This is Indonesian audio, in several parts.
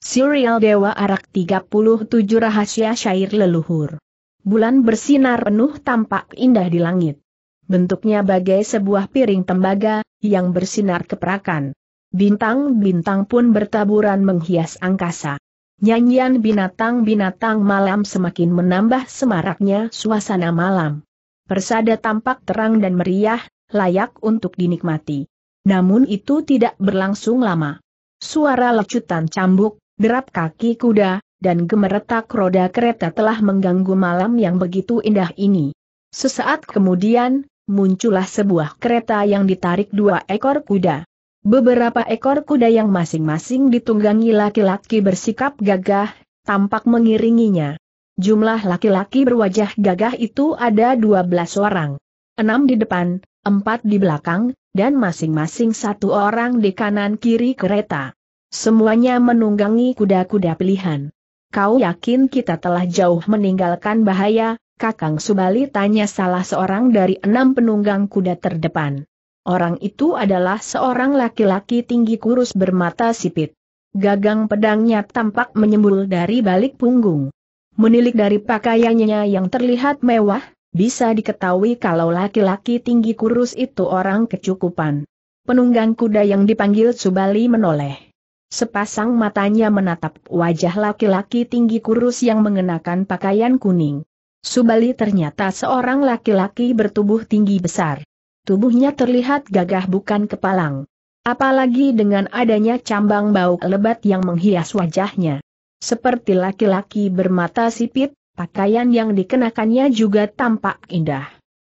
Serial Dewa Arak 37 Rahasia Syair Leluhur. Bulan bersinar penuh tampak indah di langit. Bentuknya bagai sebuah piring tembaga, yang bersinar keperakan. Bintang-bintang pun bertaburan menghias angkasa. Nyanyian binatang-binatang malam semakin menambah semaraknya suasana malam. Persada tampak terang dan meriah, layak untuk dinikmati. Namun itu tidak berlangsung lama. Suara lecutan cambuk, derap kaki kuda, dan gemeretak roda kereta telah mengganggu malam yang begitu indah ini. Sesaat kemudian, muncullah sebuah kereta yang ditarik dua ekor kuda. Beberapa ekor kuda yang masing-masing ditunggangi laki-laki bersikap gagah, tampak mengiringinya. Jumlah laki-laki berwajah gagah itu ada dua belas orang. Enam di depan, empat di belakang, dan masing-masing satu orang di kanan kiri kereta. Semuanya menunggangi kuda-kuda pilihan. Kau yakin kita telah jauh meninggalkan bahaya? Kakang Subali tanya salah seorang dari enam penunggang kuda terdepan. Orang itu adalah seorang laki-laki tinggi kurus bermata sipit. Gagang pedangnya tampak menyembul dari balik punggung. Menilik dari pakaiannya yang terlihat mewah, bisa diketahui kalau laki-laki tinggi kurus itu orang kecukupan. Penunggang kuda yang dipanggil Subali menoleh. Sepasang matanya menatap wajah laki-laki tinggi kurus yang mengenakan pakaian kuning. Subali ternyata seorang laki-laki bertubuh tinggi besar. Tubuhnya terlihat gagah bukan kepalang. Apalagi dengan adanya cambang bau lebat yang menghias wajahnya. Seperti laki-laki bermata sipit, pakaian yang dikenakannya juga tampak indah.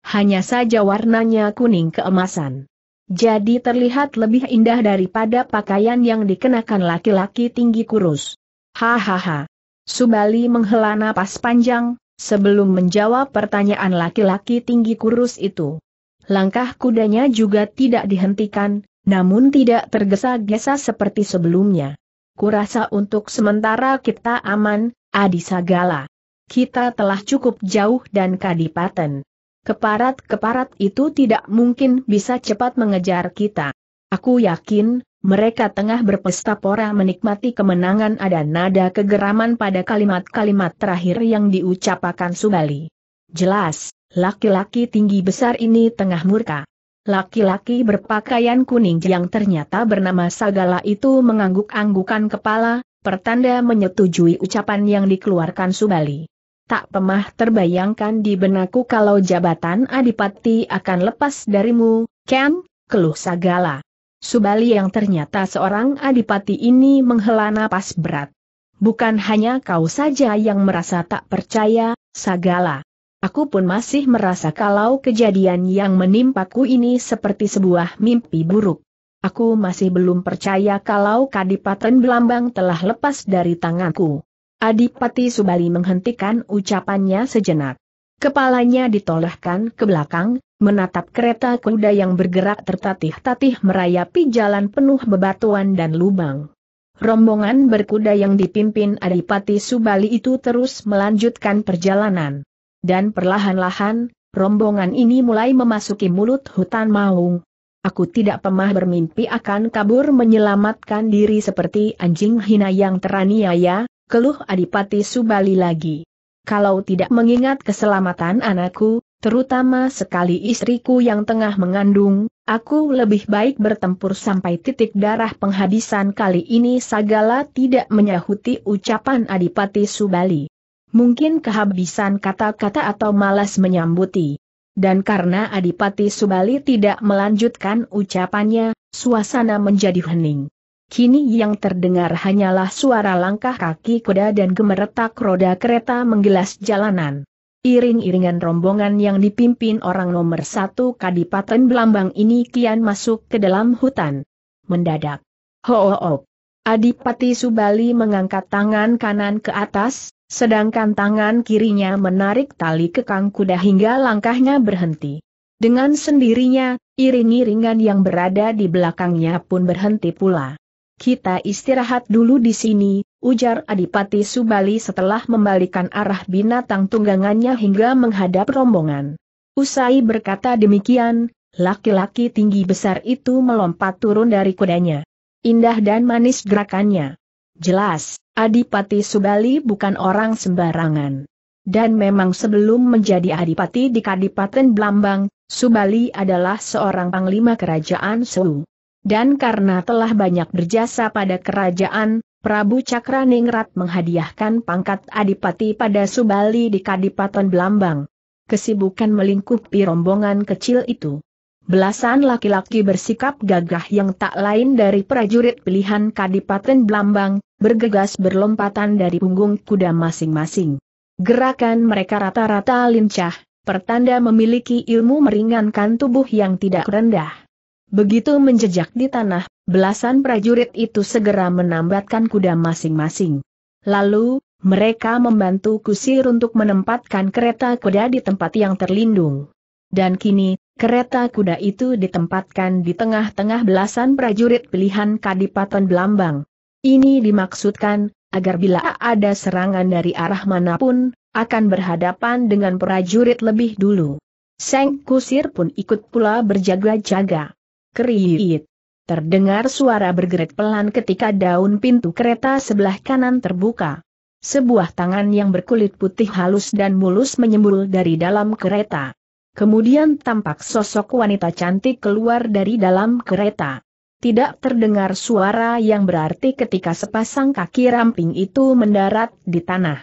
Hanya saja warnanya kuning keemasan. Jadi terlihat lebih indah daripada pakaian yang dikenakan laki-laki tinggi kurus. Hahaha. Subali menghela napas panjang, sebelum menjawab pertanyaan laki-laki tinggi kurus itu. Langkah kudanya juga tidak dihentikan, namun tidak tergesa-gesa seperti sebelumnya. Kurasa untuk sementara kita aman, Adi Sagala. Kita telah cukup jauh dan kadipaten. Keparat-keparat itu tidak mungkin bisa cepat mengejar kita. Aku yakin, mereka tengah berpesta pora menikmati kemenangan ada nada kegeraman pada kalimat-kalimat terakhir yang diucapkan Subali. Jelas, laki-laki tinggi besar ini tengah murka. Laki-laki berpakaian kuning yang ternyata bernama Sagala itu mengangguk-anggukan kepala, pertanda menyetujui ucapan yang dikeluarkan Subali tak pemah terbayangkan di benakku kalau jabatan adipati akan lepas darimu, Ken, keluh Sagala. Subali yang ternyata seorang adipati ini menghela napas berat. Bukan hanya kau saja yang merasa tak percaya, Sagala. Aku pun masih merasa kalau kejadian yang menimpaku ini seperti sebuah mimpi buruk. Aku masih belum percaya kalau Kadipaten Belambang telah lepas dari tanganku. Adipati Subali menghentikan ucapannya sejenak. Kepalanya ditolehkan ke belakang, menatap kereta kuda yang bergerak tertatih-tatih merayapi jalan penuh bebatuan dan lubang. Rombongan berkuda yang dipimpin Adipati Subali itu terus melanjutkan perjalanan. Dan perlahan-lahan, rombongan ini mulai memasuki mulut hutan maung. Aku tidak pernah bermimpi akan kabur menyelamatkan diri seperti anjing hina yang teraniaya, keluh Adipati Subali lagi. Kalau tidak mengingat keselamatan anakku, terutama sekali istriku yang tengah mengandung, aku lebih baik bertempur sampai titik darah penghabisan kali ini Sagala tidak menyahuti ucapan Adipati Subali. Mungkin kehabisan kata-kata atau malas menyambuti. Dan karena Adipati Subali tidak melanjutkan ucapannya, suasana menjadi hening. Kini yang terdengar hanyalah suara langkah kaki kuda dan gemeretak roda kereta menggelas jalanan. Iring-iringan rombongan yang dipimpin orang nomor satu Kadipaten Belambang ini kian masuk ke dalam hutan. Mendadak. Ho, -ho, -ho. Adipati Subali mengangkat tangan kanan ke atas, sedangkan tangan kirinya menarik tali kekang kuda hingga langkahnya berhenti. Dengan sendirinya, iring-iringan yang berada di belakangnya pun berhenti pula. Kita istirahat dulu di sini, ujar Adipati Subali setelah membalikan arah binatang tunggangannya hingga menghadap rombongan. Usai berkata demikian, laki-laki tinggi besar itu melompat turun dari kudanya. Indah dan manis gerakannya. Jelas, Adipati Subali bukan orang sembarangan. Dan memang sebelum menjadi adipati di Kadipaten Blambang, Subali adalah seorang panglima kerajaan Sewu. Dan karena telah banyak berjasa pada kerajaan, Prabu Cakraningrat menghadiahkan pangkat adipati pada Subali di Kadipaten Belambang. Kesibukan melingkupi rombongan kecil itu. Belasan laki-laki bersikap gagah yang tak lain dari prajurit pilihan Kadipaten Blambang, bergegas berlompatan dari punggung kuda masing-masing. Gerakan mereka rata-rata lincah, pertanda memiliki ilmu meringankan tubuh yang tidak rendah. Begitu menjejak di tanah, belasan prajurit itu segera menambatkan kuda masing-masing. Lalu, mereka membantu kusir untuk menempatkan kereta kuda di tempat yang terlindung. Dan kini, kereta kuda itu ditempatkan di tengah-tengah belasan prajurit pilihan Kadipaten Belambang. Ini dimaksudkan, agar bila ada serangan dari arah manapun, akan berhadapan dengan prajurit lebih dulu. Seng Kusir pun ikut pula berjaga-jaga. Keriit. Terdengar suara bergerak pelan ketika daun pintu kereta sebelah kanan terbuka. Sebuah tangan yang berkulit putih halus dan mulus menyembul dari dalam kereta. Kemudian tampak sosok wanita cantik keluar dari dalam kereta. Tidak terdengar suara yang berarti ketika sepasang kaki ramping itu mendarat di tanah.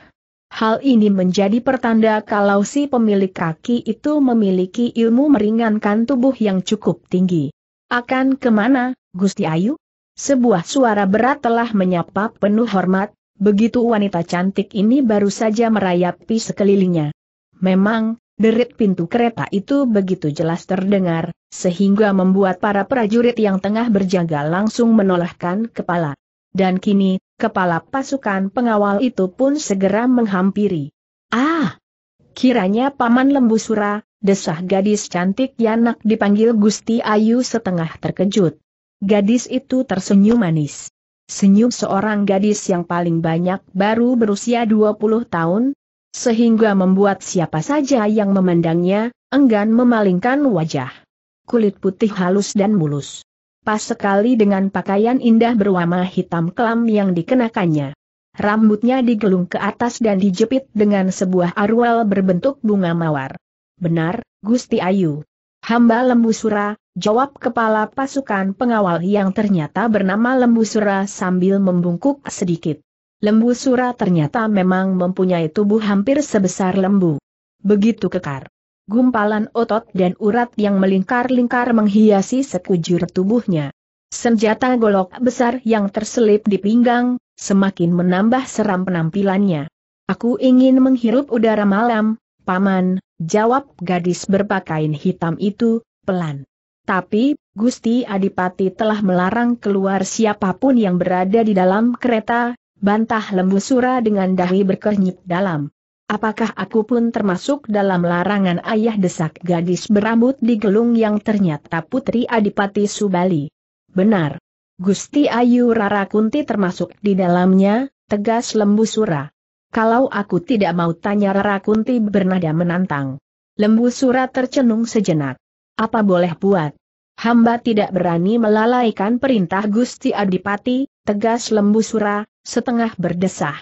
Hal ini menjadi pertanda kalau si pemilik kaki itu memiliki ilmu meringankan tubuh yang cukup tinggi. Akan kemana, Gusti Ayu? Sebuah suara berat telah menyapa penuh hormat, begitu wanita cantik ini baru saja merayapi sekelilingnya. Memang, derit pintu kereta itu begitu jelas terdengar, sehingga membuat para prajurit yang tengah berjaga langsung menolakkan kepala. Dan kini, kepala pasukan pengawal itu pun segera menghampiri. Ah! Kiranya Paman Lembusura, desah gadis cantik Yanak dipanggil Gusti Ayu setengah terkejut. Gadis itu tersenyum manis. Senyum seorang gadis yang paling banyak baru berusia 20 tahun, sehingga membuat siapa saja yang memandangnya, enggan memalingkan wajah. Kulit putih halus dan mulus. Pas sekali dengan pakaian indah berwarna hitam kelam yang dikenakannya. Rambutnya digelung ke atas dan dijepit dengan sebuah arwal berbentuk bunga mawar. Benar, Gusti Ayu. Hamba Lembusura, jawab kepala pasukan pengawal yang ternyata bernama Lembusura sambil membungkuk sedikit. Lembusura ternyata memang mempunyai tubuh hampir sebesar lembu. Begitu kekar. Gumpalan otot dan urat yang melingkar-lingkar menghiasi sekujur tubuhnya. Senjata golok besar yang terselip di pinggang, semakin menambah seram penampilannya. Aku ingin menghirup udara malam, Paman, Jawab gadis berpakaian hitam itu, pelan. Tapi, Gusti Adipati telah melarang keluar siapapun yang berada di dalam kereta, bantah lembu sura dengan dahi berkernyit dalam. Apakah aku pun termasuk dalam larangan ayah desak gadis berambut di gelung yang ternyata putri Adipati Subali? Benar. Gusti Ayu Rara Kunti termasuk di dalamnya, tegas lembu sura. Kalau aku tidak mau tanya Rara Kunti bernada menantang. Lembu surat tercenung sejenak. Apa boleh buat? Hamba tidak berani melalaikan perintah Gusti Adipati, tegas lembu sura, setengah berdesah.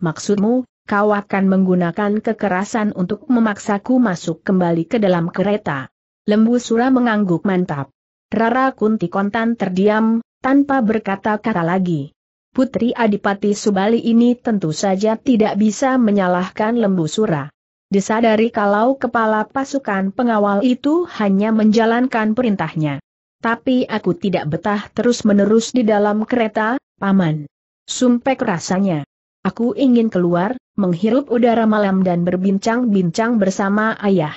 Maksudmu, kau akan menggunakan kekerasan untuk memaksaku masuk kembali ke dalam kereta. Lembu sura mengangguk mantap. Rara Kunti kontan terdiam, tanpa berkata-kata lagi. Putri Adipati Subali ini tentu saja tidak bisa menyalahkan Lembu Sura. Disadari kalau kepala pasukan pengawal itu hanya menjalankan perintahnya. Tapi aku tidak betah terus-menerus di dalam kereta, Paman. Sumpek rasanya. Aku ingin keluar, menghirup udara malam dan berbincang-bincang bersama ayah.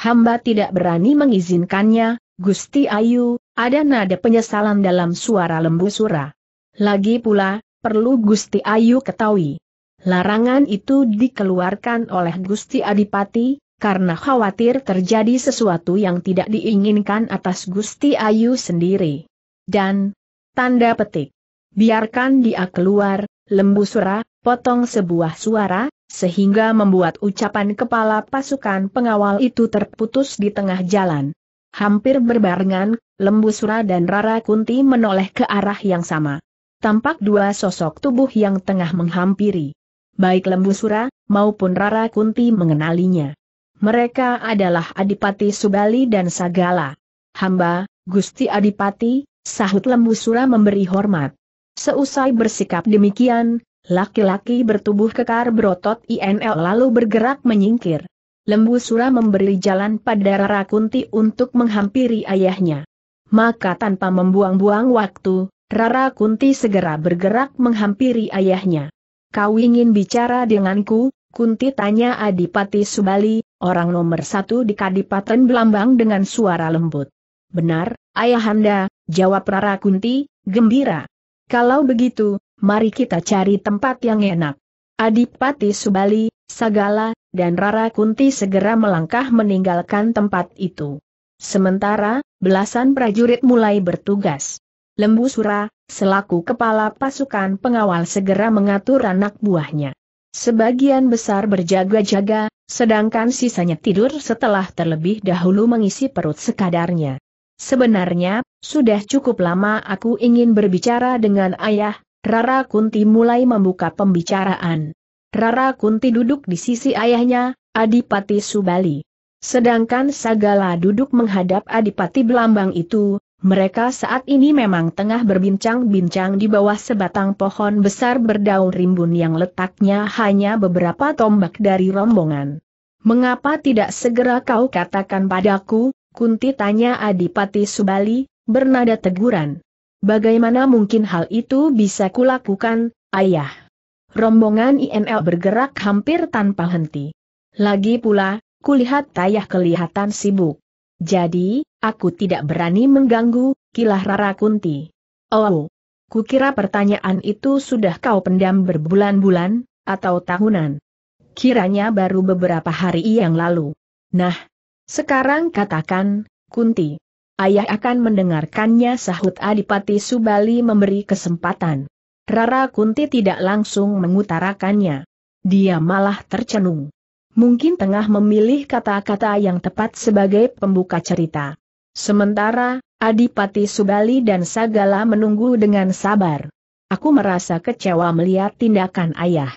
Hamba tidak berani mengizinkannya, Gusti Ayu, ada nada penyesalan dalam suara Lembu Sura. Lagi pula, perlu Gusti Ayu ketahui. Larangan itu dikeluarkan oleh Gusti Adipati, karena khawatir terjadi sesuatu yang tidak diinginkan atas Gusti Ayu sendiri. Dan, tanda petik, biarkan dia keluar, lembu sura, potong sebuah suara, sehingga membuat ucapan kepala pasukan pengawal itu terputus di tengah jalan. Hampir berbarengan, Lembu Sura dan Rara Kunti menoleh ke arah yang sama tampak dua sosok tubuh yang tengah menghampiri. Baik Lembu Sura, maupun Rara Kunti mengenalinya. Mereka adalah Adipati Subali dan Sagala. Hamba, Gusti Adipati, sahut Lembu Sura memberi hormat. Seusai bersikap demikian, laki-laki bertubuh kekar berotot INL lalu bergerak menyingkir. Lembu Sura memberi jalan pada Rara Kunti untuk menghampiri ayahnya. Maka tanpa membuang-buang waktu, Rara Kunti segera bergerak menghampiri ayahnya. Kau ingin bicara denganku? Kunti tanya Adipati Subali, orang nomor satu di Kadipaten Belambang dengan suara lembut. Benar, ayahanda, jawab Rara Kunti, gembira. Kalau begitu, mari kita cari tempat yang enak. Adipati Subali, Sagala, dan Rara Kunti segera melangkah meninggalkan tempat itu. Sementara, belasan prajurit mulai bertugas. Lembu Sura, selaku kepala pasukan pengawal segera mengatur anak buahnya. Sebagian besar berjaga-jaga, sedangkan sisanya tidur setelah terlebih dahulu mengisi perut sekadarnya. Sebenarnya, sudah cukup lama aku ingin berbicara dengan ayah, Rara Kunti mulai membuka pembicaraan. Rara Kunti duduk di sisi ayahnya, Adipati Subali. Sedangkan Sagala duduk menghadap Adipati Belambang itu, mereka saat ini memang tengah berbincang-bincang di bawah sebatang pohon besar berdaun rimbun yang letaknya hanya beberapa tombak dari rombongan. Mengapa tidak segera kau katakan padaku, Kunti tanya Adipati Subali, bernada teguran. Bagaimana mungkin hal itu bisa kulakukan, ayah? Rombongan INL bergerak hampir tanpa henti. Lagi pula, kulihat ayah kelihatan sibuk. Jadi, aku tidak berani mengganggu, kilah Rara Kunti. Oh, kukira pertanyaan itu sudah kau pendam berbulan-bulan, atau tahunan. Kiranya baru beberapa hari yang lalu. Nah, sekarang katakan, Kunti. Ayah akan mendengarkannya sahut Adipati Subali memberi kesempatan. Rara Kunti tidak langsung mengutarakannya. Dia malah tercenung mungkin tengah memilih kata-kata yang tepat sebagai pembuka cerita. Sementara, Adipati Subali dan Sagala menunggu dengan sabar. Aku merasa kecewa melihat tindakan ayah.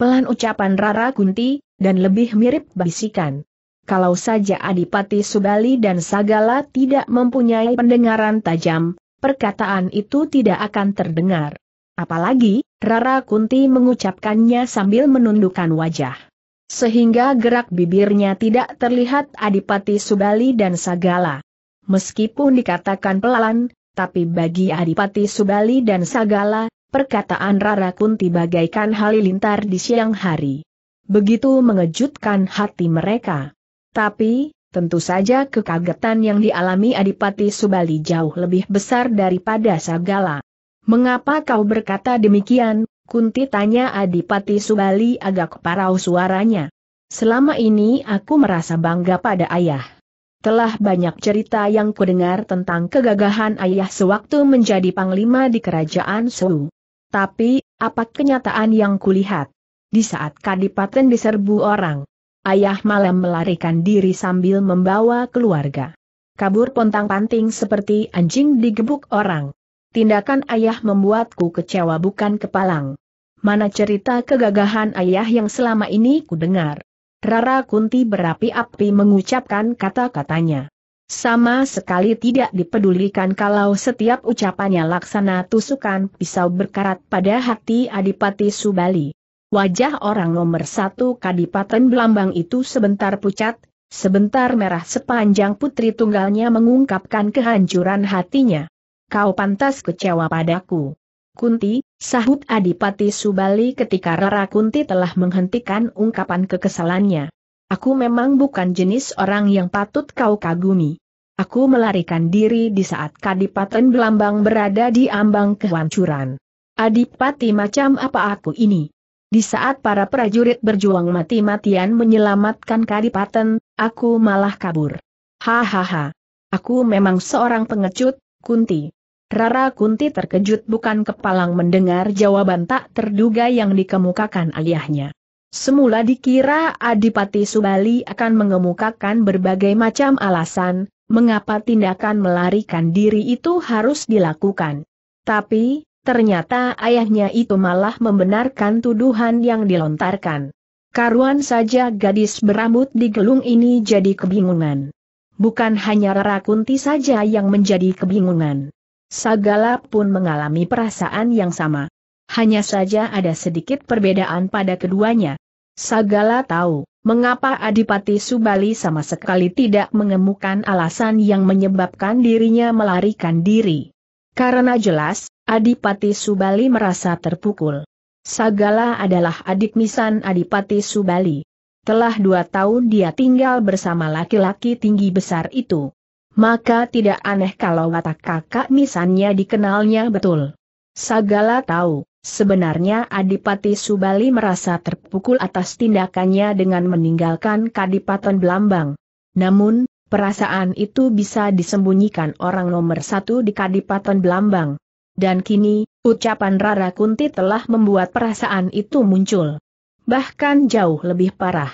Pelan ucapan Rara Kunti, dan lebih mirip bisikan. Kalau saja Adipati Subali dan Sagala tidak mempunyai pendengaran tajam, perkataan itu tidak akan terdengar. Apalagi, Rara Kunti mengucapkannya sambil menundukkan wajah sehingga gerak bibirnya tidak terlihat Adipati Subali dan Sagala. Meskipun dikatakan pelan, tapi bagi Adipati Subali dan Sagala, perkataan Rara Kunti bagaikan halilintar di siang hari. Begitu mengejutkan hati mereka. Tapi, tentu saja kekagetan yang dialami Adipati Subali jauh lebih besar daripada Sagala. Mengapa kau berkata demikian, Kunti tanya Adipati Subali agak parau suaranya. Selama ini aku merasa bangga pada ayah. Telah banyak cerita yang kudengar tentang kegagahan ayah sewaktu menjadi panglima di kerajaan Su. Tapi, apa kenyataan yang kulihat? Di saat kadipaten diserbu orang, ayah malam melarikan diri sambil membawa keluarga. Kabur pontang-panting seperti anjing digebuk orang. Tindakan ayah membuatku kecewa bukan kepalang. Mana cerita kegagahan ayah yang selama ini ku dengar. Rara Kunti berapi-api mengucapkan kata-katanya. Sama sekali tidak dipedulikan kalau setiap ucapannya laksana tusukan pisau berkarat pada hati Adipati Subali. Wajah orang nomor satu Kadipaten Belambang itu sebentar pucat, sebentar merah sepanjang putri tunggalnya mengungkapkan kehancuran hatinya kau pantas kecewa padaku. Kunti, sahut Adipati Subali ketika Rara Kunti telah menghentikan ungkapan kekesalannya. Aku memang bukan jenis orang yang patut kau kagumi. Aku melarikan diri di saat Kadipaten Belambang berada di ambang kehancuran. Adipati macam apa aku ini? Di saat para prajurit berjuang mati-matian menyelamatkan Kadipaten, aku malah kabur. Hahaha. Aku memang seorang pengecut, Kunti. Rara Kunti terkejut bukan kepalang mendengar jawaban tak terduga yang dikemukakan ayahnya. Semula dikira Adipati Subali akan mengemukakan berbagai macam alasan, mengapa tindakan melarikan diri itu harus dilakukan. Tapi, ternyata ayahnya itu malah membenarkan tuduhan yang dilontarkan. Karuan saja gadis berambut di gelung ini jadi kebingungan. Bukan hanya Rara Kunti saja yang menjadi kebingungan. Sagala pun mengalami perasaan yang sama. Hanya saja ada sedikit perbedaan pada keduanya. Sagala tahu, mengapa Adipati Subali sama sekali tidak mengemukan alasan yang menyebabkan dirinya melarikan diri. Karena jelas, Adipati Subali merasa terpukul. Sagala adalah adik misan Adipati Subali. Telah dua tahun dia tinggal bersama laki-laki tinggi besar itu maka tidak aneh kalau watak kakak misannya dikenalnya betul. Sagala tahu, sebenarnya Adipati Subali merasa terpukul atas tindakannya dengan meninggalkan Kadipaten Belambang. Namun, perasaan itu bisa disembunyikan orang nomor satu di Kadipaten Belambang. Dan kini, ucapan Rara Kunti telah membuat perasaan itu muncul. Bahkan jauh lebih parah.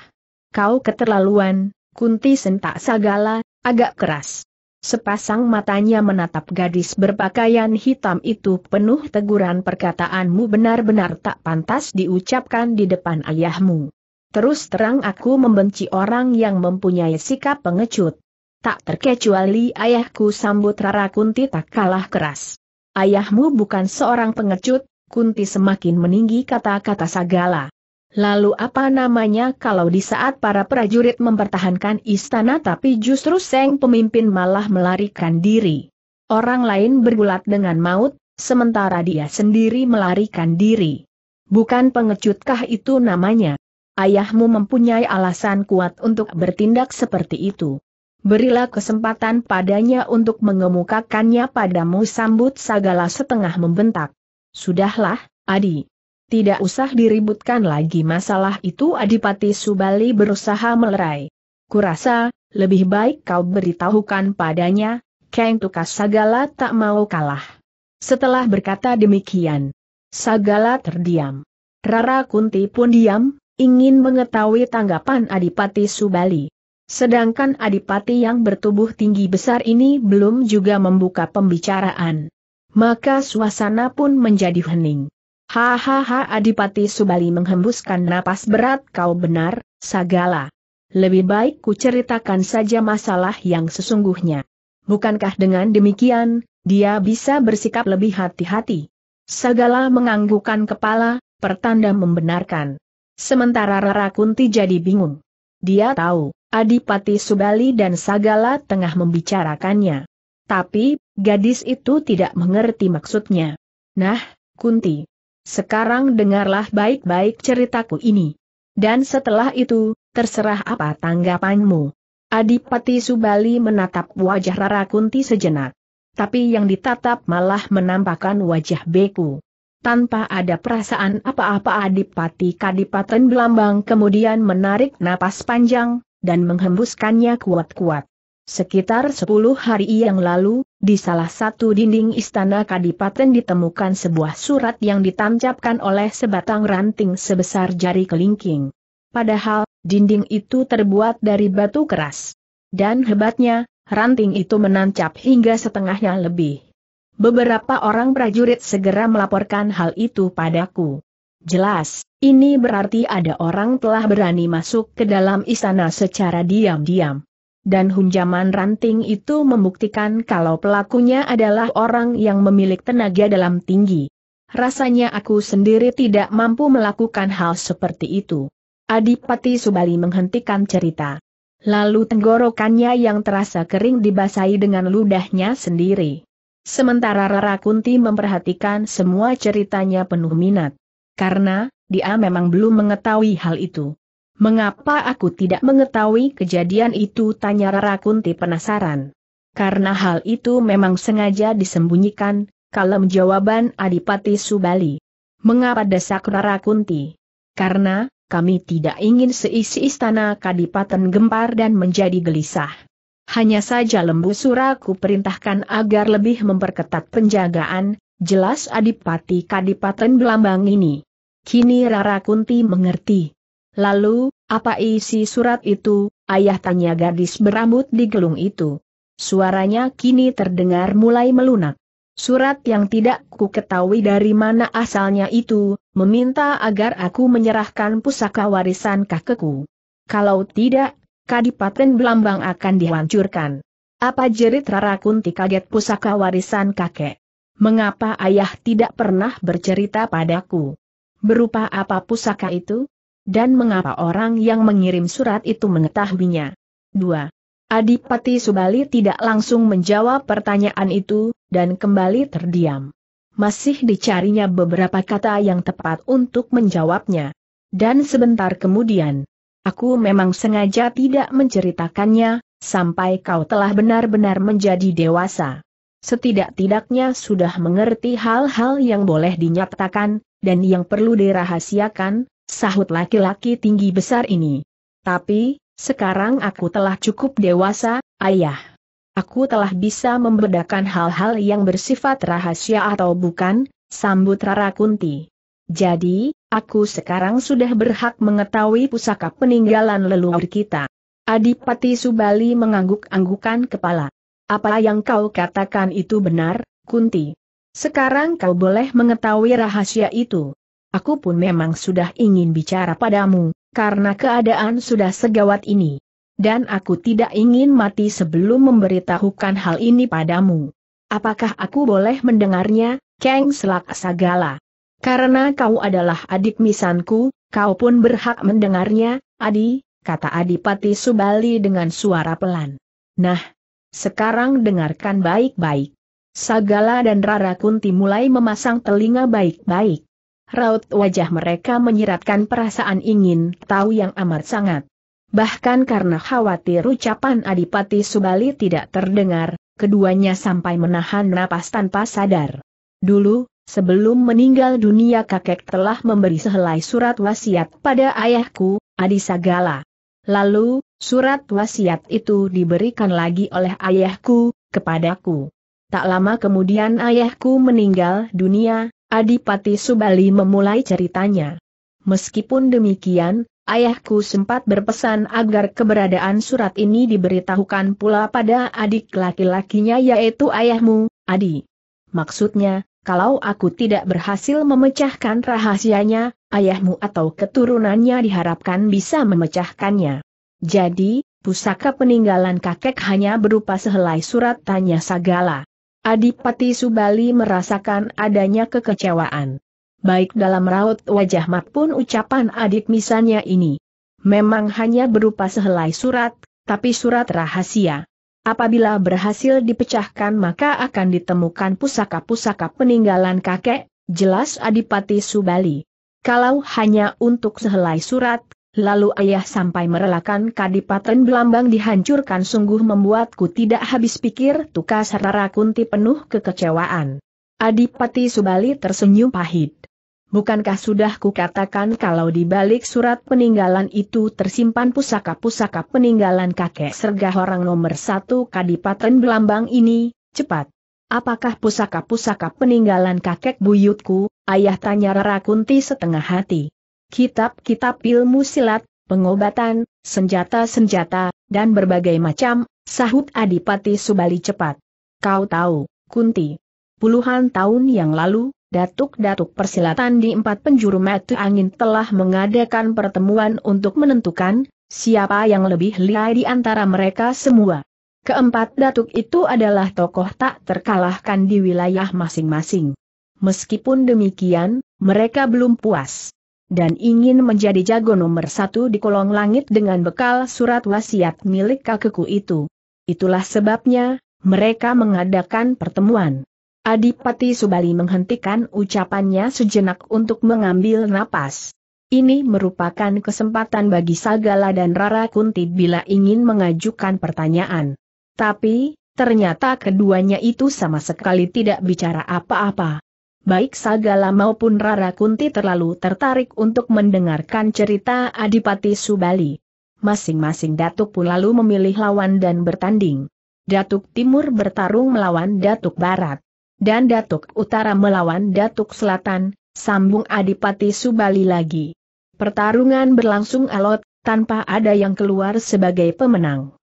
Kau keterlaluan, Kunti sentak sagala, agak keras. Sepasang matanya menatap gadis berpakaian hitam itu penuh teguran perkataanmu benar-benar tak pantas diucapkan di depan ayahmu. Terus terang aku membenci orang yang mempunyai sikap pengecut. Tak terkecuali ayahku sambut Rara Kunti tak kalah keras. Ayahmu bukan seorang pengecut, Kunti semakin meninggi kata-kata Sagala. Lalu apa namanya kalau di saat para prajurit mempertahankan istana tapi justru Seng pemimpin malah melarikan diri. Orang lain bergulat dengan maut, sementara dia sendiri melarikan diri. Bukan pengecutkah itu namanya? Ayahmu mempunyai alasan kuat untuk bertindak seperti itu. Berilah kesempatan padanya untuk mengemukakannya padamu sambut segala setengah membentak. Sudahlah, Adi, tidak usah diributkan lagi masalah itu Adipati Subali berusaha melerai. Kurasa, lebih baik kau beritahukan padanya, Kang Tukas Sagala tak mau kalah. Setelah berkata demikian, Sagala terdiam. Rara Kunti pun diam, ingin mengetahui tanggapan Adipati Subali. Sedangkan Adipati yang bertubuh tinggi besar ini belum juga membuka pembicaraan. Maka suasana pun menjadi hening. Hahaha Adipati Subali menghembuskan napas berat kau benar, Sagala. Lebih baik ku ceritakan saja masalah yang sesungguhnya. Bukankah dengan demikian, dia bisa bersikap lebih hati-hati? Sagala menganggukkan kepala, pertanda membenarkan. Sementara Rara Kunti jadi bingung. Dia tahu, Adipati Subali dan Sagala tengah membicarakannya. Tapi, gadis itu tidak mengerti maksudnya. Nah, Kunti, sekarang dengarlah baik-baik ceritaku ini. Dan setelah itu, terserah apa tanggapanmu. Adipati Subali menatap wajah Rara Kunti sejenak. Tapi yang ditatap malah menampakkan wajah Beku. Tanpa ada perasaan apa-apa Adipati Kadipaten Belambang kemudian menarik napas panjang, dan menghembuskannya kuat-kuat. Sekitar sepuluh hari yang lalu, di salah satu dinding istana kadipaten ditemukan sebuah surat yang ditancapkan oleh sebatang ranting sebesar jari kelingking. Padahal, dinding itu terbuat dari batu keras. Dan hebatnya, ranting itu menancap hingga setengahnya lebih. Beberapa orang prajurit segera melaporkan hal itu padaku. Jelas, ini berarti ada orang telah berani masuk ke dalam istana secara diam-diam dan hunjaman ranting itu membuktikan kalau pelakunya adalah orang yang memiliki tenaga dalam tinggi. Rasanya aku sendiri tidak mampu melakukan hal seperti itu. Adipati Subali menghentikan cerita. Lalu tenggorokannya yang terasa kering dibasahi dengan ludahnya sendiri. Sementara Rara Kunti memperhatikan semua ceritanya penuh minat. Karena, dia memang belum mengetahui hal itu. Mengapa aku tidak mengetahui kejadian itu? Tanya Rara Kunti penasaran. Karena hal itu memang sengaja disembunyikan, kalem jawaban Adipati Subali. Mengapa desak Rara Kunti? Karena, kami tidak ingin seisi istana kadipaten gempar dan menjadi gelisah. Hanya saja lembu suraku perintahkan agar lebih memperketat penjagaan, jelas Adipati Kadipaten Belambang ini. Kini Rara Kunti mengerti Lalu, apa isi surat itu, ayah tanya gadis berambut di gelung itu. Suaranya kini terdengar mulai melunak. Surat yang tidak ku ketahui dari mana asalnya itu, meminta agar aku menyerahkan pusaka warisan kakekku. Kalau tidak, Kadipaten Belambang akan dihancurkan. Apa jerit Rara Kunti kaget pusaka warisan kakek? Mengapa ayah tidak pernah bercerita padaku? Berupa apa pusaka itu? Dan mengapa orang yang mengirim surat itu mengetahuinya? 2. Adipati Subali tidak langsung menjawab pertanyaan itu, dan kembali terdiam. Masih dicarinya beberapa kata yang tepat untuk menjawabnya. Dan sebentar kemudian, aku memang sengaja tidak menceritakannya, sampai kau telah benar-benar menjadi dewasa. Setidak-tidaknya sudah mengerti hal-hal yang boleh dinyatakan, dan yang perlu dirahasiakan, sahut laki-laki tinggi besar ini. Tapi, sekarang aku telah cukup dewasa, ayah. Aku telah bisa membedakan hal-hal yang bersifat rahasia atau bukan, sambut Rara Kunti. Jadi, aku sekarang sudah berhak mengetahui pusaka peninggalan leluhur kita. Adipati Subali mengangguk-anggukan kepala. Apa yang kau katakan itu benar, Kunti. Sekarang kau boleh mengetahui rahasia itu. Aku pun memang sudah ingin bicara padamu, karena keadaan sudah segawat ini. Dan aku tidak ingin mati sebelum memberitahukan hal ini padamu. Apakah aku boleh mendengarnya, Kang Selak Sagala? Karena kau adalah adik misanku, kau pun berhak mendengarnya, Adi, kata Adipati Subali dengan suara pelan. Nah, sekarang dengarkan baik-baik. Sagala dan Rara Kunti mulai memasang telinga baik-baik. Raut wajah mereka menyiratkan perasaan ingin tahu yang amat sangat. Bahkan karena khawatir ucapan Adipati Subali tidak terdengar, keduanya sampai menahan napas tanpa sadar. Dulu, sebelum meninggal dunia kakek telah memberi sehelai surat wasiat pada ayahku, Adi Sagala. Lalu, surat wasiat itu diberikan lagi oleh ayahku, kepadaku. Tak lama kemudian ayahku meninggal dunia, Adipati Subali memulai ceritanya. Meskipun demikian, ayahku sempat berpesan agar keberadaan surat ini diberitahukan pula pada adik laki-lakinya yaitu ayahmu, Adi. Maksudnya, kalau aku tidak berhasil memecahkan rahasianya, ayahmu atau keturunannya diharapkan bisa memecahkannya. Jadi, pusaka peninggalan kakek hanya berupa sehelai surat tanya Sagala. Adipati Subali merasakan adanya kekecewaan. Baik dalam raut wajah maupun ucapan adik misalnya ini. Memang hanya berupa sehelai surat, tapi surat rahasia. Apabila berhasil dipecahkan maka akan ditemukan pusaka-pusaka peninggalan kakek, jelas Adipati Subali. Kalau hanya untuk sehelai surat, lalu ayah sampai merelakan kadipaten Belambang dihancurkan sungguh membuatku tidak habis pikir tukas Rara Kunti penuh kekecewaan. Adipati Subali tersenyum pahit. Bukankah sudah kukatakan kalau di balik surat peninggalan itu tersimpan pusaka-pusaka peninggalan kakek sergah orang nomor satu Kadipaten Belambang ini, cepat. Apakah pusaka-pusaka peninggalan kakek buyutku, ayah tanya Rara Kunti setengah hati kitab-kitab ilmu silat, pengobatan, senjata-senjata, dan berbagai macam, sahut Adipati Subali cepat. Kau tahu, Kunti. Puluhan tahun yang lalu, datuk-datuk persilatan di empat penjuru mata angin telah mengadakan pertemuan untuk menentukan siapa yang lebih liai di antara mereka semua. Keempat datuk itu adalah tokoh tak terkalahkan di wilayah masing-masing. Meskipun demikian, mereka belum puas dan ingin menjadi jago nomor satu di kolong langit dengan bekal surat wasiat milik kakekku itu. Itulah sebabnya, mereka mengadakan pertemuan. Adipati Subali menghentikan ucapannya sejenak untuk mengambil napas. Ini merupakan kesempatan bagi Sagala dan Rara Kunti bila ingin mengajukan pertanyaan. Tapi, ternyata keduanya itu sama sekali tidak bicara apa-apa baik Sagala maupun Rara Kunti terlalu tertarik untuk mendengarkan cerita Adipati Subali. Masing-masing Datuk pun lalu memilih lawan dan bertanding. Datuk Timur bertarung melawan Datuk Barat. Dan Datuk Utara melawan Datuk Selatan, sambung Adipati Subali lagi. Pertarungan berlangsung alot, tanpa ada yang keluar sebagai pemenang.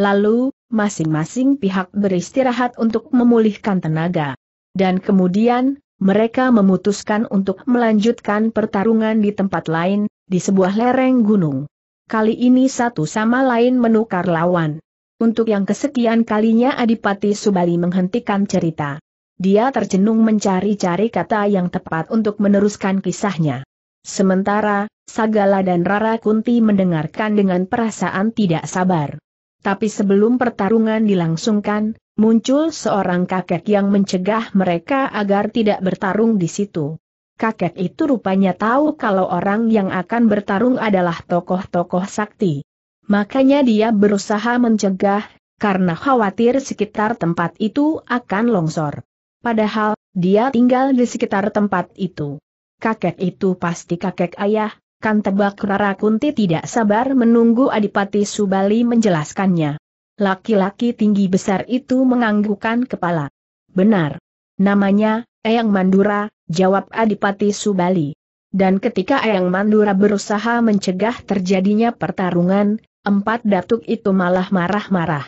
Lalu, masing-masing pihak beristirahat untuk memulihkan tenaga. Dan kemudian, mereka memutuskan untuk melanjutkan pertarungan di tempat lain, di sebuah lereng gunung. Kali ini satu sama lain menukar lawan. Untuk yang kesekian kalinya Adipati Subali menghentikan cerita. Dia terjenung mencari-cari kata yang tepat untuk meneruskan kisahnya. Sementara, Sagala dan Rara Kunti mendengarkan dengan perasaan tidak sabar. Tapi sebelum pertarungan dilangsungkan, muncul seorang kakek yang mencegah mereka agar tidak bertarung di situ. Kakek itu rupanya tahu kalau orang yang akan bertarung adalah tokoh-tokoh sakti. Makanya dia berusaha mencegah, karena khawatir sekitar tempat itu akan longsor. Padahal, dia tinggal di sekitar tempat itu. Kakek itu pasti kakek ayah, kan tebak Rara Kunti tidak sabar menunggu Adipati Subali menjelaskannya. Laki-laki tinggi besar itu menganggukkan kepala. Benar. Namanya, Eyang Mandura, jawab Adipati Subali. Dan ketika Eyang Mandura berusaha mencegah terjadinya pertarungan, empat datuk itu malah marah-marah.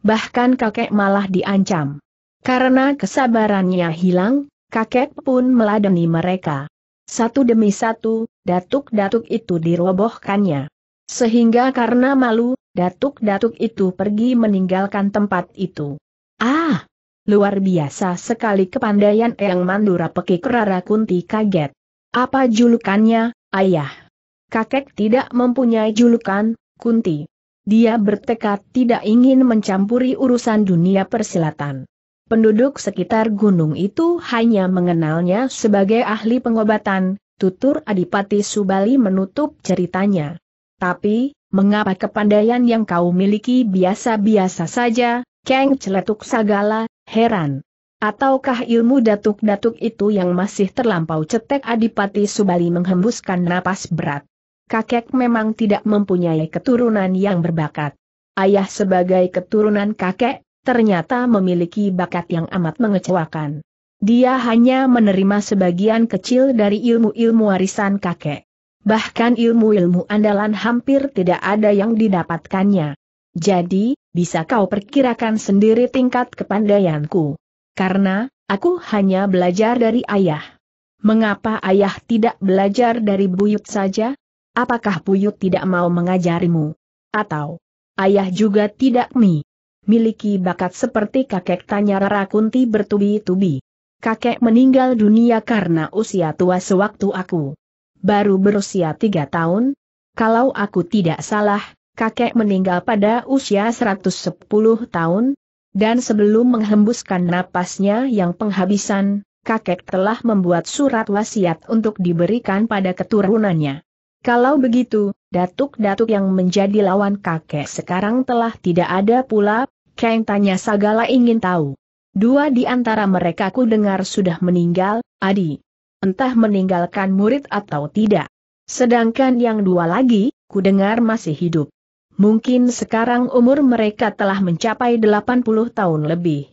Bahkan kakek malah diancam. Karena kesabarannya hilang, kakek pun meladeni mereka. Satu demi satu, datuk-datuk itu dirobohkannya. Sehingga karena malu, datuk-datuk itu pergi meninggalkan tempat itu. Ah! Luar biasa sekali kepandaian Eyang Mandura Pekik kerara Kunti kaget. Apa julukannya, ayah? Kakek tidak mempunyai julukan, Kunti. Dia bertekad tidak ingin mencampuri urusan dunia persilatan. Penduduk sekitar gunung itu hanya mengenalnya sebagai ahli pengobatan, tutur Adipati Subali menutup ceritanya. Tapi, Mengapa kepandaian yang kau miliki biasa-biasa saja, Kang Celetuk Sagala, heran. Ataukah ilmu datuk-datuk itu yang masih terlampau cetek Adipati Subali menghembuskan napas berat. Kakek memang tidak mempunyai keturunan yang berbakat. Ayah sebagai keturunan kakek, ternyata memiliki bakat yang amat mengecewakan. Dia hanya menerima sebagian kecil dari ilmu-ilmu warisan kakek. Bahkan ilmu-ilmu andalan hampir tidak ada yang didapatkannya. Jadi, bisa kau perkirakan sendiri tingkat kepandaianku. Karena, aku hanya belajar dari ayah. Mengapa ayah tidak belajar dari buyut saja? Apakah buyut tidak mau mengajarimu? Atau, ayah juga tidak mi? Miliki bakat seperti kakek tanya Rara Kunti bertubi-tubi. Kakek meninggal dunia karena usia tua sewaktu aku baru berusia tiga tahun. Kalau aku tidak salah, kakek meninggal pada usia 110 tahun, dan sebelum menghembuskan napasnya yang penghabisan, kakek telah membuat surat wasiat untuk diberikan pada keturunannya. Kalau begitu, datuk-datuk yang menjadi lawan kakek sekarang telah tidak ada pula, Kang tanya Sagala ingin tahu. Dua di antara mereka ku dengar sudah meninggal, Adi, entah meninggalkan murid atau tidak. Sedangkan yang dua lagi, kudengar masih hidup. Mungkin sekarang umur mereka telah mencapai 80 tahun lebih.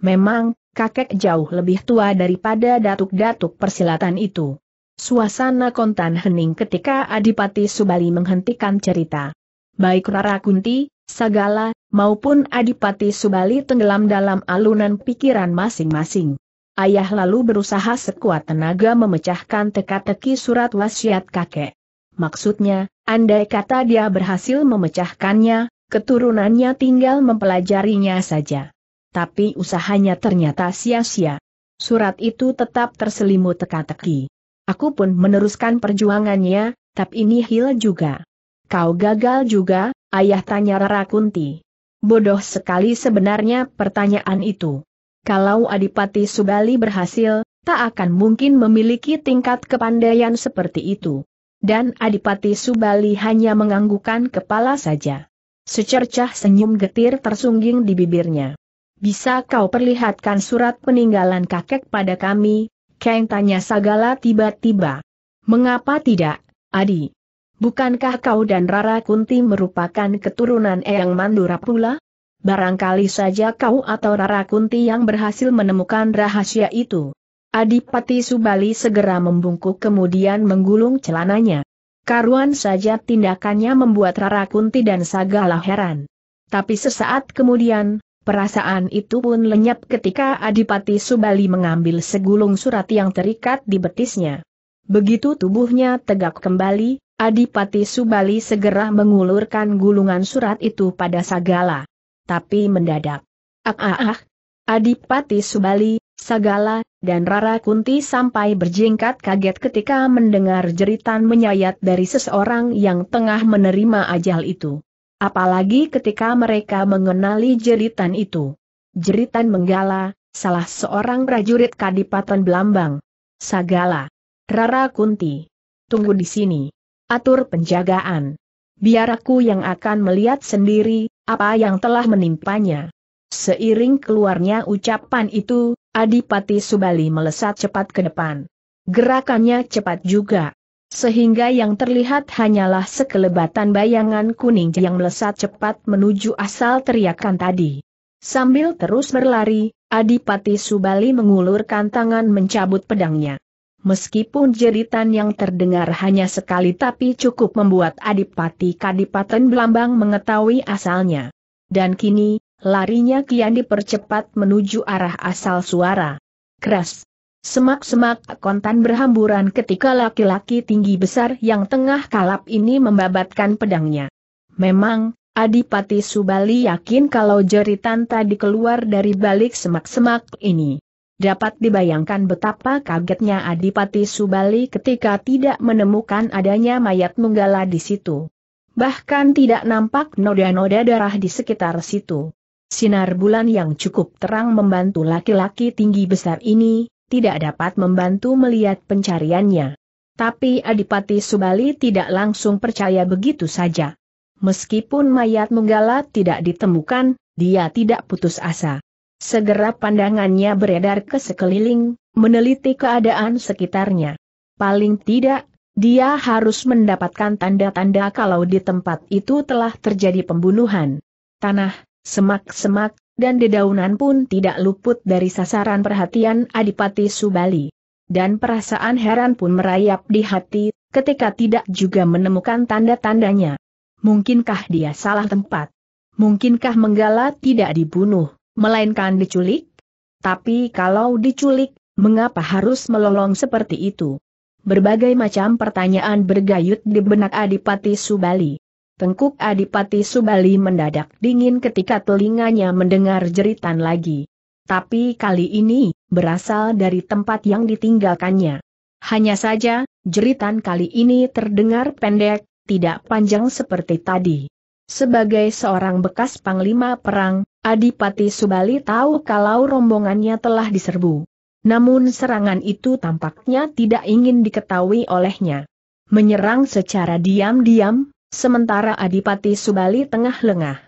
Memang, kakek jauh lebih tua daripada datuk-datuk persilatan itu. Suasana kontan hening ketika Adipati Subali menghentikan cerita. Baik Rara Kunti, Sagala, maupun Adipati Subali tenggelam dalam alunan pikiran masing-masing. Ayah lalu berusaha sekuat tenaga memecahkan teka-teki surat wasiat kakek. Maksudnya, andai kata dia berhasil memecahkannya, keturunannya tinggal mempelajarinya saja. Tapi usahanya ternyata sia-sia. Surat itu tetap terselimut teka-teki. Aku pun meneruskan perjuangannya, tapi ini hil juga. Kau gagal juga, ayah tanya Rara Kunti. Bodoh sekali sebenarnya pertanyaan itu. Kalau Adipati Subali berhasil, tak akan mungkin memiliki tingkat kepandaian seperti itu. Dan Adipati Subali hanya menganggukkan kepala saja. Secercah senyum getir tersungging di bibirnya. Bisa kau perlihatkan surat peninggalan kakek pada kami? Kang tanya Sagala tiba-tiba. Mengapa tidak, Adi? Bukankah kau dan Rara Kunti merupakan keturunan Eyang Mandura pula? Barangkali saja kau atau Rara Kunti yang berhasil menemukan rahasia itu. Adipati Subali segera membungkuk kemudian menggulung celananya. Karuan saja tindakannya membuat Rara Kunti dan Sagala heran. Tapi sesaat kemudian, perasaan itu pun lenyap ketika Adipati Subali mengambil segulung surat yang terikat di betisnya. Begitu tubuhnya tegak kembali, Adipati Subali segera mengulurkan gulungan surat itu pada Sagala tapi mendadak. Ah ah ah. Adipati Subali, Sagala, dan Rara Kunti sampai berjingkat kaget ketika mendengar jeritan menyayat dari seseorang yang tengah menerima ajal itu. Apalagi ketika mereka mengenali jeritan itu. Jeritan Menggala, salah seorang prajurit Kadipaten Belambang. Sagala. Rara Kunti. Tunggu di sini. Atur penjagaan. Biar aku yang akan melihat sendiri, apa yang telah menimpanya. Seiring keluarnya ucapan itu, Adipati Subali melesat cepat ke depan. Gerakannya cepat juga. Sehingga yang terlihat hanyalah sekelebatan bayangan kuning yang melesat cepat menuju asal teriakan tadi. Sambil terus berlari, Adipati Subali mengulurkan tangan mencabut pedangnya. Meskipun jeritan yang terdengar hanya sekali tapi cukup membuat Adipati Kadipaten Belambang mengetahui asalnya. Dan kini, larinya kian dipercepat menuju arah asal suara. Keras. Semak-semak kontan berhamburan ketika laki-laki tinggi besar yang tengah kalap ini membabatkan pedangnya. Memang, Adipati Subali yakin kalau jeritan tadi keluar dari balik semak-semak ini. Dapat dibayangkan betapa kagetnya Adipati Subali ketika tidak menemukan adanya mayat menggala di situ. Bahkan tidak nampak noda-noda darah di sekitar situ. Sinar bulan yang cukup terang membantu laki-laki tinggi besar ini, tidak dapat membantu melihat pencariannya. Tapi Adipati Subali tidak langsung percaya begitu saja. Meskipun mayat menggala tidak ditemukan, dia tidak putus asa. Segera pandangannya beredar ke sekeliling, meneliti keadaan sekitarnya. Paling tidak, dia harus mendapatkan tanda-tanda kalau di tempat itu telah terjadi pembunuhan. Tanah, semak-semak, dan dedaunan pun tidak luput dari sasaran perhatian Adipati Subali. Dan perasaan heran pun merayap di hati, ketika tidak juga menemukan tanda-tandanya. Mungkinkah dia salah tempat? Mungkinkah Menggala tidak dibunuh? melainkan diculik? Tapi kalau diculik, mengapa harus melolong seperti itu? Berbagai macam pertanyaan bergayut di benak Adipati Subali. Tengkuk Adipati Subali mendadak dingin ketika telinganya mendengar jeritan lagi. Tapi kali ini, berasal dari tempat yang ditinggalkannya. Hanya saja, jeritan kali ini terdengar pendek, tidak panjang seperti tadi. Sebagai seorang bekas panglima perang, Adipati Subali tahu kalau rombongannya telah diserbu. Namun serangan itu tampaknya tidak ingin diketahui olehnya. Menyerang secara diam-diam, sementara Adipati Subali tengah lengah.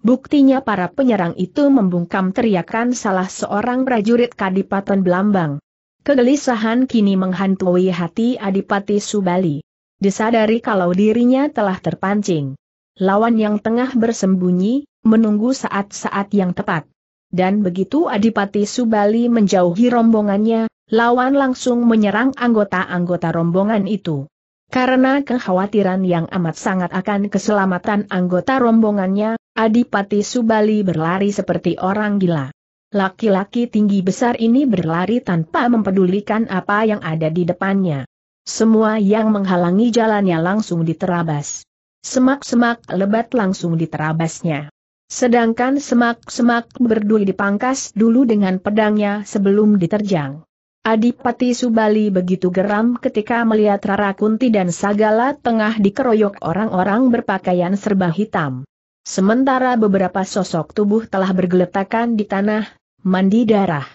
Buktinya para penyerang itu membungkam teriakan salah seorang prajurit Kadipaten Belambang. Kegelisahan kini menghantui hati Adipati Subali. Disadari kalau dirinya telah terpancing lawan yang tengah bersembunyi, menunggu saat-saat yang tepat. Dan begitu Adipati Subali menjauhi rombongannya, lawan langsung menyerang anggota-anggota rombongan itu. Karena kekhawatiran yang amat sangat akan keselamatan anggota rombongannya, Adipati Subali berlari seperti orang gila. Laki-laki tinggi besar ini berlari tanpa mempedulikan apa yang ada di depannya. Semua yang menghalangi jalannya langsung diterabas. Semak-semak lebat langsung diterabasnya. Sedangkan semak-semak berdui dipangkas dulu dengan pedangnya sebelum diterjang. Adipati Subali begitu geram ketika melihat Rara Kunti dan Sagala tengah dikeroyok orang-orang berpakaian serba hitam. Sementara beberapa sosok tubuh telah bergeletakan di tanah, mandi darah.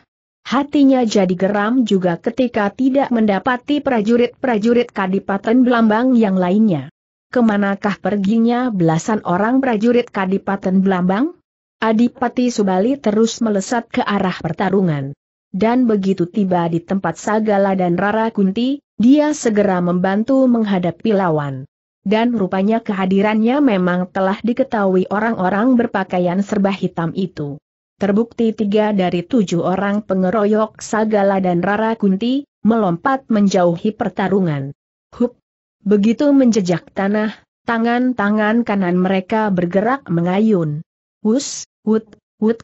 Hatinya jadi geram juga ketika tidak mendapati prajurit-prajurit Kadipaten Belambang yang lainnya kemanakah perginya belasan orang prajurit Kadipaten Blambang? Adipati Subali terus melesat ke arah pertarungan. Dan begitu tiba di tempat Sagala dan Rara Kunti, dia segera membantu menghadapi lawan. Dan rupanya kehadirannya memang telah diketahui orang-orang berpakaian serba hitam itu. Terbukti tiga dari tujuh orang pengeroyok Sagala dan Rara Kunti, melompat menjauhi pertarungan. Hup, Begitu menjejak tanah, tangan-tangan kanan mereka bergerak mengayun. Wus, wut, wut.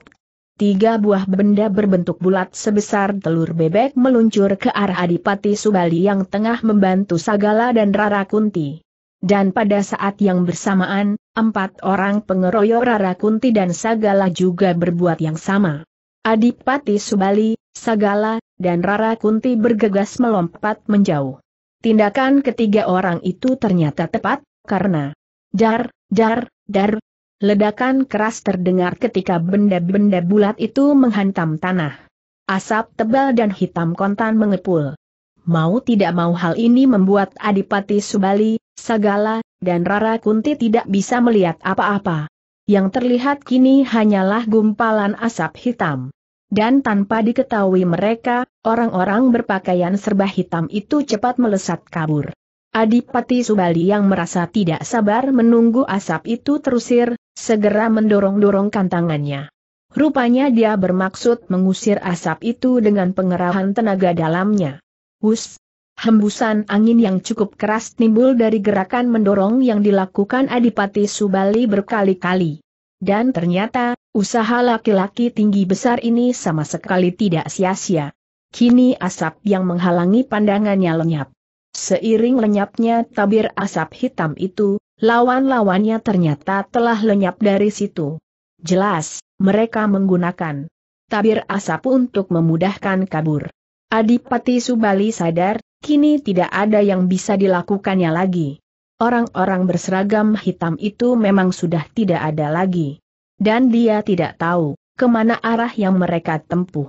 Tiga buah benda berbentuk bulat sebesar telur bebek meluncur ke arah Adipati Subali yang tengah membantu Sagala dan Rara Kunti. Dan pada saat yang bersamaan, empat orang pengeroyok Rara Kunti dan Sagala juga berbuat yang sama. Adipati Subali, Sagala, dan Rara Kunti bergegas melompat menjauh. Tindakan ketiga orang itu ternyata tepat, karena jar, jar, dar. Ledakan keras terdengar ketika benda-benda bulat itu menghantam tanah. Asap tebal dan hitam kontan mengepul. Mau tidak mau hal ini membuat Adipati Subali, Sagala, dan Rara Kunti tidak bisa melihat apa-apa. Yang terlihat kini hanyalah gumpalan asap hitam. Dan tanpa diketahui mereka, orang-orang berpakaian serba hitam itu cepat melesat kabur. Adipati Subali yang merasa tidak sabar menunggu asap itu terusir, segera mendorong-dorongkan tangannya. Rupanya dia bermaksud mengusir asap itu dengan pengerahan tenaga dalamnya. Hus! Hembusan angin yang cukup keras timbul dari gerakan mendorong yang dilakukan Adipati Subali berkali-kali. Dan ternyata, usaha laki-laki tinggi besar ini sama sekali tidak sia-sia. Kini asap yang menghalangi pandangannya lenyap. Seiring lenyapnya tabir asap hitam itu, lawan-lawannya ternyata telah lenyap dari situ. Jelas, mereka menggunakan tabir asap untuk memudahkan kabur. Adipati Subali sadar, kini tidak ada yang bisa dilakukannya lagi orang-orang berseragam hitam itu memang sudah tidak ada lagi. Dan dia tidak tahu kemana arah yang mereka tempuh.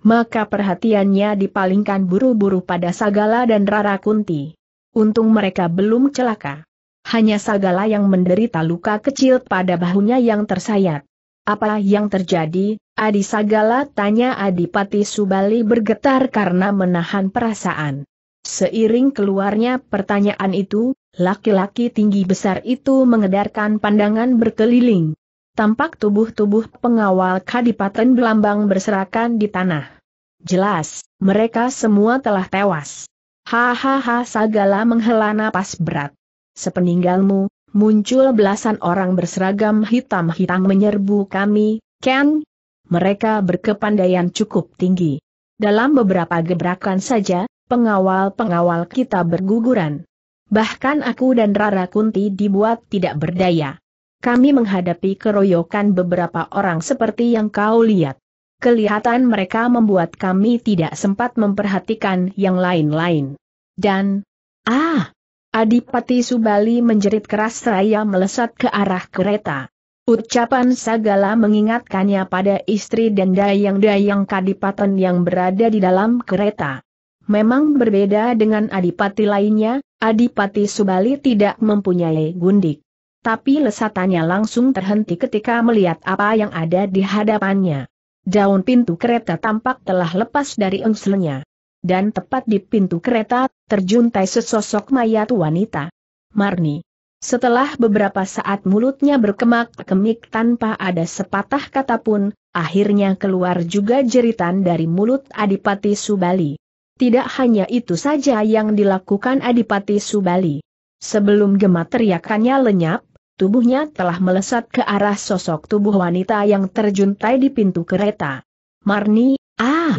Maka perhatiannya dipalingkan buru-buru pada Sagala dan Rara Kunti. Untung mereka belum celaka. Hanya Sagala yang menderita luka kecil pada bahunya yang tersayat. Apa yang terjadi, Adi Sagala tanya Adipati Subali bergetar karena menahan perasaan. Seiring keluarnya pertanyaan itu, laki-laki tinggi besar itu mengedarkan pandangan berkeliling. Tampak tubuh-tubuh pengawal Kadipaten Belambang berserakan di tanah. Jelas, mereka semua telah tewas. Hahaha Sagala menghela napas berat. Sepeninggalmu, muncul belasan orang berseragam hitam-hitam menyerbu kami, Ken. Mereka berkepandaian cukup tinggi. Dalam beberapa gebrakan saja, Pengawal-pengawal kita berguguran. Bahkan aku dan Rara Kunti dibuat tidak berdaya. Kami menghadapi keroyokan beberapa orang seperti yang kau lihat. Kelihatan mereka membuat kami tidak sempat memperhatikan yang lain-lain. Dan, ah, Adipati Subali menjerit keras seraya melesat ke arah kereta. Ucapan Sagala mengingatkannya pada istri dan dayang-dayang kadipaten yang berada di dalam kereta. Memang berbeda dengan adipati lainnya, adipati Subali tidak mempunyai gundik. Tapi lesatannya langsung terhenti ketika melihat apa yang ada di hadapannya. Daun pintu kereta tampak telah lepas dari engselnya. Dan tepat di pintu kereta, terjuntai sesosok mayat wanita. Marni. Setelah beberapa saat mulutnya berkemak-kemik tanpa ada sepatah kata pun, akhirnya keluar juga jeritan dari mulut Adipati Subali. Tidak hanya itu saja yang dilakukan Adipati Subali. Sebelum gemat teriakannya lenyap, tubuhnya telah melesat ke arah sosok tubuh wanita yang terjuntai di pintu kereta. Marni, ah!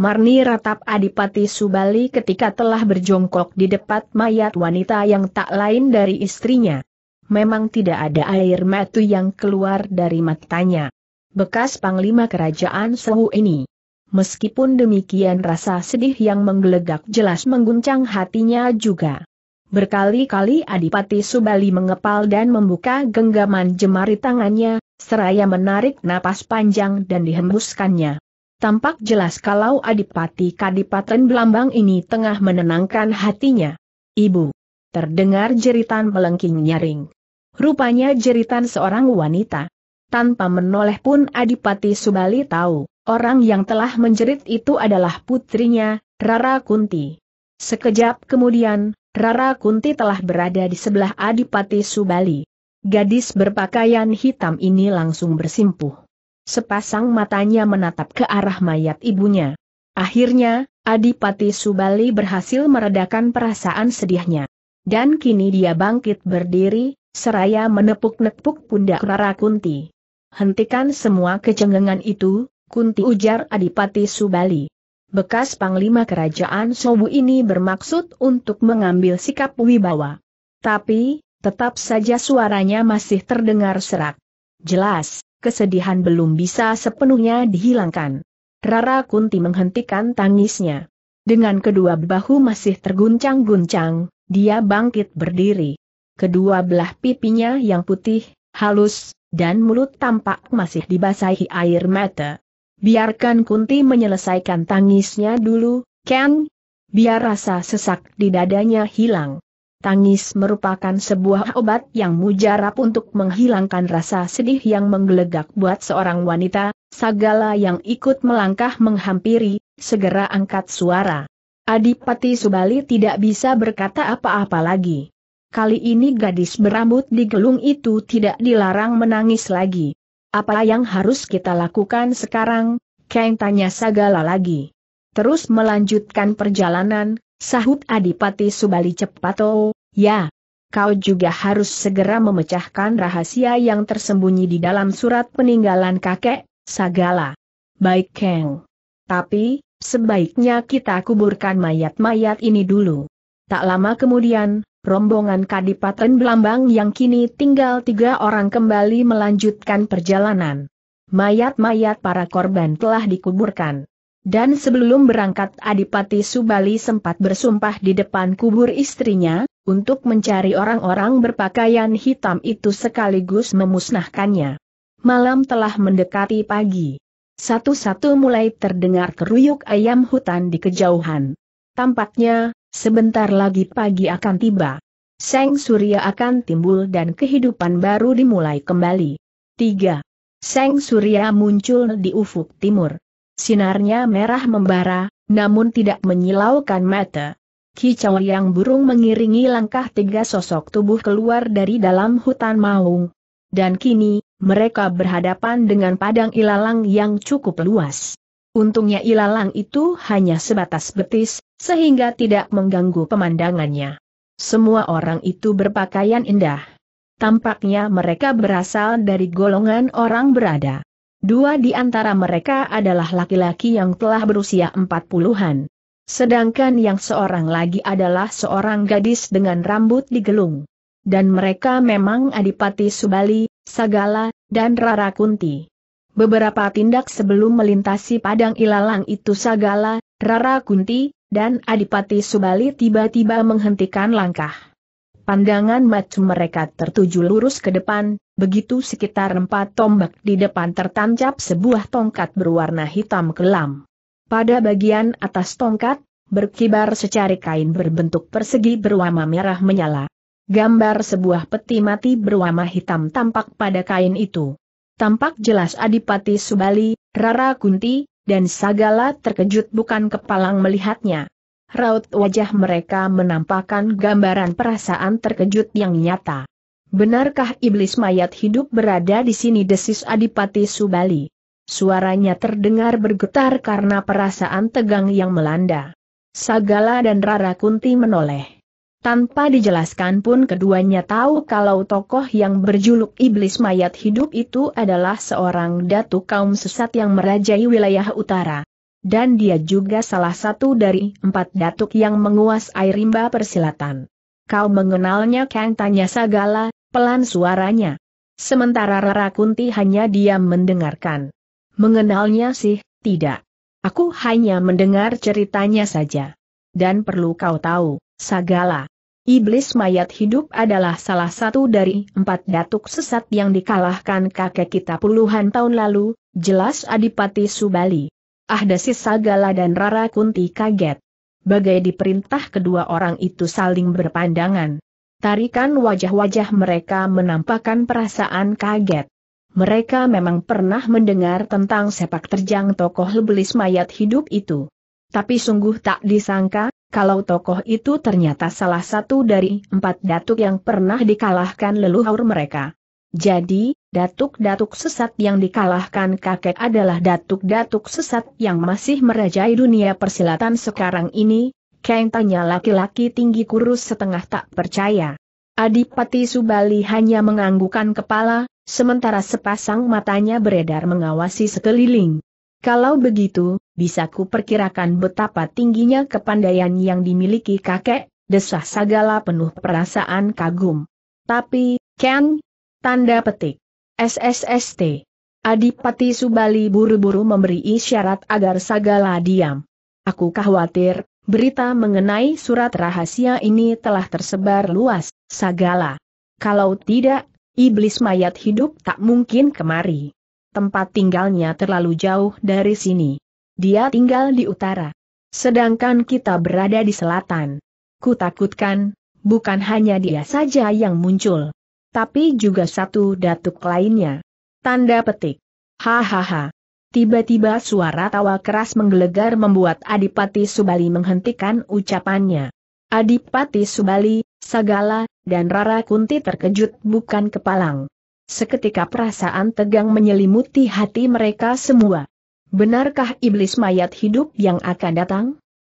Marni ratap Adipati Subali ketika telah berjongkok di depan mayat wanita yang tak lain dari istrinya. Memang tidak ada air mata yang keluar dari matanya. Bekas Panglima Kerajaan Sewu ini. Meskipun demikian rasa sedih yang menggelegak jelas mengguncang hatinya juga. Berkali-kali Adipati Subali mengepal dan membuka genggaman jemari tangannya, seraya menarik napas panjang dan dihembuskannya. Tampak jelas kalau Adipati Kadipaten Belambang ini tengah menenangkan hatinya. Ibu. Terdengar jeritan melengking nyaring. Rupanya jeritan seorang wanita. Tanpa menoleh pun Adipati Subali tahu, Orang yang telah menjerit itu adalah putrinya, Rara Kunti. Sekejap kemudian, Rara Kunti telah berada di sebelah Adipati Subali. Gadis berpakaian hitam ini langsung bersimpuh. Sepasang matanya menatap ke arah mayat ibunya. Akhirnya, Adipati Subali berhasil meredakan perasaan sedihnya. Dan kini dia bangkit berdiri, seraya menepuk-nepuk pundak Rara Kunti. Hentikan semua kecengengan itu, Kunti ujar Adipati Subali. Bekas Panglima Kerajaan Sobu ini bermaksud untuk mengambil sikap wibawa. Tapi, tetap saja suaranya masih terdengar serak. Jelas, kesedihan belum bisa sepenuhnya dihilangkan. Rara Kunti menghentikan tangisnya. Dengan kedua bahu masih terguncang-guncang, dia bangkit berdiri. Kedua belah pipinya yang putih, halus, dan mulut tampak masih dibasahi air mata. Biarkan Kunti menyelesaikan tangisnya dulu, Ken. Biar rasa sesak di dadanya hilang. Tangis merupakan sebuah obat yang mujarab untuk menghilangkan rasa sedih yang menggelegak buat seorang wanita, Sagala yang ikut melangkah menghampiri, segera angkat suara. Adipati Subali tidak bisa berkata apa-apa lagi. Kali ini gadis berambut di gelung itu tidak dilarang menangis lagi. Apa yang harus kita lakukan sekarang? Kang tanya Sagala lagi. Terus melanjutkan perjalanan, sahut Adipati Subali Cepato, ya. Kau juga harus segera memecahkan rahasia yang tersembunyi di dalam surat peninggalan kakek, Sagala. Baik Kang. Tapi, sebaiknya kita kuburkan mayat-mayat ini dulu. Tak lama kemudian, rombongan Kadipaten Belambang yang kini tinggal tiga orang kembali melanjutkan perjalanan. Mayat-mayat para korban telah dikuburkan. Dan sebelum berangkat Adipati Subali sempat bersumpah di depan kubur istrinya, untuk mencari orang-orang berpakaian hitam itu sekaligus memusnahkannya. Malam telah mendekati pagi. Satu-satu mulai terdengar keruyuk ayam hutan di kejauhan. Tampaknya, Sebentar lagi pagi akan tiba. Seng Surya akan timbul dan kehidupan baru dimulai kembali. 3. Seng Surya muncul di ufuk timur. Sinarnya merah membara, namun tidak menyilaukan mata. Kicau yang burung mengiringi langkah tiga sosok tubuh keluar dari dalam hutan maung. Dan kini, mereka berhadapan dengan padang ilalang yang cukup luas. Untungnya ilalang itu hanya sebatas betis, sehingga tidak mengganggu pemandangannya. Semua orang itu berpakaian indah. Tampaknya mereka berasal dari golongan orang berada. Dua di antara mereka adalah laki-laki yang telah berusia empat puluhan. Sedangkan yang seorang lagi adalah seorang gadis dengan rambut digelung. Dan mereka memang Adipati Subali, Sagala, dan Rara Kunti. Beberapa tindak sebelum melintasi padang ilalang itu Sagala, Rara Kunti, dan Adipati Subali tiba-tiba menghentikan langkah. Pandangan mata mereka tertuju lurus ke depan, begitu sekitar empat tombak di depan tertancap sebuah tongkat berwarna hitam kelam. Pada bagian atas tongkat, berkibar secari kain berbentuk persegi berwarna merah menyala. Gambar sebuah peti mati berwarna hitam tampak pada kain itu. Tampak jelas Adipati Subali, Rara Kunti, dan Sagala terkejut bukan kepalang melihatnya. Raut wajah mereka menampakkan gambaran perasaan terkejut yang nyata. Benarkah iblis mayat hidup berada di sini desis Adipati Subali? Suaranya terdengar bergetar karena perasaan tegang yang melanda. Sagala dan Rara Kunti menoleh. Tanpa dijelaskan pun keduanya tahu kalau tokoh yang berjuluk Iblis Mayat Hidup itu adalah seorang datuk kaum sesat yang merajai wilayah utara. Dan dia juga salah satu dari empat datuk yang menguasai rimba persilatan. Kau mengenalnya Kang tanya Sagala, pelan suaranya. Sementara Rara Kunti hanya diam mendengarkan. Mengenalnya sih, tidak. Aku hanya mendengar ceritanya saja. Dan perlu kau tahu, Sagala. Iblis mayat hidup adalah salah satu dari empat datuk sesat yang dikalahkan kakek kita puluhan tahun lalu, jelas Adipati Subali. Ah, dasis Sagala dan Rara Kunti kaget. Bagai diperintah kedua orang itu saling berpandangan. Tarikan wajah-wajah mereka menampakkan perasaan kaget. Mereka memang pernah mendengar tentang sepak terjang tokoh lebelis mayat hidup itu. Tapi sungguh tak disangka, kalau tokoh itu ternyata salah satu dari empat datuk yang pernah dikalahkan leluhur mereka. Jadi, datuk-datuk sesat yang dikalahkan kakek adalah datuk-datuk sesat yang masih merajai dunia persilatan sekarang ini, Kang tanya laki-laki tinggi kurus setengah tak percaya. Adipati Subali hanya menganggukan kepala, sementara sepasang matanya beredar mengawasi sekeliling. Kalau begitu, bisa ku perkirakan betapa tingginya kepandaian yang dimiliki kakek, desah segala penuh perasaan kagum. Tapi, Ken? Tanda petik. SSST. Adipati Subali buru-buru memberi isyarat agar Sagala diam. Aku khawatir, berita mengenai surat rahasia ini telah tersebar luas, Sagala. Kalau tidak, iblis mayat hidup tak mungkin kemari tempat tinggalnya terlalu jauh dari sini. Dia tinggal di utara. Sedangkan kita berada di selatan. Kutakutkan, bukan hanya dia saja yang muncul. Tapi juga satu datuk lainnya. Tanda petik. Hahaha. Tiba-tiba suara tawa keras menggelegar membuat Adipati Subali menghentikan ucapannya. Adipati Subali, Sagala, dan Rara Kunti terkejut bukan kepalang. Seketika perasaan tegang menyelimuti hati mereka semua. Benarkah iblis mayat hidup yang akan datang?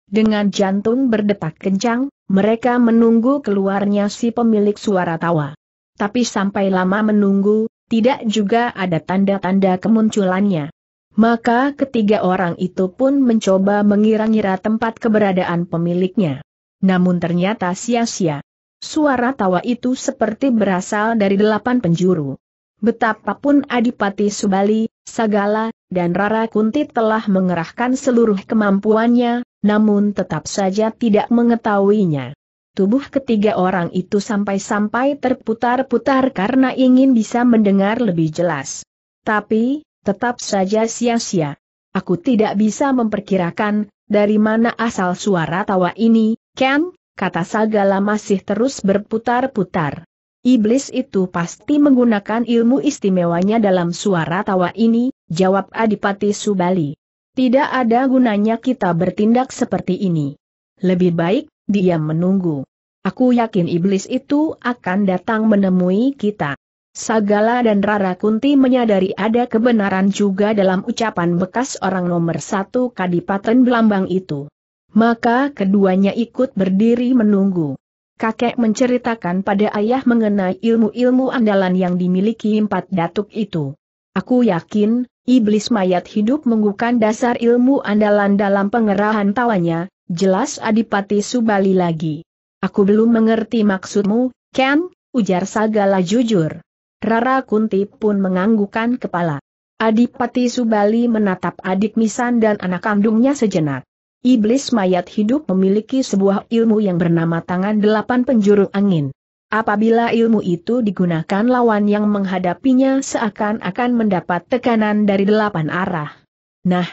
Dengan jantung berdetak kencang, mereka menunggu keluarnya si pemilik suara tawa. Tapi sampai lama menunggu, tidak juga ada tanda-tanda kemunculannya. Maka ketiga orang itu pun mencoba mengira-ngira tempat keberadaan pemiliknya. Namun ternyata sia-sia. Suara tawa itu seperti berasal dari delapan penjuru. Betapapun Adipati Subali, Sagala, dan Rara Kunti telah mengerahkan seluruh kemampuannya, namun tetap saja tidak mengetahuinya. Tubuh ketiga orang itu sampai-sampai terputar-putar karena ingin bisa mendengar lebih jelas. Tapi, tetap saja sia-sia. Aku tidak bisa memperkirakan, dari mana asal suara tawa ini, Ken, kata Sagala masih terus berputar-putar. Iblis itu pasti menggunakan ilmu istimewanya dalam suara tawa ini, jawab Adipati Subali. Tidak ada gunanya kita bertindak seperti ini. Lebih baik, dia menunggu. Aku yakin iblis itu akan datang menemui kita. Sagala dan Rara Kunti menyadari ada kebenaran juga dalam ucapan bekas orang nomor satu Kadipaten Belambang itu. Maka keduanya ikut berdiri menunggu kakek menceritakan pada ayah mengenai ilmu-ilmu andalan yang dimiliki empat datuk itu. Aku yakin, iblis mayat hidup menggukan dasar ilmu andalan dalam pengerahan tawanya, jelas Adipati Subali lagi. Aku belum mengerti maksudmu, Ken, ujar Sagala jujur. Rara Kunti pun menganggukan kepala. Adipati Subali menatap adik Misan dan anak kandungnya sejenak. Iblis mayat hidup memiliki sebuah ilmu yang bernama tangan delapan penjuru angin. Apabila ilmu itu digunakan lawan yang menghadapinya seakan-akan mendapat tekanan dari delapan arah. Nah,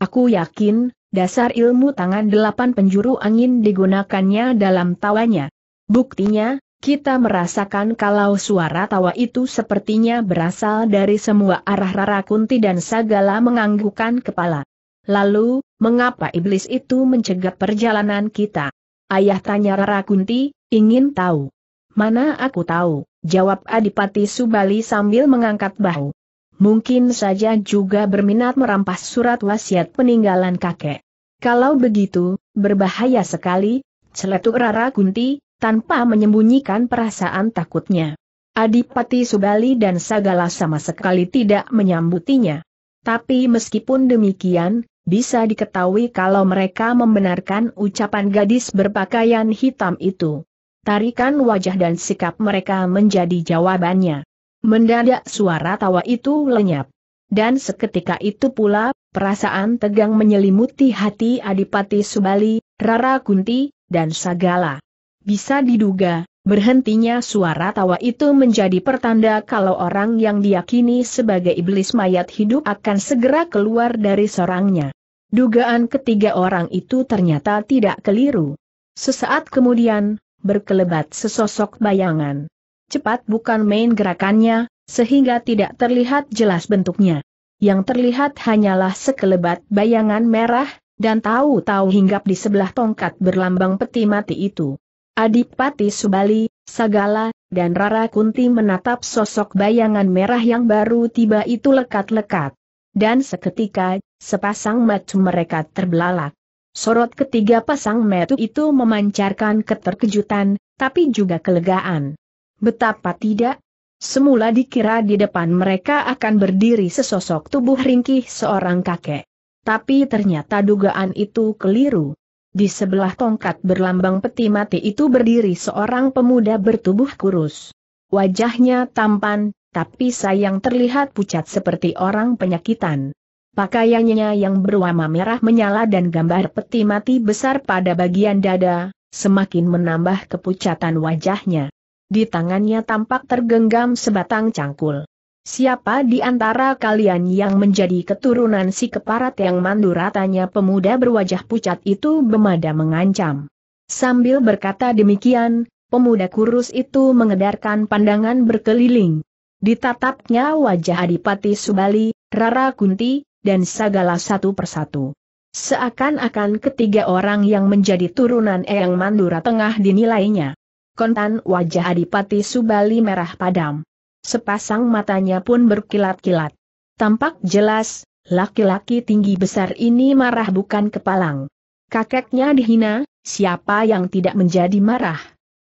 aku yakin, dasar ilmu tangan delapan penjuru angin digunakannya dalam tawanya. Buktinya, kita merasakan kalau suara tawa itu sepertinya berasal dari semua arah Rara Kunti dan Sagala menganggukkan kepala. Lalu, mengapa iblis itu mencegat perjalanan kita? Ayah tanya Rara Kunti, ingin tahu. Mana aku tahu, jawab Adipati Subali sambil mengangkat bahu. Mungkin saja juga berminat merampas surat wasiat peninggalan kakek. Kalau begitu, berbahaya sekali, celetuk Rara Kunti, tanpa menyembunyikan perasaan takutnya. Adipati Subali dan Sagala sama sekali tidak menyambutinya. Tapi meskipun demikian, bisa diketahui kalau mereka membenarkan ucapan gadis berpakaian hitam itu. Tarikan wajah dan sikap mereka menjadi jawabannya. Mendadak suara tawa itu lenyap. Dan seketika itu pula, perasaan tegang menyelimuti hati Adipati Subali, Rara Kunti, dan Sagala. Bisa diduga, berhentinya suara tawa itu menjadi pertanda kalau orang yang diyakini sebagai iblis mayat hidup akan segera keluar dari sorangnya. Dugaan ketiga orang itu ternyata tidak keliru. Sesaat kemudian, berkelebat sesosok bayangan. Cepat bukan main gerakannya, sehingga tidak terlihat jelas bentuknya. Yang terlihat hanyalah sekelebat bayangan merah, dan tahu-tahu hinggap di sebelah tongkat berlambang peti mati itu. Adipati Subali, Sagala, dan Rara Kunti menatap sosok bayangan merah yang baru tiba itu lekat-lekat. Dan seketika Sepasang mata mereka terbelalak. Sorot ketiga pasang mata itu memancarkan keterkejutan, tapi juga kelegaan. Betapa tidak? Semula dikira di depan mereka akan berdiri sesosok tubuh ringkih seorang kakek. Tapi ternyata dugaan itu keliru. Di sebelah tongkat berlambang peti mati itu berdiri seorang pemuda bertubuh kurus. Wajahnya tampan, tapi sayang terlihat pucat seperti orang penyakitan. Pakaiannya yang berwarna merah menyala dan gambar peti mati besar pada bagian dada, semakin menambah kepucatan wajahnya. Di tangannya tampak tergenggam sebatang cangkul. Siapa di antara kalian yang menjadi keturunan si keparat yang manduratanya pemuda berwajah pucat itu bemada mengancam. Sambil berkata demikian, pemuda kurus itu mengedarkan pandangan berkeliling. Ditatapnya wajah Adipati Subali, Rara Kunti, dan segala satu persatu. Seakan-akan ketiga orang yang menjadi turunan Eyang Mandura tengah dinilainya. Kontan wajah Adipati Subali merah padam. Sepasang matanya pun berkilat-kilat. Tampak jelas, laki-laki tinggi besar ini marah bukan kepalang. Kakeknya dihina, siapa yang tidak menjadi marah?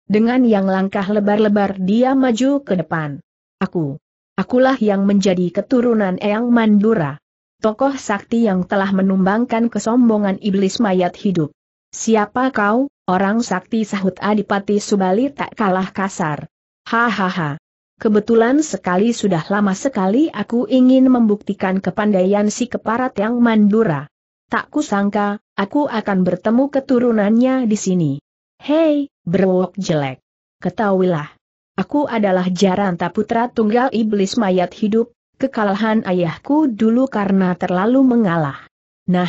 Dengan yang langkah lebar-lebar dia maju ke depan. Aku. Akulah yang menjadi keturunan Eyang Mandura tokoh sakti yang telah menumbangkan kesombongan iblis mayat hidup. Siapa kau, orang sakti sahut Adipati Subali tak kalah kasar. Hahaha. Kebetulan sekali sudah lama sekali aku ingin membuktikan kepandaian si keparat yang mandura. Tak kusangka, aku akan bertemu keturunannya di sini. Hei, berwok jelek. Ketahuilah. Aku adalah Jaranta putra tunggal iblis mayat hidup, kekalahan ayahku dulu karena terlalu mengalah. Nah,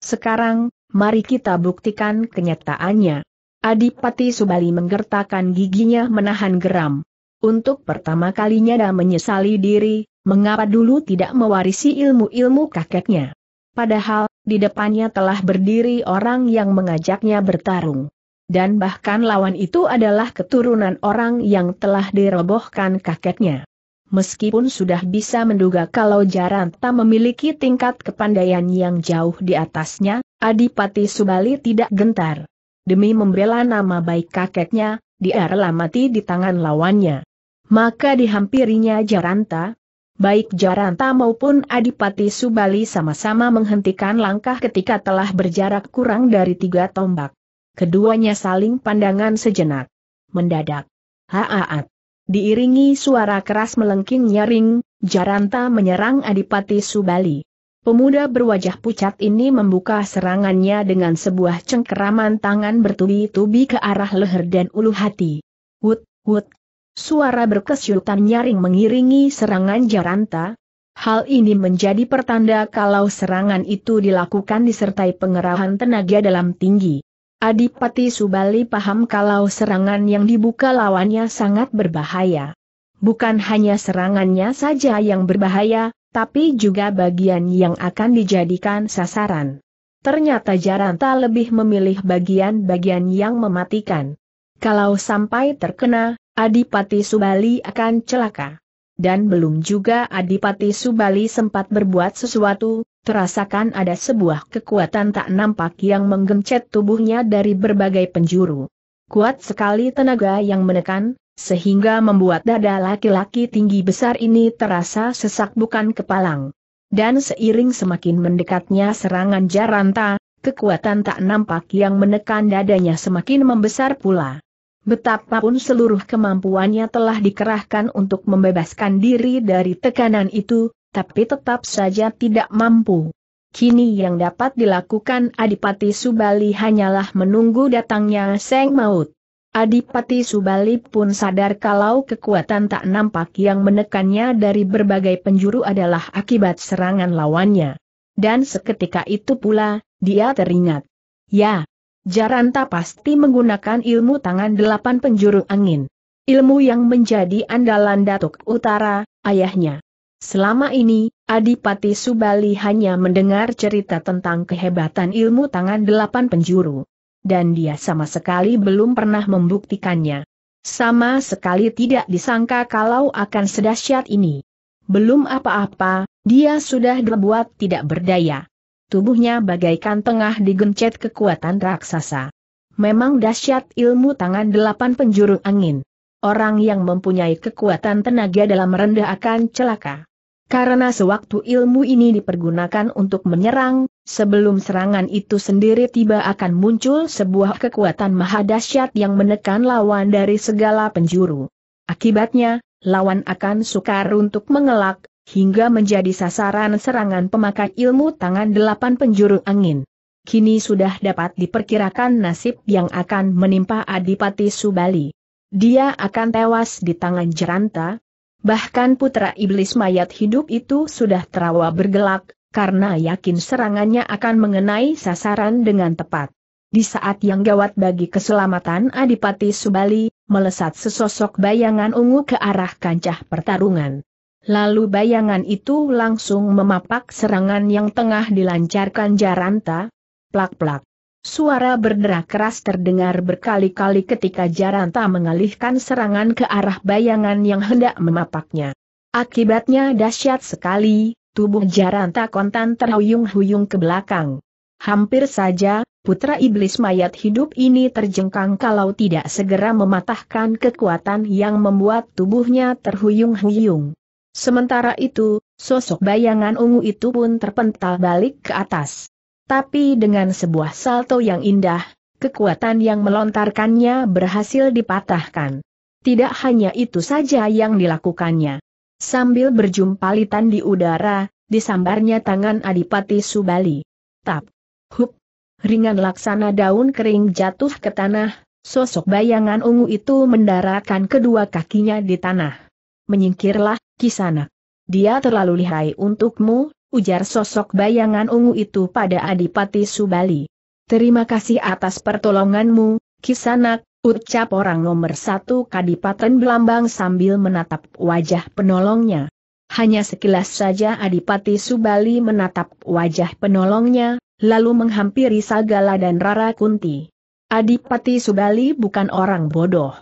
sekarang, mari kita buktikan kenyataannya. Adipati Subali menggertakkan giginya menahan geram. Untuk pertama kalinya dia menyesali diri, mengapa dulu tidak mewarisi ilmu-ilmu kakeknya. Padahal, di depannya telah berdiri orang yang mengajaknya bertarung. Dan bahkan lawan itu adalah keturunan orang yang telah dirobohkan kakeknya. Meskipun sudah bisa menduga kalau Jaranta memiliki tingkat kepandaian yang jauh di atasnya, Adipati Subali tidak gentar. Demi membela nama baik kakeknya, dia rela mati di tangan lawannya. Maka dihampirinya Jaranta. Baik Jaranta maupun Adipati Subali sama-sama menghentikan langkah ketika telah berjarak kurang dari tiga tombak. Keduanya saling pandangan sejenak. Mendadak. Haaat. Diiringi suara keras melengking nyaring, Jaranta menyerang Adipati Subali. Pemuda berwajah pucat ini membuka serangannya dengan sebuah cengkeraman tangan bertubi-tubi ke arah leher dan ulu hati. Wut, wut. Suara berkesyutan nyaring mengiringi serangan Jaranta. Hal ini menjadi pertanda kalau serangan itu dilakukan disertai pengerahan tenaga dalam tinggi. Adipati Subali paham kalau serangan yang dibuka lawannya sangat berbahaya. Bukan hanya serangannya saja yang berbahaya, tapi juga bagian yang akan dijadikan sasaran. Ternyata Jaranta lebih memilih bagian-bagian yang mematikan. Kalau sampai terkena, Adipati Subali akan celaka. Dan belum juga Adipati Subali sempat berbuat sesuatu, terasakan ada sebuah kekuatan tak nampak yang menggencet tubuhnya dari berbagai penjuru. Kuat sekali tenaga yang menekan, sehingga membuat dada laki-laki tinggi besar ini terasa sesak bukan kepalang. Dan seiring semakin mendekatnya serangan Jaranta, kekuatan tak nampak yang menekan dadanya semakin membesar pula. Betapapun seluruh kemampuannya telah dikerahkan untuk membebaskan diri dari tekanan itu, tapi tetap saja tidak mampu. Kini yang dapat dilakukan Adipati Subali hanyalah menunggu datangnya Seng Maut. Adipati Subali pun sadar kalau kekuatan tak nampak yang menekannya dari berbagai penjuru adalah akibat serangan lawannya. Dan seketika itu pula, dia teringat. Ya, Jaranta pasti menggunakan ilmu tangan delapan penjuru angin. Ilmu yang menjadi andalan Datuk Utara, ayahnya. Selama ini, Adipati Subali hanya mendengar cerita tentang kehebatan ilmu tangan delapan penjuru. Dan dia sama sekali belum pernah membuktikannya. Sama sekali tidak disangka kalau akan sedahsyat ini. Belum apa-apa, dia sudah berbuat tidak berdaya. Tubuhnya bagaikan tengah digencet kekuatan raksasa. Memang dahsyat ilmu tangan delapan penjuru angin. Orang yang mempunyai kekuatan tenaga dalam rendah akan celaka. Karena sewaktu ilmu ini dipergunakan untuk menyerang, sebelum serangan itu sendiri tiba akan muncul sebuah kekuatan mahadasyat yang menekan lawan dari segala penjuru. Akibatnya, lawan akan sukar untuk mengelak, hingga menjadi sasaran serangan pemakai ilmu tangan delapan penjuru angin. Kini sudah dapat diperkirakan nasib yang akan menimpa Adipati Subali. Dia akan tewas di tangan jeranta, Bahkan putra iblis mayat hidup itu sudah terawa bergelak, karena yakin serangannya akan mengenai sasaran dengan tepat. Di saat yang gawat bagi keselamatan Adipati Subali, melesat sesosok bayangan ungu ke arah kancah pertarungan. Lalu bayangan itu langsung memapak serangan yang tengah dilancarkan Jaranta. Plak-plak. Suara berderak keras terdengar berkali-kali ketika Jaranta mengalihkan serangan ke arah bayangan yang hendak memapaknya. Akibatnya dahsyat sekali, tubuh Jaranta kontan terhuyung-huyung ke belakang. Hampir saja, putra iblis mayat hidup ini terjengkang kalau tidak segera mematahkan kekuatan yang membuat tubuhnya terhuyung-huyung. Sementara itu, sosok bayangan ungu itu pun terpental balik ke atas. Tapi dengan sebuah salto yang indah, kekuatan yang melontarkannya berhasil dipatahkan. Tidak hanya itu saja yang dilakukannya. Sambil berjumpalitan di udara, disambarnya tangan Adipati Subali. Tap. Hup. Ringan laksana daun kering jatuh ke tanah, sosok bayangan ungu itu mendaratkan kedua kakinya di tanah. Menyingkirlah, kisanak. Dia terlalu lihai untukmu, ujar sosok bayangan ungu itu pada Adipati Subali. Terima kasih atas pertolonganmu, Kisanak, ucap orang nomor satu Kadipaten Belambang sambil menatap wajah penolongnya. Hanya sekilas saja Adipati Subali menatap wajah penolongnya, lalu menghampiri Sagala dan Rara Kunti. Adipati Subali bukan orang bodoh.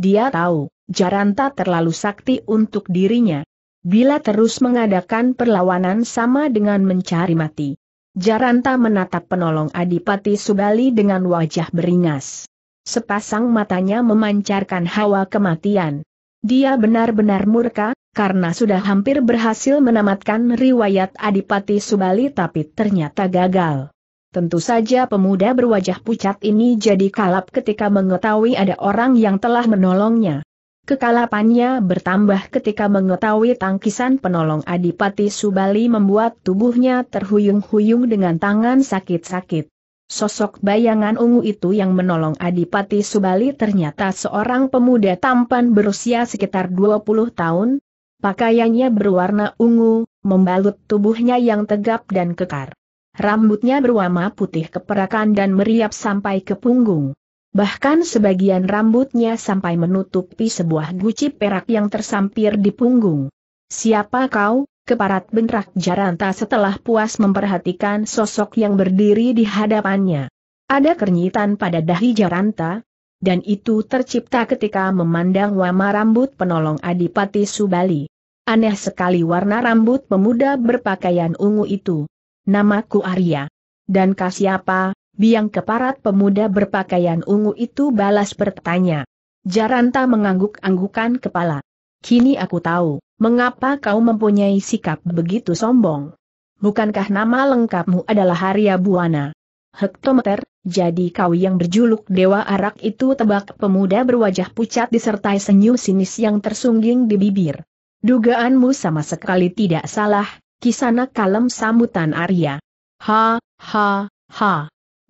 Dia tahu, Jaranta terlalu sakti untuk dirinya, Bila terus mengadakan perlawanan sama dengan mencari mati. Jaranta menatap penolong Adipati Subali dengan wajah beringas. Sepasang matanya memancarkan hawa kematian. Dia benar-benar murka, karena sudah hampir berhasil menamatkan riwayat Adipati Subali tapi ternyata gagal. Tentu saja pemuda berwajah pucat ini jadi kalap ketika mengetahui ada orang yang telah menolongnya. Kekalapannya bertambah ketika mengetahui tangkisan penolong Adipati Subali membuat tubuhnya terhuyung-huyung dengan tangan sakit-sakit. Sosok bayangan ungu itu yang menolong Adipati Subali ternyata seorang pemuda tampan berusia sekitar 20 tahun. Pakaiannya berwarna ungu, membalut tubuhnya yang tegap dan kekar. Rambutnya berwarna putih keperakan dan meriap sampai ke punggung. Bahkan sebagian rambutnya sampai menutupi sebuah guci perak yang tersampir di punggung. Siapa kau? Keparat bentrak Jaranta setelah puas memperhatikan sosok yang berdiri di hadapannya. Ada kernyitan pada dahi Jaranta, dan itu tercipta ketika memandang wama rambut penolong Adipati Subali. Aneh sekali warna rambut pemuda berpakaian ungu itu. Namaku Arya. Dan kasiapa, biang keparat pemuda berpakaian ungu itu balas bertanya. Jaranta mengangguk-anggukan kepala. Kini aku tahu, mengapa kau mempunyai sikap begitu sombong. Bukankah nama lengkapmu adalah Arya Buana? Hektometer, jadi kau yang berjuluk Dewa Arak itu tebak pemuda berwajah pucat disertai senyum sinis yang tersungging di bibir. Dugaanmu sama sekali tidak salah, kisana kalem sambutan Arya. Ha, ha, ha.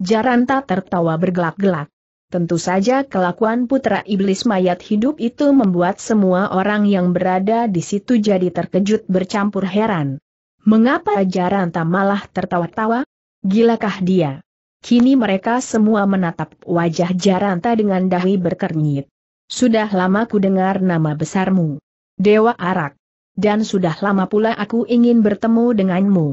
Jaranta tertawa bergelak-gelak. Tentu saja kelakuan putra iblis mayat hidup itu membuat semua orang yang berada di situ jadi terkejut bercampur heran. Mengapa Jaranta malah tertawa-tawa? Gilakah dia? Kini mereka semua menatap wajah Jaranta dengan dahi berkernyit. Sudah lama ku dengar nama besarmu. Dewa Arak. Dan sudah lama pula aku ingin bertemu denganmu.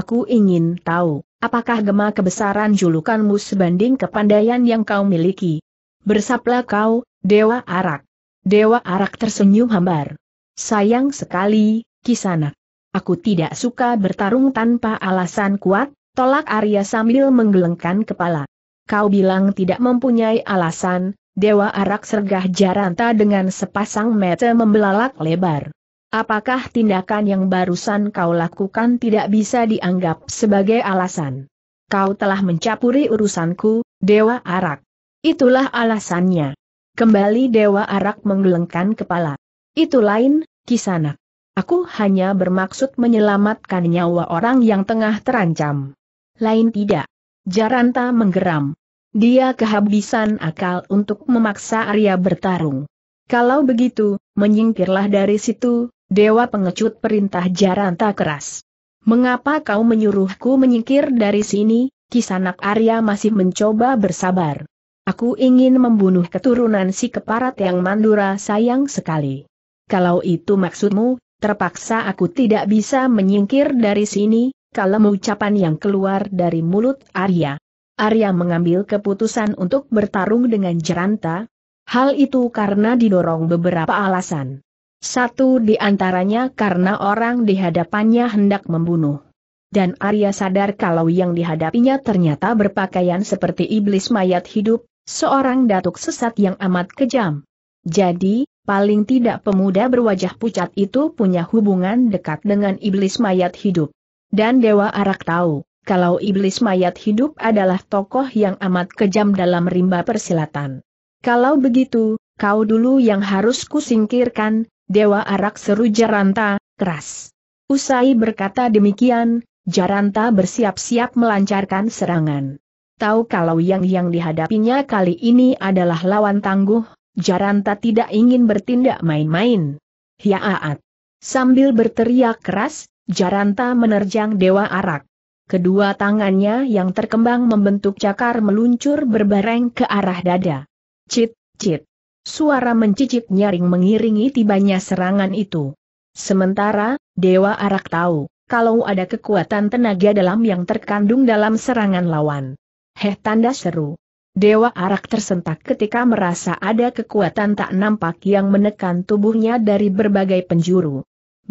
Aku ingin tahu apakah gema kebesaran julukanmu sebanding kepandaian yang kau miliki? Bersaplah kau, Dewa Arak. Dewa Arak tersenyum hambar. Sayang sekali, Kisana. Aku tidak suka bertarung tanpa alasan kuat, tolak Arya sambil menggelengkan kepala. Kau bilang tidak mempunyai alasan, Dewa Arak sergah jaranta dengan sepasang mata membelalak lebar. Apakah tindakan yang barusan kau lakukan tidak bisa dianggap sebagai alasan? Kau telah mencapuri urusanku, Dewa Arak. Itulah alasannya. Kembali Dewa Arak menggelengkan kepala. Itu lain, kisanak. Aku hanya bermaksud menyelamatkan nyawa orang yang tengah terancam. Lain tidak. Jaranta menggeram. Dia kehabisan akal untuk memaksa Arya bertarung. Kalau begitu, menyingkirlah dari situ, Dewa pengecut perintah Jaranta keras. Mengapa kau menyuruhku menyingkir dari sini? Kisanak Arya masih mencoba bersabar. Aku ingin membunuh keturunan si keparat yang mandura sayang sekali. Kalau itu maksudmu, terpaksa aku tidak bisa menyingkir dari sini, kalau ucapan yang keluar dari mulut Arya. Arya mengambil keputusan untuk bertarung dengan Jeranta. Hal itu karena didorong beberapa alasan. Satu di antaranya karena orang di hadapannya hendak membunuh. Dan Arya sadar kalau yang dihadapinya ternyata berpakaian seperti iblis mayat hidup, seorang datuk sesat yang amat kejam. Jadi, paling tidak pemuda berwajah pucat itu punya hubungan dekat dengan iblis mayat hidup. Dan Dewa Arak tahu, kalau iblis mayat hidup adalah tokoh yang amat kejam dalam rimba persilatan. Kalau begitu, kau dulu yang harus kusingkirkan, Dewa Arak seru Jaranta, keras. Usai berkata demikian, Jaranta bersiap-siap melancarkan serangan. Tahu kalau yang yang dihadapinya kali ini adalah lawan tangguh, Jaranta tidak ingin bertindak main-main. Hiaat! Sambil berteriak keras, Jaranta menerjang Dewa Arak. Kedua tangannya yang terkembang membentuk cakar meluncur berbareng ke arah dada. Cit, cit. Suara mencicik nyaring mengiringi tibanya serangan itu. Sementara, Dewa Arak tahu, kalau ada kekuatan tenaga dalam yang terkandung dalam serangan lawan. Heh tanda seru. Dewa Arak tersentak ketika merasa ada kekuatan tak nampak yang menekan tubuhnya dari berbagai penjuru.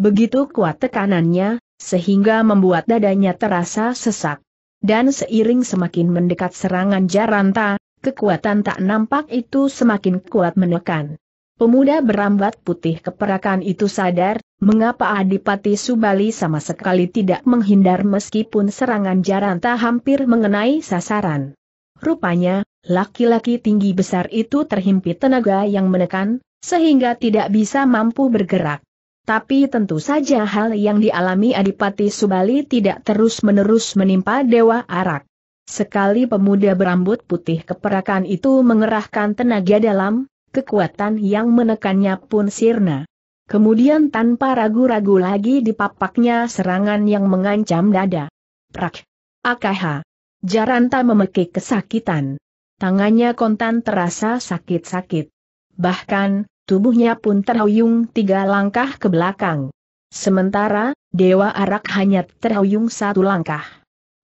Begitu kuat tekanannya, sehingga membuat dadanya terasa sesak. Dan seiring semakin mendekat serangan Jaranta, Kekuatan tak nampak itu semakin kuat menekan. Pemuda berambat putih keperakan itu sadar, mengapa Adipati Subali sama sekali tidak menghindar meskipun serangan Jaranta hampir mengenai sasaran. Rupanya, laki-laki tinggi besar itu terhimpit tenaga yang menekan, sehingga tidak bisa mampu bergerak. Tapi tentu saja hal yang dialami Adipati Subali tidak terus-menerus menimpa Dewa Arak. Sekali pemuda berambut putih keperakan itu mengerahkan tenaga dalam, kekuatan yang menekannya pun sirna. Kemudian tanpa ragu-ragu lagi dipapaknya serangan yang mengancam dada. Prak! AKH! Jaranta memekik kesakitan. Tangannya kontan terasa sakit-sakit. Bahkan, tubuhnya pun terhuyung tiga langkah ke belakang. Sementara, Dewa Arak hanya terhuyung satu langkah.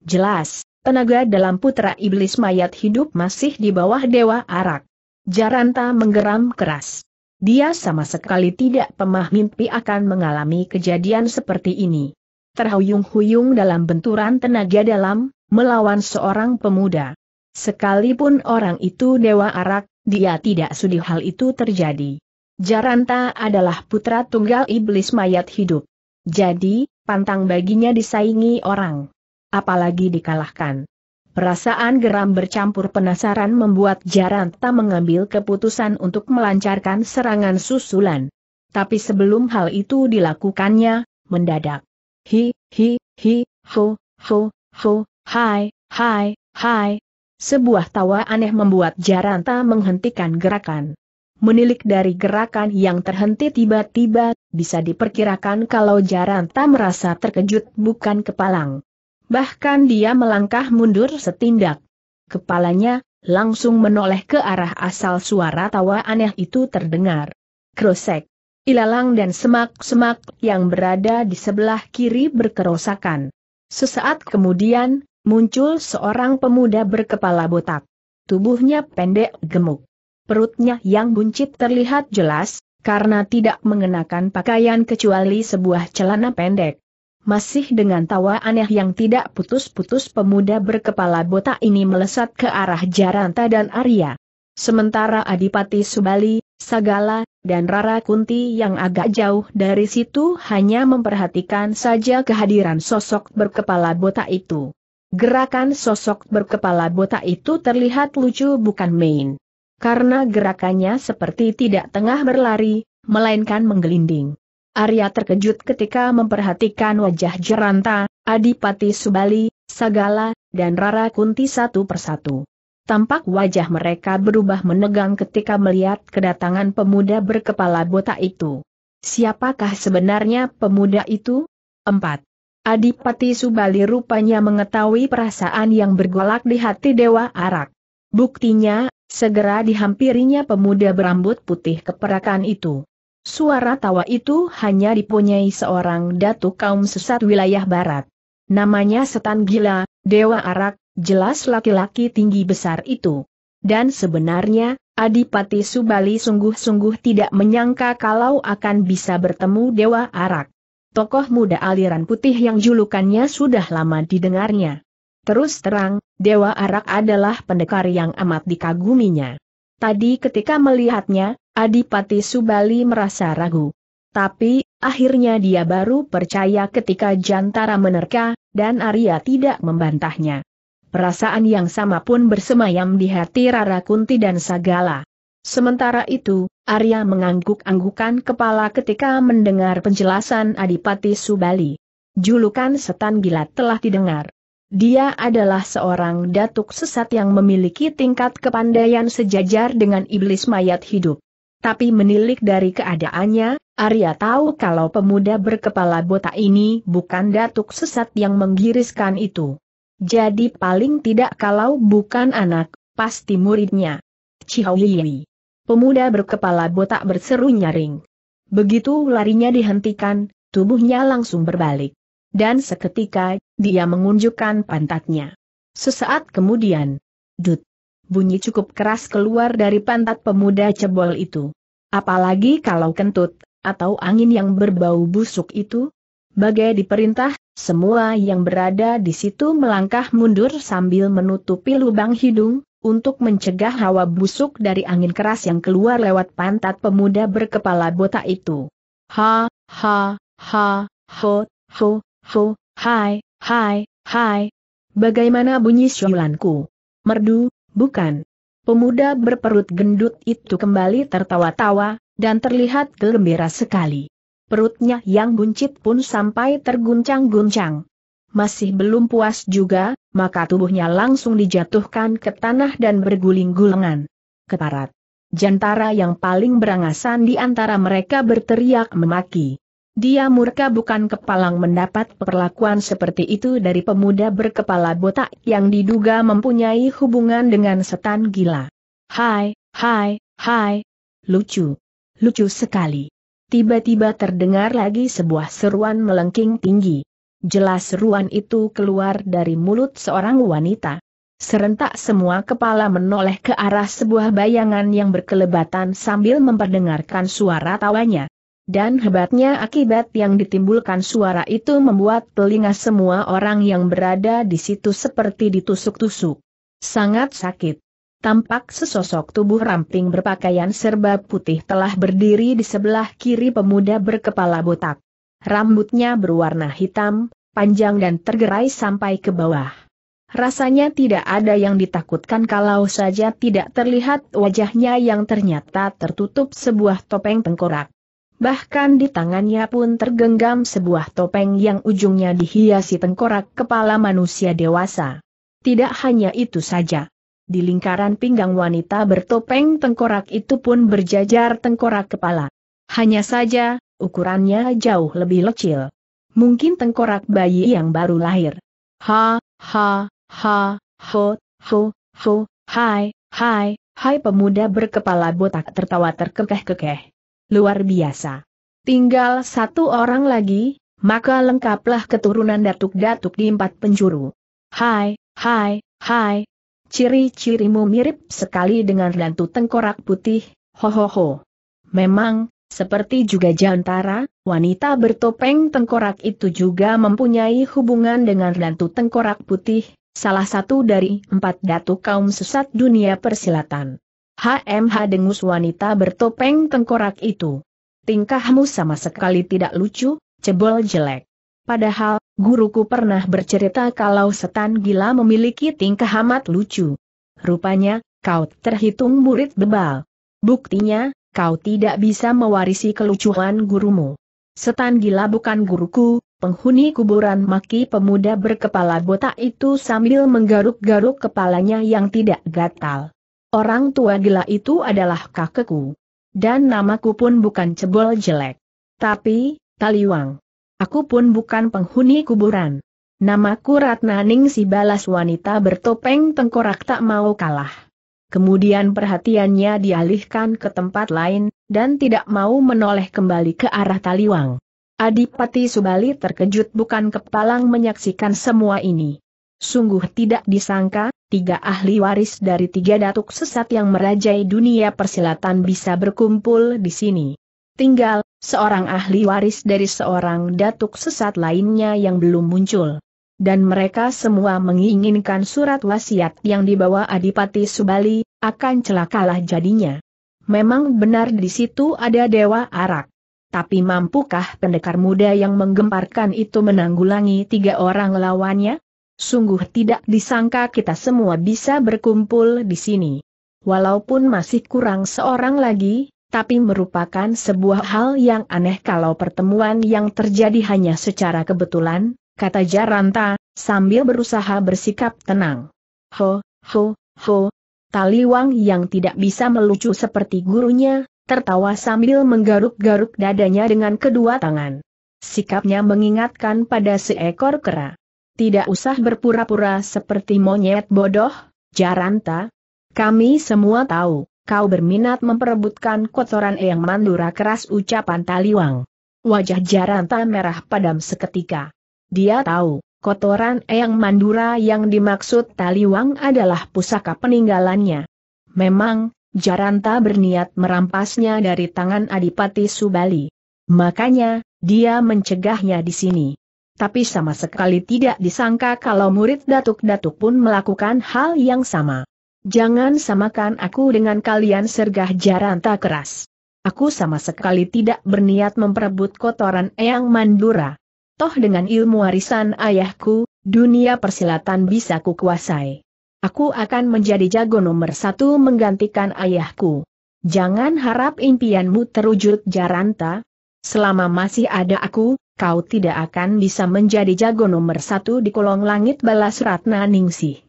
Jelas, Tenaga dalam putra iblis mayat hidup masih di bawah Dewa Arak. Jaranta menggeram keras. Dia sama sekali tidak mimpi akan mengalami kejadian seperti ini. Terhuyung-huyung dalam benturan tenaga dalam, melawan seorang pemuda. Sekalipun orang itu Dewa Arak, dia tidak sudi hal itu terjadi. Jaranta adalah putra tunggal iblis mayat hidup. Jadi, pantang baginya disaingi orang apalagi dikalahkan. Perasaan geram bercampur penasaran membuat Jaranta mengambil keputusan untuk melancarkan serangan susulan. Tapi sebelum hal itu dilakukannya, mendadak. Hi, hi, hi, ho, ho, ho, hai, hai, hai. Sebuah tawa aneh membuat Jaranta menghentikan gerakan. Menilik dari gerakan yang terhenti tiba-tiba, bisa diperkirakan kalau Jaranta merasa terkejut bukan kepalang. Bahkan dia melangkah mundur setindak. Kepalanya langsung menoleh ke arah asal suara tawa aneh itu terdengar. Krosek. Ilalang dan semak-semak yang berada di sebelah kiri berkerosakan. Sesaat kemudian, muncul seorang pemuda berkepala botak. Tubuhnya pendek gemuk. Perutnya yang buncit terlihat jelas, karena tidak mengenakan pakaian kecuali sebuah celana pendek. Masih dengan tawa aneh yang tidak putus-putus pemuda berkepala botak ini melesat ke arah Jaranta dan Arya. Sementara Adipati Subali, Sagala, dan Rara Kunti yang agak jauh dari situ hanya memperhatikan saja kehadiran sosok berkepala botak itu. Gerakan sosok berkepala botak itu terlihat lucu bukan main. Karena gerakannya seperti tidak tengah berlari, melainkan menggelinding. Arya terkejut ketika memperhatikan wajah Jeranta, Adipati Subali, Sagala, dan Rara Kunti satu persatu. Tampak wajah mereka berubah menegang ketika melihat kedatangan pemuda berkepala botak itu. Siapakah sebenarnya pemuda itu? 4. Adipati Subali rupanya mengetahui perasaan yang bergolak di hati Dewa Arak. Buktinya, segera dihampirinya pemuda berambut putih keperakan itu. Suara tawa itu hanya dipunyai seorang datuk kaum sesat wilayah barat. Namanya Setan Gila, Dewa Arak, jelas laki-laki tinggi besar itu. Dan sebenarnya, Adipati Subali sungguh-sungguh tidak menyangka kalau akan bisa bertemu Dewa Arak. Tokoh muda aliran putih yang julukannya sudah lama didengarnya. Terus terang, Dewa Arak adalah pendekar yang amat dikaguminya. Tadi ketika melihatnya, Adipati Subali merasa ragu. Tapi, akhirnya dia baru percaya ketika Jantara menerka, dan Arya tidak membantahnya. Perasaan yang sama pun bersemayam di hati Rara Kunti dan Sagala. Sementara itu, Arya mengangguk-anggukan kepala ketika mendengar penjelasan Adipati Subali. Julukan setan gila telah didengar. Dia adalah seorang datuk sesat yang memiliki tingkat kepandaian sejajar dengan iblis mayat hidup. Tapi menilik dari keadaannya, Arya tahu kalau pemuda berkepala botak ini bukan datuk sesat yang menggiriskan itu. Jadi paling tidak kalau bukan anak, pasti muridnya. Cihawiwi. Pemuda berkepala botak berseru nyaring. Begitu larinya dihentikan, tubuhnya langsung berbalik. Dan seketika, dia mengunjukkan pantatnya. Sesaat kemudian, Dut bunyi cukup keras keluar dari pantat pemuda cebol itu. Apalagi kalau kentut, atau angin yang berbau busuk itu? Bagai diperintah, semua yang berada di situ melangkah mundur sambil menutupi lubang hidung, untuk mencegah hawa busuk dari angin keras yang keluar lewat pantat pemuda berkepala botak itu. Ha, ha, ha, ho, ho, ho, hai, hai, hai. Bagaimana bunyi syulanku? Merdu, bukan? Pemuda berperut gendut itu kembali tertawa-tawa, dan terlihat gembira sekali. Perutnya yang buncit pun sampai terguncang-guncang. Masih belum puas juga, maka tubuhnya langsung dijatuhkan ke tanah dan berguling gulengan Keparat. Jantara yang paling berangasan di antara mereka berteriak memaki. Dia murka bukan kepalang mendapat perlakuan seperti itu dari pemuda berkepala botak yang diduga mempunyai hubungan dengan setan gila. Hai, hai, hai. Lucu. Lucu sekali. Tiba-tiba terdengar lagi sebuah seruan melengking tinggi. Jelas seruan itu keluar dari mulut seorang wanita. Serentak semua kepala menoleh ke arah sebuah bayangan yang berkelebatan sambil memperdengarkan suara tawanya. Dan hebatnya akibat yang ditimbulkan suara itu membuat telinga semua orang yang berada di situ seperti ditusuk-tusuk. Sangat sakit. Tampak sesosok tubuh ramping berpakaian serba putih telah berdiri di sebelah kiri pemuda berkepala botak. Rambutnya berwarna hitam, panjang dan tergerai sampai ke bawah. Rasanya tidak ada yang ditakutkan kalau saja tidak terlihat wajahnya yang ternyata tertutup sebuah topeng tengkorak. Bahkan di tangannya pun tergenggam sebuah topeng yang ujungnya dihiasi tengkorak kepala manusia dewasa. Tidak hanya itu saja. Di lingkaran pinggang wanita bertopeng tengkorak itu pun berjajar tengkorak kepala. Hanya saja, ukurannya jauh lebih kecil. Mungkin tengkorak bayi yang baru lahir. Ha, ha, ha, ho, ho, ho, hai, hai, hai pemuda berkepala botak tertawa terkekeh-kekeh. Luar biasa. Tinggal satu orang lagi, maka lengkaplah keturunan datuk-datuk di empat penjuru. Hai, hai, hai. Ciri-cirimu mirip sekali dengan rantu tengkorak putih, ho. Memang, seperti juga jantara, wanita bertopeng tengkorak itu juga mempunyai hubungan dengan rantu tengkorak putih, salah satu dari empat datuk kaum sesat dunia persilatan. HMH dengus wanita bertopeng tengkorak itu. Tingkahmu sama sekali tidak lucu, cebol jelek. Padahal, guruku pernah bercerita kalau setan gila memiliki tingkah amat lucu. Rupanya, kau terhitung murid bebal. Buktinya, kau tidak bisa mewarisi kelucuan gurumu. Setan gila bukan guruku, penghuni kuburan maki pemuda berkepala botak itu sambil menggaruk-garuk kepalanya yang tidak gatal. Orang tua gila itu adalah kakekku. Dan namaku pun bukan cebol jelek. Tapi, Taliwang. Aku pun bukan penghuni kuburan. Namaku Ning si balas wanita bertopeng tengkorak tak mau kalah. Kemudian perhatiannya dialihkan ke tempat lain, dan tidak mau menoleh kembali ke arah Taliwang. Adipati Subali terkejut bukan kepalang menyaksikan semua ini. Sungguh tidak disangka, tiga ahli waris dari tiga datuk sesat yang merajai dunia persilatan bisa berkumpul di sini. Tinggal, seorang ahli waris dari seorang datuk sesat lainnya yang belum muncul. Dan mereka semua menginginkan surat wasiat yang dibawa Adipati Subali, akan celakalah jadinya. Memang benar di situ ada Dewa Arak. Tapi mampukah pendekar muda yang menggemparkan itu menanggulangi tiga orang lawannya? Sungguh tidak disangka kita semua bisa berkumpul di sini. Walaupun masih kurang seorang lagi, tapi merupakan sebuah hal yang aneh kalau pertemuan yang terjadi hanya secara kebetulan, kata Jaranta, sambil berusaha bersikap tenang. Ho, ho, ho. Taliwang yang tidak bisa melucu seperti gurunya, tertawa sambil menggaruk-garuk dadanya dengan kedua tangan. Sikapnya mengingatkan pada seekor kera. Tidak usah berpura-pura seperti monyet bodoh, Jaranta. Kami semua tahu, kau berminat memperebutkan kotoran Eyang Mandura keras ucapan Taliwang. Wajah Jaranta merah padam seketika. Dia tahu, kotoran Eyang Mandura yang dimaksud Taliwang adalah pusaka peninggalannya. Memang, Jaranta berniat merampasnya dari tangan Adipati Subali. Makanya, dia mencegahnya di sini. Tapi sama sekali tidak disangka kalau murid datuk-datuk pun melakukan hal yang sama. Jangan samakan aku dengan kalian sergah jaranta keras. Aku sama sekali tidak berniat memperebut kotoran Eyang Mandura. Toh dengan ilmu warisan ayahku, dunia persilatan bisa kukuasai. Aku akan menjadi jago nomor satu menggantikan ayahku. Jangan harap impianmu terwujud jaranta, Selama masih ada aku, kau tidak akan bisa menjadi jago nomor satu di kolong langit balas Ratna Ningsih.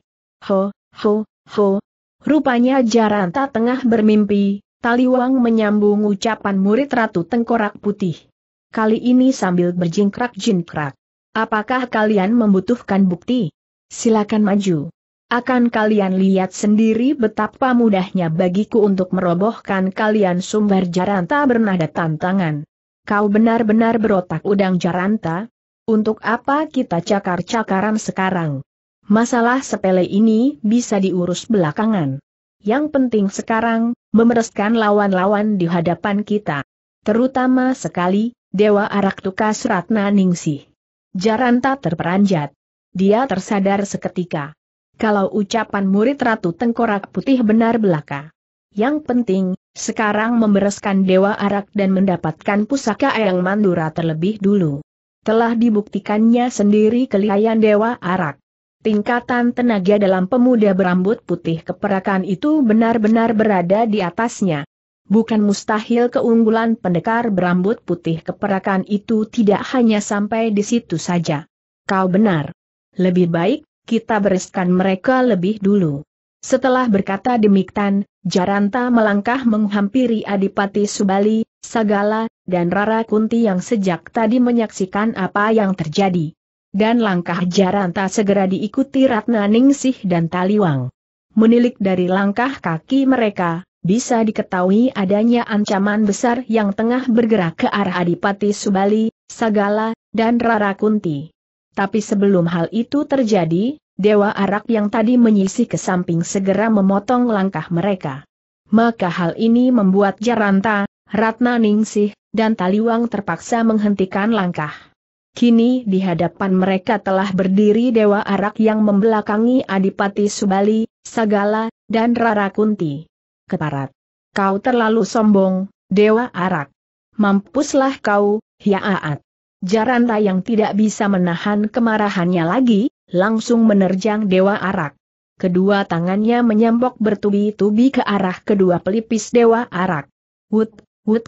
Ho, ho, ho. Rupanya Jaranta tengah bermimpi, Taliwang menyambung ucapan murid Ratu Tengkorak Putih. Kali ini sambil berjingkrak-jingkrak. Apakah kalian membutuhkan bukti? Silakan maju. Akan kalian lihat sendiri betapa mudahnya bagiku untuk merobohkan kalian sumber Jaranta bernada tantangan. Kau benar-benar berotak udang jaranta? Untuk apa kita cakar-cakaran sekarang? Masalah sepele ini bisa diurus belakangan. Yang penting sekarang, memereskan lawan-lawan di hadapan kita. Terutama sekali, Dewa Araktukas Ratna Ningsih. Jaranta terperanjat. Dia tersadar seketika. Kalau ucapan murid Ratu Tengkorak Putih benar belaka. Yang penting, sekarang membereskan Dewa Arak dan mendapatkan pusaka Eyang Mandura terlebih dulu. Telah dibuktikannya sendiri kelihayan Dewa Arak. Tingkatan tenaga dalam pemuda berambut putih keperakan itu benar-benar berada di atasnya. Bukan mustahil keunggulan pendekar berambut putih keperakan itu tidak hanya sampai di situ saja. Kau benar. Lebih baik, kita bereskan mereka lebih dulu. Setelah berkata demikian, Jaranta melangkah menghampiri Adipati Subali, Sagala, dan Rara Kunti yang sejak tadi menyaksikan apa yang terjadi. Dan langkah Jaranta segera diikuti Ratna Ningsih dan Taliwang. Menilik dari langkah kaki mereka, bisa diketahui adanya ancaman besar yang tengah bergerak ke arah Adipati Subali, Sagala, dan Rara Kunti. Tapi sebelum hal itu terjadi, Dewa Arak yang tadi menyisih ke samping segera memotong langkah mereka. Maka hal ini membuat Jaranta, Ratna Ningsih, dan Taliwang terpaksa menghentikan langkah. Kini di hadapan mereka telah berdiri Dewa Arak yang membelakangi Adipati Subali, Sagala, dan Rara Kunti. Keparat. Kau terlalu sombong, Dewa Arak. Mampuslah kau, Hiaat. Jaranta yang tidak bisa menahan kemarahannya lagi, langsung menerjang Dewa Arak. Kedua tangannya menyambok bertubi-tubi ke arah kedua pelipis Dewa Arak. Wut, wut.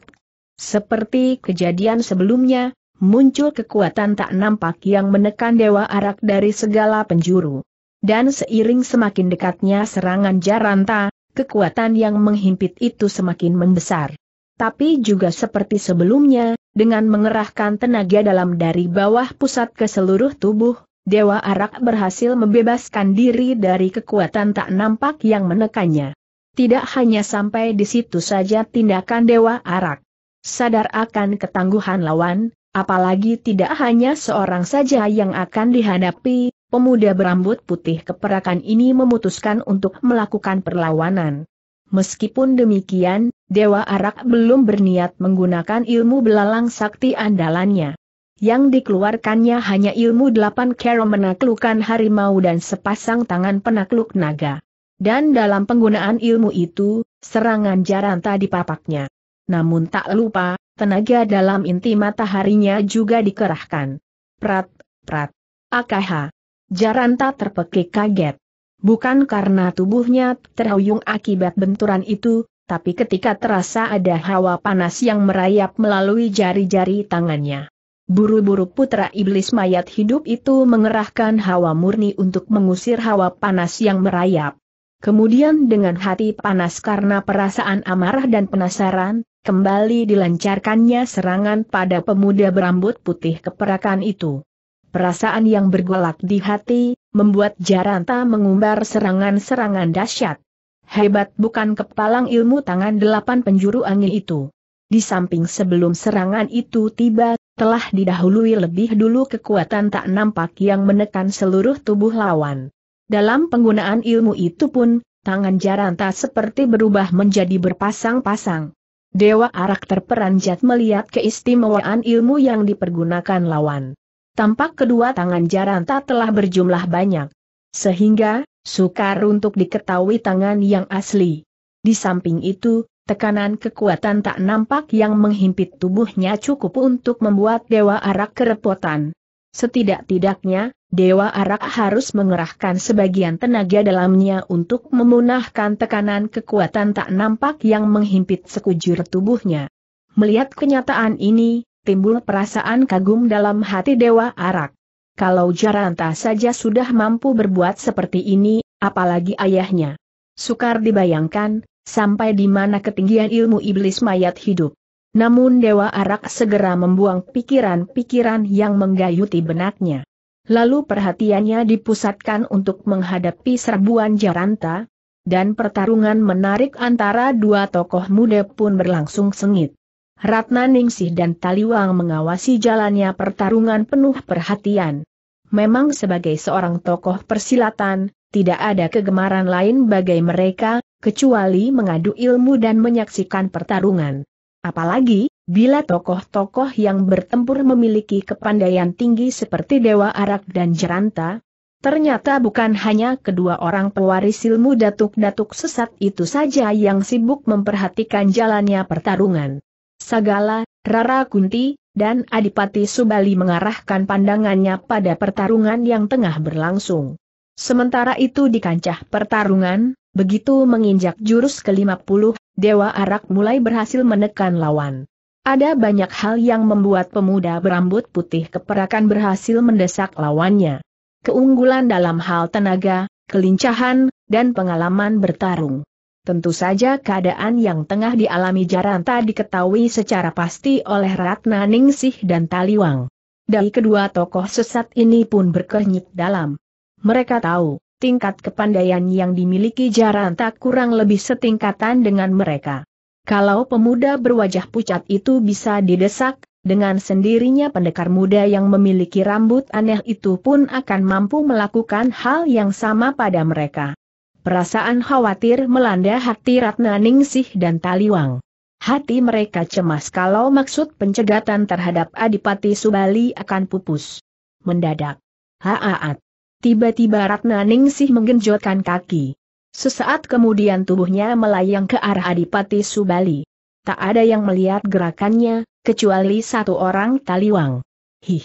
Seperti kejadian sebelumnya, muncul kekuatan tak nampak yang menekan Dewa Arak dari segala penjuru. Dan seiring semakin dekatnya serangan Jaranta, kekuatan yang menghimpit itu semakin membesar. Tapi juga seperti sebelumnya, dengan mengerahkan tenaga dalam dari bawah pusat ke seluruh tubuh, Dewa Arak berhasil membebaskan diri dari kekuatan tak nampak yang menekannya. Tidak hanya sampai di situ saja tindakan Dewa Arak. Sadar akan ketangguhan lawan, apalagi tidak hanya seorang saja yang akan dihadapi, pemuda berambut putih keperakan ini memutuskan untuk melakukan perlawanan. Meskipun demikian, Dewa Arak belum berniat menggunakan ilmu belalang sakti andalannya yang dikeluarkannya hanya ilmu delapan kero menaklukkan harimau dan sepasang tangan penakluk naga. Dan dalam penggunaan ilmu itu, serangan jaranta dipapaknya. Namun tak lupa, tenaga dalam inti mataharinya juga dikerahkan. Prat, prat. Akaha. Jaranta terpekik kaget. Bukan karena tubuhnya terhuyung akibat benturan itu, tapi ketika terasa ada hawa panas yang merayap melalui jari-jari tangannya. Buru-buru putra iblis mayat hidup itu mengerahkan hawa murni untuk mengusir hawa panas yang merayap. Kemudian dengan hati panas karena perasaan amarah dan penasaran, kembali dilancarkannya serangan pada pemuda berambut putih keperakan itu. Perasaan yang bergolak di hati, membuat Jaranta mengumbar serangan-serangan dahsyat. Hebat bukan kepalang ilmu tangan delapan penjuru angin itu. Di samping sebelum serangan itu tiba, telah didahului lebih dulu kekuatan tak nampak yang menekan seluruh tubuh lawan. Dalam penggunaan ilmu itu pun, tangan Jaranta seperti berubah menjadi berpasang-pasang. Dewa Arak terperanjat melihat keistimewaan ilmu yang dipergunakan lawan. Tampak kedua tangan Jaranta telah berjumlah banyak. Sehingga, sukar untuk diketahui tangan yang asli. Di samping itu, Tekanan kekuatan tak nampak yang menghimpit tubuhnya cukup untuk membuat Dewa Arak kerepotan. Setidak-tidaknya, Dewa Arak harus mengerahkan sebagian tenaga dalamnya untuk memunahkan tekanan kekuatan tak nampak yang menghimpit sekujur tubuhnya. Melihat kenyataan ini, timbul perasaan kagum dalam hati Dewa Arak. Kalau Jaranta saja sudah mampu berbuat seperti ini, apalagi ayahnya. Sukar dibayangkan, Sampai di mana ketinggian ilmu iblis mayat hidup. Namun Dewa Arak segera membuang pikiran-pikiran yang menggayuti benaknya. Lalu perhatiannya dipusatkan untuk menghadapi serbuan Jaranta, dan pertarungan menarik antara dua tokoh muda pun berlangsung sengit. Ratna Ningsih dan Taliwang mengawasi jalannya pertarungan penuh perhatian. Memang sebagai seorang tokoh persilatan, tidak ada kegemaran lain bagi mereka, kecuali mengadu ilmu dan menyaksikan pertarungan. Apalagi, bila tokoh-tokoh yang bertempur memiliki kepandaian tinggi seperti Dewa Arak dan Jeranta, ternyata bukan hanya kedua orang pewaris ilmu datuk-datuk sesat itu saja yang sibuk memperhatikan jalannya pertarungan. Sagala, Rara Kunti, dan Adipati Subali mengarahkan pandangannya pada pertarungan yang tengah berlangsung. Sementara itu di kancah pertarungan, Begitu menginjak jurus ke-50, Dewa Arak mulai berhasil menekan lawan. Ada banyak hal yang membuat pemuda berambut putih keperakan berhasil mendesak lawannya. Keunggulan dalam hal tenaga, kelincahan, dan pengalaman bertarung. Tentu saja keadaan yang tengah dialami Jaranta diketahui secara pasti oleh Ratna Ningsih dan Taliwang. Dari kedua tokoh sesat ini pun berkernyit dalam. Mereka tahu, tingkat kepandaian yang dimiliki jarang tak kurang lebih setingkatan dengan mereka. Kalau pemuda berwajah pucat itu bisa didesak, dengan sendirinya pendekar muda yang memiliki rambut aneh itu pun akan mampu melakukan hal yang sama pada mereka. Perasaan khawatir melanda hati Ratna Ningsih dan Taliwang. Hati mereka cemas kalau maksud pencegatan terhadap Adipati Subali akan pupus. Mendadak. Haaat. Tiba-tiba Ratna Ningsih menggenjotkan kaki. Sesaat kemudian tubuhnya melayang ke arah Adipati Subali. Tak ada yang melihat gerakannya, kecuali satu orang Taliwang. Hih!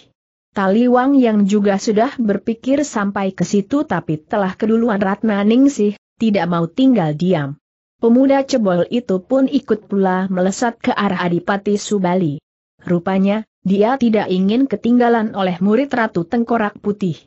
Taliwang yang juga sudah berpikir sampai ke situ tapi telah keduluan Ratna Ningsih, tidak mau tinggal diam. Pemuda cebol itu pun ikut pula melesat ke arah Adipati Subali. Rupanya, dia tidak ingin ketinggalan oleh murid Ratu Tengkorak Putih.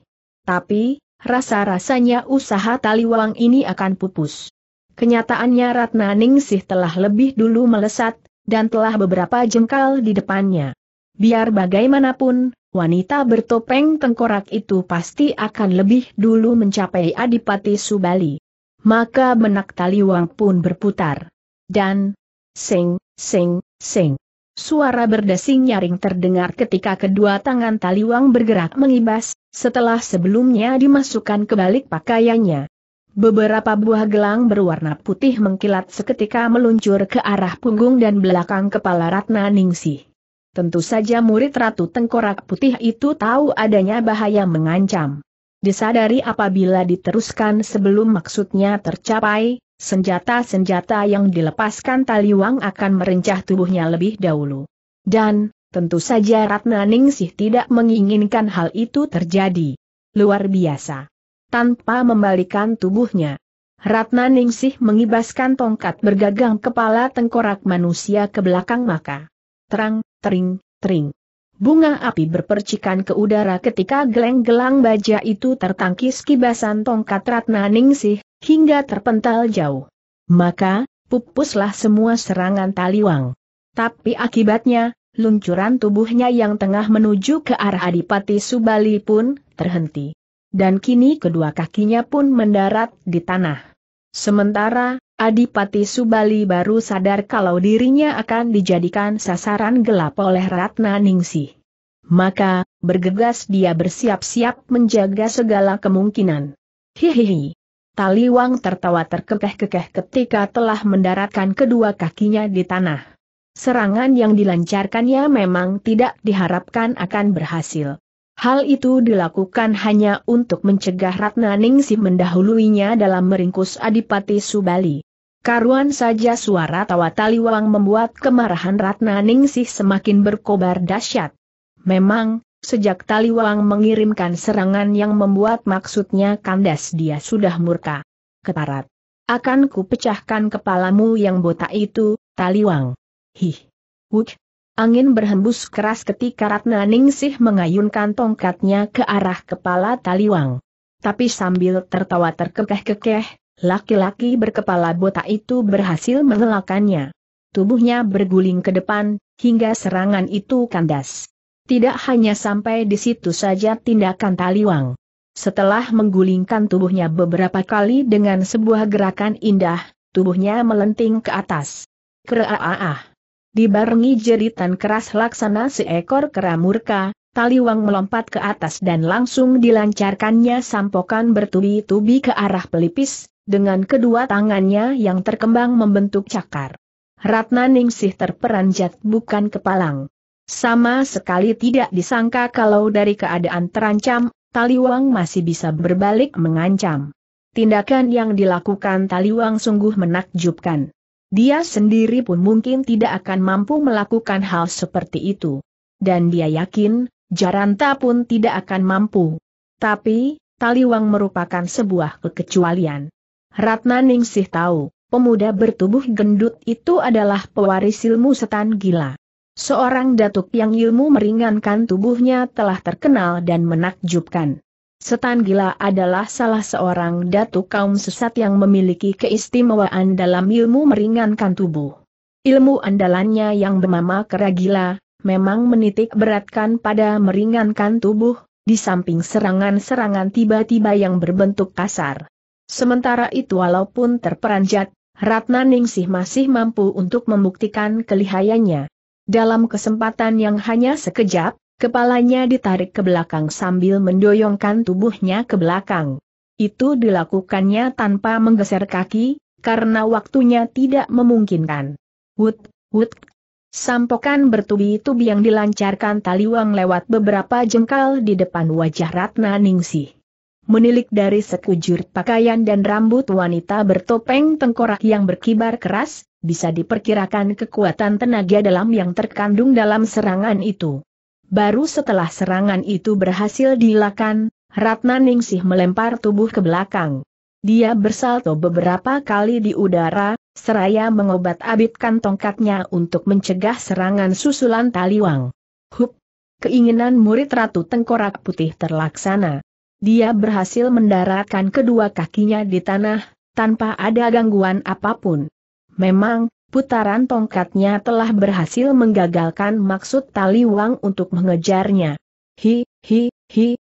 Tapi, rasa-rasanya usaha Taliwang ini akan pupus. Kenyataannya Ratna Ningsih telah lebih dulu melesat, dan telah beberapa jengkal di depannya. Biar bagaimanapun, wanita bertopeng tengkorak itu pasti akan lebih dulu mencapai Adipati Subali. Maka benak Taliwang pun berputar. Dan, sing, sing, sing. Suara berdesing nyaring terdengar ketika kedua tangan Taliwang bergerak mengibas, setelah sebelumnya dimasukkan ke balik pakaiannya. Beberapa buah gelang berwarna putih mengkilat seketika meluncur ke arah punggung dan belakang kepala Ratna Ningsih. Tentu saja murid Ratu Tengkorak Putih itu tahu adanya bahaya mengancam. Disadari apabila diteruskan sebelum maksudnya tercapai, Senjata-senjata yang dilepaskan Taliwang akan merencah tubuhnya lebih dahulu. Dan, tentu saja Ratna Ningsih tidak menginginkan hal itu terjadi. Luar biasa. Tanpa membalikan tubuhnya, Ratna Ningsih mengibaskan tongkat bergagang kepala tengkorak manusia ke belakang maka. Terang, tering, tering. Bunga api berpercikan ke udara ketika geleng-gelang baja itu tertangkis kibasan tongkat Ratna Ningsih, hingga terpental jauh. Maka, pupuslah semua serangan taliwang. Tapi akibatnya, luncuran tubuhnya yang tengah menuju ke arah Adipati Subali pun terhenti. Dan kini kedua kakinya pun mendarat di tanah. Sementara, Adipati Subali baru sadar kalau dirinya akan dijadikan sasaran gelap oleh Ratna Ningsih. Maka, bergegas dia bersiap-siap menjaga segala kemungkinan. Hihihi, Taliwang tertawa terkekeh-kekeh ketika telah mendaratkan kedua kakinya di tanah. Serangan yang dilancarkannya memang tidak diharapkan akan berhasil. Hal itu dilakukan hanya untuk mencegah Ratna Ningsi mendahuluinya dalam meringkus Adipati Subali. Karuan saja suara tawa Taliwang membuat kemarahan Ratna Ningsih semakin berkobar dahsyat. Memang, Sejak Taliwang mengirimkan serangan yang membuat maksudnya kandas dia sudah murka. Keparat. Akan ku pecahkan kepalamu yang botak itu, Taliwang. Hih. Wuj. Angin berhembus keras ketika Ratna Ningsih mengayunkan tongkatnya ke arah kepala Taliwang. Tapi sambil tertawa terkekeh-kekeh, laki-laki berkepala botak itu berhasil mengelakannya. Tubuhnya berguling ke depan, hingga serangan itu kandas. Tidak hanya sampai di situ saja tindakan Taliwang. Setelah menggulingkan tubuhnya beberapa kali dengan sebuah gerakan indah, tubuhnya melenting ke atas. Keraaah! Dibarengi jeritan keras laksana seekor kera murka, Taliwang melompat ke atas dan langsung dilancarkannya sampokan bertubi-tubi ke arah pelipis, dengan kedua tangannya yang terkembang membentuk cakar. Ratna Ningsih terperanjat bukan kepalang. Sama sekali tidak disangka kalau dari keadaan terancam, Taliwang masih bisa berbalik mengancam. Tindakan yang dilakukan Taliwang sungguh menakjubkan. Dia sendiri pun mungkin tidak akan mampu melakukan hal seperti itu. Dan dia yakin, Jaranta pun tidak akan mampu. Tapi, Taliwang merupakan sebuah kekecualian. Ratna Ningsih tahu, pemuda bertubuh gendut itu adalah pewaris ilmu setan gila. Seorang datuk yang ilmu meringankan tubuhnya telah terkenal dan menakjubkan. Setan Gila adalah salah seorang datuk kaum sesat yang memiliki keistimewaan dalam ilmu meringankan tubuh. Ilmu andalannya yang bernama keragila, memang menitik beratkan pada meringankan tubuh, di samping serangan-serangan tiba-tiba yang berbentuk kasar. Sementara itu walaupun terperanjat, Ratna Ningsih masih mampu untuk membuktikan kelihayannya. Dalam kesempatan yang hanya sekejap, kepalanya ditarik ke belakang sambil mendoyongkan tubuhnya ke belakang. Itu dilakukannya tanpa menggeser kaki, karena waktunya tidak memungkinkan. Wut, wut. Sampokan bertubi-tubi yang dilancarkan taliwang lewat beberapa jengkal di depan wajah Ratna Ningsih menilik dari sekujur pakaian dan rambut wanita bertopeng tengkorak yang berkibar keras, bisa diperkirakan kekuatan tenaga dalam yang terkandung dalam serangan itu. Baru setelah serangan itu berhasil dilakukan, Ratna Ningsih melempar tubuh ke belakang. Dia bersalto beberapa kali di udara, seraya mengobat-abitkan tongkatnya untuk mencegah serangan susulan taliwang. Hup! Keinginan murid Ratu Tengkorak Putih terlaksana dia berhasil mendaratkan kedua kakinya di tanah, tanpa ada gangguan apapun. Memang, putaran tongkatnya telah berhasil menggagalkan maksud taliwang untuk mengejarnya. Hi, hi, hi.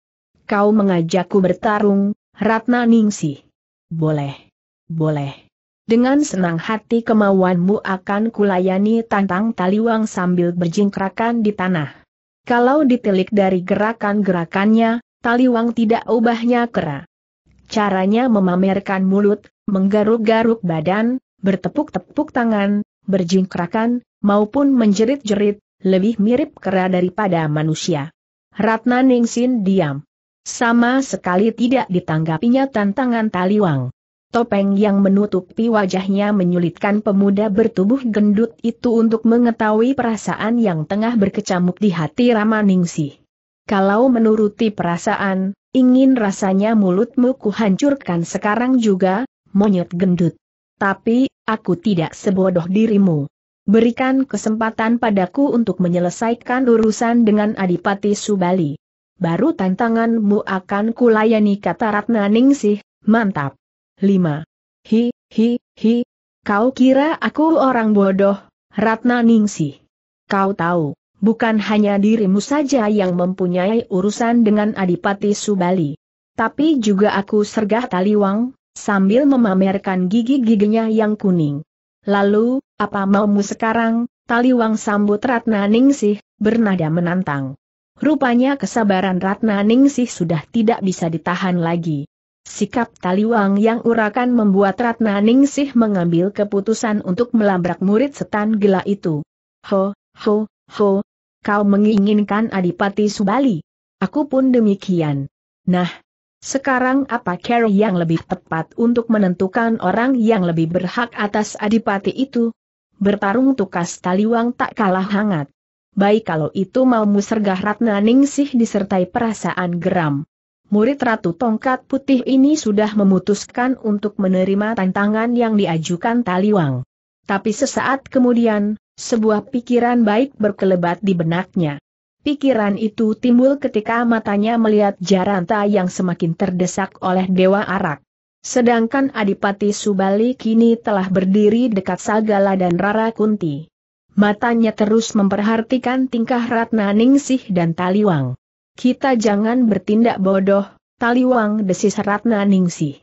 Kau mengajakku bertarung, Ratna Ningsih. Boleh. Boleh. Dengan senang hati kemauanmu akan kulayani tantang taliwang sambil berjingkrakan di tanah. Kalau ditilik dari gerakan-gerakannya, Taliwang tidak ubahnya kera. Caranya memamerkan mulut, menggaruk-garuk badan, bertepuk-tepuk tangan, berjingkrakan, maupun menjerit-jerit, lebih mirip kera daripada manusia. Ratna Ningsin diam. Sama sekali tidak ditanggapinya tantangan Taliwang. Topeng yang menutupi wajahnya menyulitkan pemuda bertubuh gendut itu untuk mengetahui perasaan yang tengah berkecamuk di hati Rama Ningsih. Kalau menuruti perasaan, ingin rasanya mulutmu kuhancurkan sekarang juga, monyet gendut. Tapi, aku tidak sebodoh dirimu. Berikan kesempatan padaku untuk menyelesaikan urusan dengan Adipati Subali. Baru tantanganmu akan kulayani kata Ratna Ningsih, mantap. 5. Hi, hi, hi. Kau kira aku orang bodoh, Ratna Ningsih. Kau tahu, Bukan hanya dirimu saja yang mempunyai urusan dengan Adipati Subali. Tapi juga aku sergah taliwang, sambil memamerkan gigi-giginya yang kuning. Lalu, apa maumu sekarang, taliwang sambut Ratna Ningsih, bernada menantang. Rupanya kesabaran Ratna Ningsih sudah tidak bisa ditahan lagi. Sikap Taliwang yang urakan membuat Ratna Ningsih mengambil keputusan untuk melabrak murid setan gila itu. Ho, ho, ho, kau menginginkan Adipati Subali. Aku pun demikian. Nah, sekarang apa cara yang lebih tepat untuk menentukan orang yang lebih berhak atas Adipati itu? Bertarung tukas taliwang tak kalah hangat. Baik kalau itu maumu sergah Ratna Ningsih disertai perasaan geram. Murid Ratu Tongkat Putih ini sudah memutuskan untuk menerima tantangan yang diajukan Taliwang. Tapi sesaat kemudian, sebuah pikiran baik berkelebat di benaknya. Pikiran itu timbul ketika matanya melihat Jaranta yang semakin terdesak oleh Dewa Arak. Sedangkan Adipati Subali kini telah berdiri dekat Sagala dan Rara Kunti. Matanya terus memperhatikan tingkah Ratna Ningsih dan Taliwang. Kita jangan bertindak bodoh, Taliwang desis Ratna Ningsih.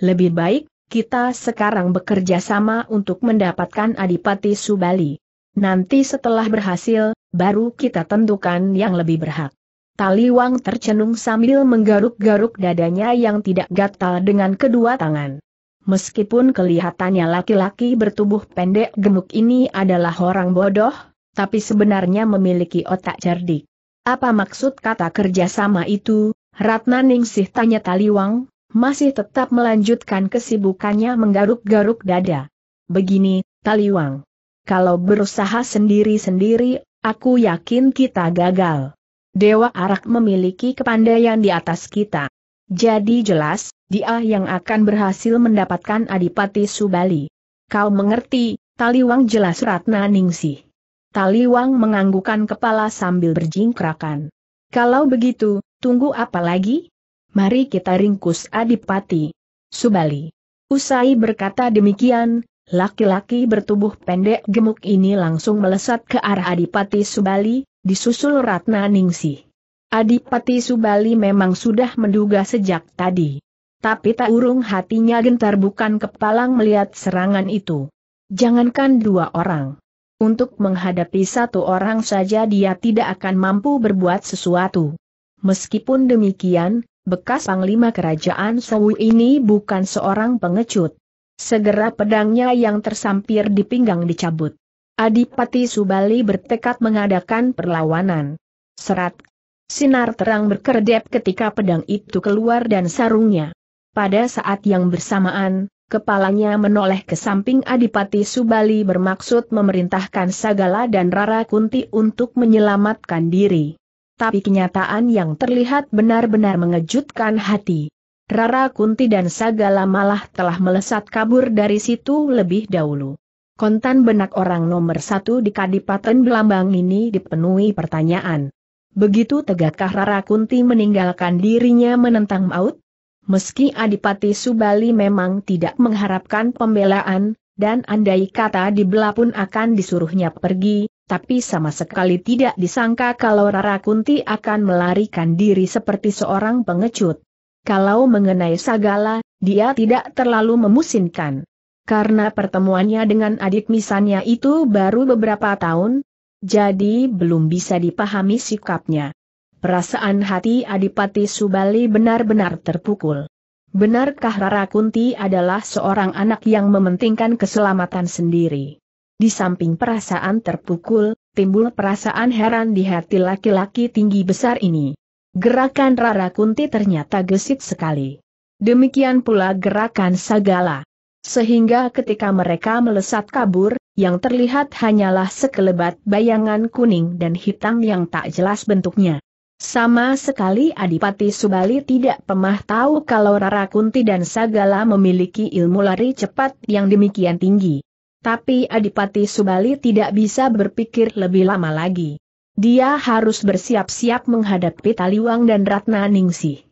Lebih baik, kita sekarang bekerja sama untuk mendapatkan Adipati Subali. Nanti setelah berhasil, baru kita tentukan yang lebih berhak. Taliwang tercenung sambil menggaruk-garuk dadanya yang tidak gatal dengan kedua tangan. Meskipun kelihatannya laki-laki bertubuh pendek gemuk ini adalah orang bodoh, tapi sebenarnya memiliki otak cerdik. Apa maksud kata kerjasama itu? Ratna Ningsih tanya Taliwang, masih tetap melanjutkan kesibukannya menggaruk-garuk dada. Begini, Taliwang kalau berusaha sendiri-sendiri, aku yakin kita gagal. Dewa Arak memiliki kepandaian di atas kita. Jadi jelas, dia yang akan berhasil mendapatkan Adipati Subali. Kau mengerti, Taliwang jelas Ratna Ningsih. Taliwang menganggukan kepala sambil berjingkrakan. Kalau begitu, tunggu apa lagi? Mari kita ringkus Adipati. Subali. Usai berkata demikian, Laki-laki bertubuh pendek gemuk ini langsung melesat ke arah Adipati Subali, disusul Ratna Ningsih. Adipati Subali memang sudah menduga sejak tadi. Tapi tak urung hatinya gentar bukan kepalang melihat serangan itu. Jangankan dua orang. Untuk menghadapi satu orang saja dia tidak akan mampu berbuat sesuatu. Meskipun demikian, bekas panglima kerajaan Sewu ini bukan seorang pengecut. Segera pedangnya yang tersampir di pinggang dicabut. Adipati Subali bertekad mengadakan perlawanan. Serat. Sinar terang berkedip ketika pedang itu keluar dan sarungnya. Pada saat yang bersamaan, kepalanya menoleh ke samping Adipati Subali bermaksud memerintahkan Sagala dan Rara Kunti untuk menyelamatkan diri. Tapi kenyataan yang terlihat benar-benar mengejutkan hati. Rara Kunti dan Sagala malah telah melesat kabur dari situ lebih dahulu. Kontan benak orang nomor satu di Kadipaten Belambang ini dipenuhi pertanyaan. Begitu tegakkah Rara Kunti meninggalkan dirinya menentang maut? Meski Adipati Subali memang tidak mengharapkan pembelaan, dan andai kata belah pun akan disuruhnya pergi, tapi sama sekali tidak disangka kalau Rara Kunti akan melarikan diri seperti seorang pengecut. Kalau mengenai Sagala, dia tidak terlalu memusinkan. Karena pertemuannya dengan adik misannya itu baru beberapa tahun, jadi belum bisa dipahami sikapnya. Perasaan hati Adipati Subali benar-benar terpukul. Benarkah Rara Kunti adalah seorang anak yang mementingkan keselamatan sendiri? Di samping perasaan terpukul, timbul perasaan heran di hati laki-laki tinggi besar ini. Gerakan Rara Kunti ternyata gesit sekali. Demikian pula gerakan Sagala. Sehingga ketika mereka melesat kabur, yang terlihat hanyalah sekelebat bayangan kuning dan hitam yang tak jelas bentuknya. Sama sekali Adipati Subali tidak pemah tahu kalau Rara Kunti dan Sagala memiliki ilmu lari cepat yang demikian tinggi. Tapi Adipati Subali tidak bisa berpikir lebih lama lagi. Dia harus bersiap-siap menghadapi Taliwang dan Ratna Ningsih.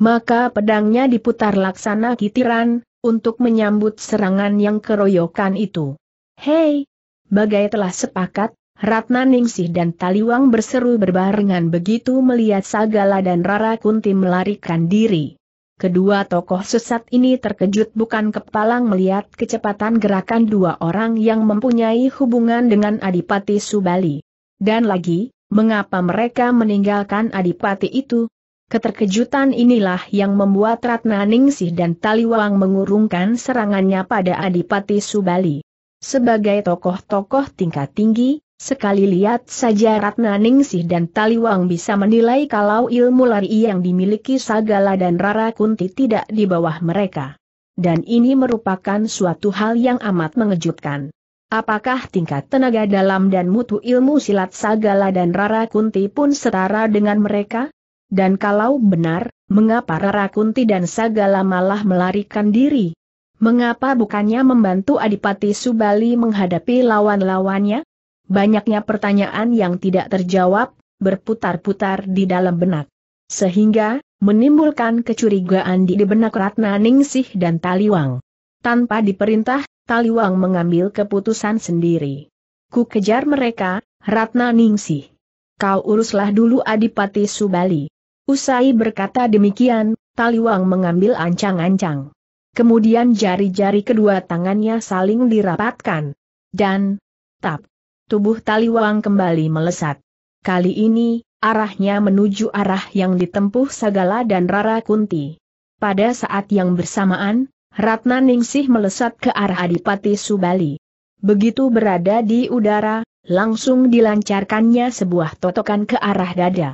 Maka pedangnya diputar laksana kitiran, untuk menyambut serangan yang keroyokan itu. Hei! Bagai telah sepakat, Ratna Ningsih dan Taliwang berseru berbarengan begitu melihat Sagala dan Rara Kunti melarikan diri. Kedua tokoh sesat ini terkejut bukan kepalang melihat kecepatan gerakan dua orang yang mempunyai hubungan dengan Adipati Subali. Dan lagi, mengapa mereka meninggalkan adipati itu? Keterkejutan inilah yang membuat Ratna Ningsih dan Taliwang mengurungkan serangannya pada Adipati Subali. Sebagai tokoh-tokoh tingkat tinggi, sekali lihat saja Ratna Ningsih dan Taliwang bisa menilai kalau ilmu lari yang dimiliki Sagala dan Rara Kunti tidak di bawah mereka. Dan ini merupakan suatu hal yang amat mengejutkan. Apakah tingkat tenaga dalam dan mutu ilmu silat Sagala dan Rara Kunti pun setara dengan mereka? Dan kalau benar, mengapa Rara Kunti dan Sagala malah melarikan diri? Mengapa bukannya membantu Adipati Subali menghadapi lawan-lawannya? Banyaknya pertanyaan yang tidak terjawab, berputar-putar di dalam benak. Sehingga, menimbulkan kecurigaan di benak Ratna Ningsih dan Taliwang. Tanpa diperintah, Taliwang mengambil keputusan sendiri. Ku kejar mereka, Ratna Ningsih. Kau uruslah dulu Adipati Subali. Usai berkata demikian, Taliwang mengambil ancang-ancang. Kemudian jari-jari kedua tangannya saling dirapatkan. Dan, tap, tubuh Taliwang kembali melesat. Kali ini, arahnya menuju arah yang ditempuh Sagala dan Rara Kunti. Pada saat yang bersamaan, Ratna Ningsih melesat ke arah Adipati Subali. Begitu berada di udara, langsung dilancarkannya sebuah totokan ke arah dada.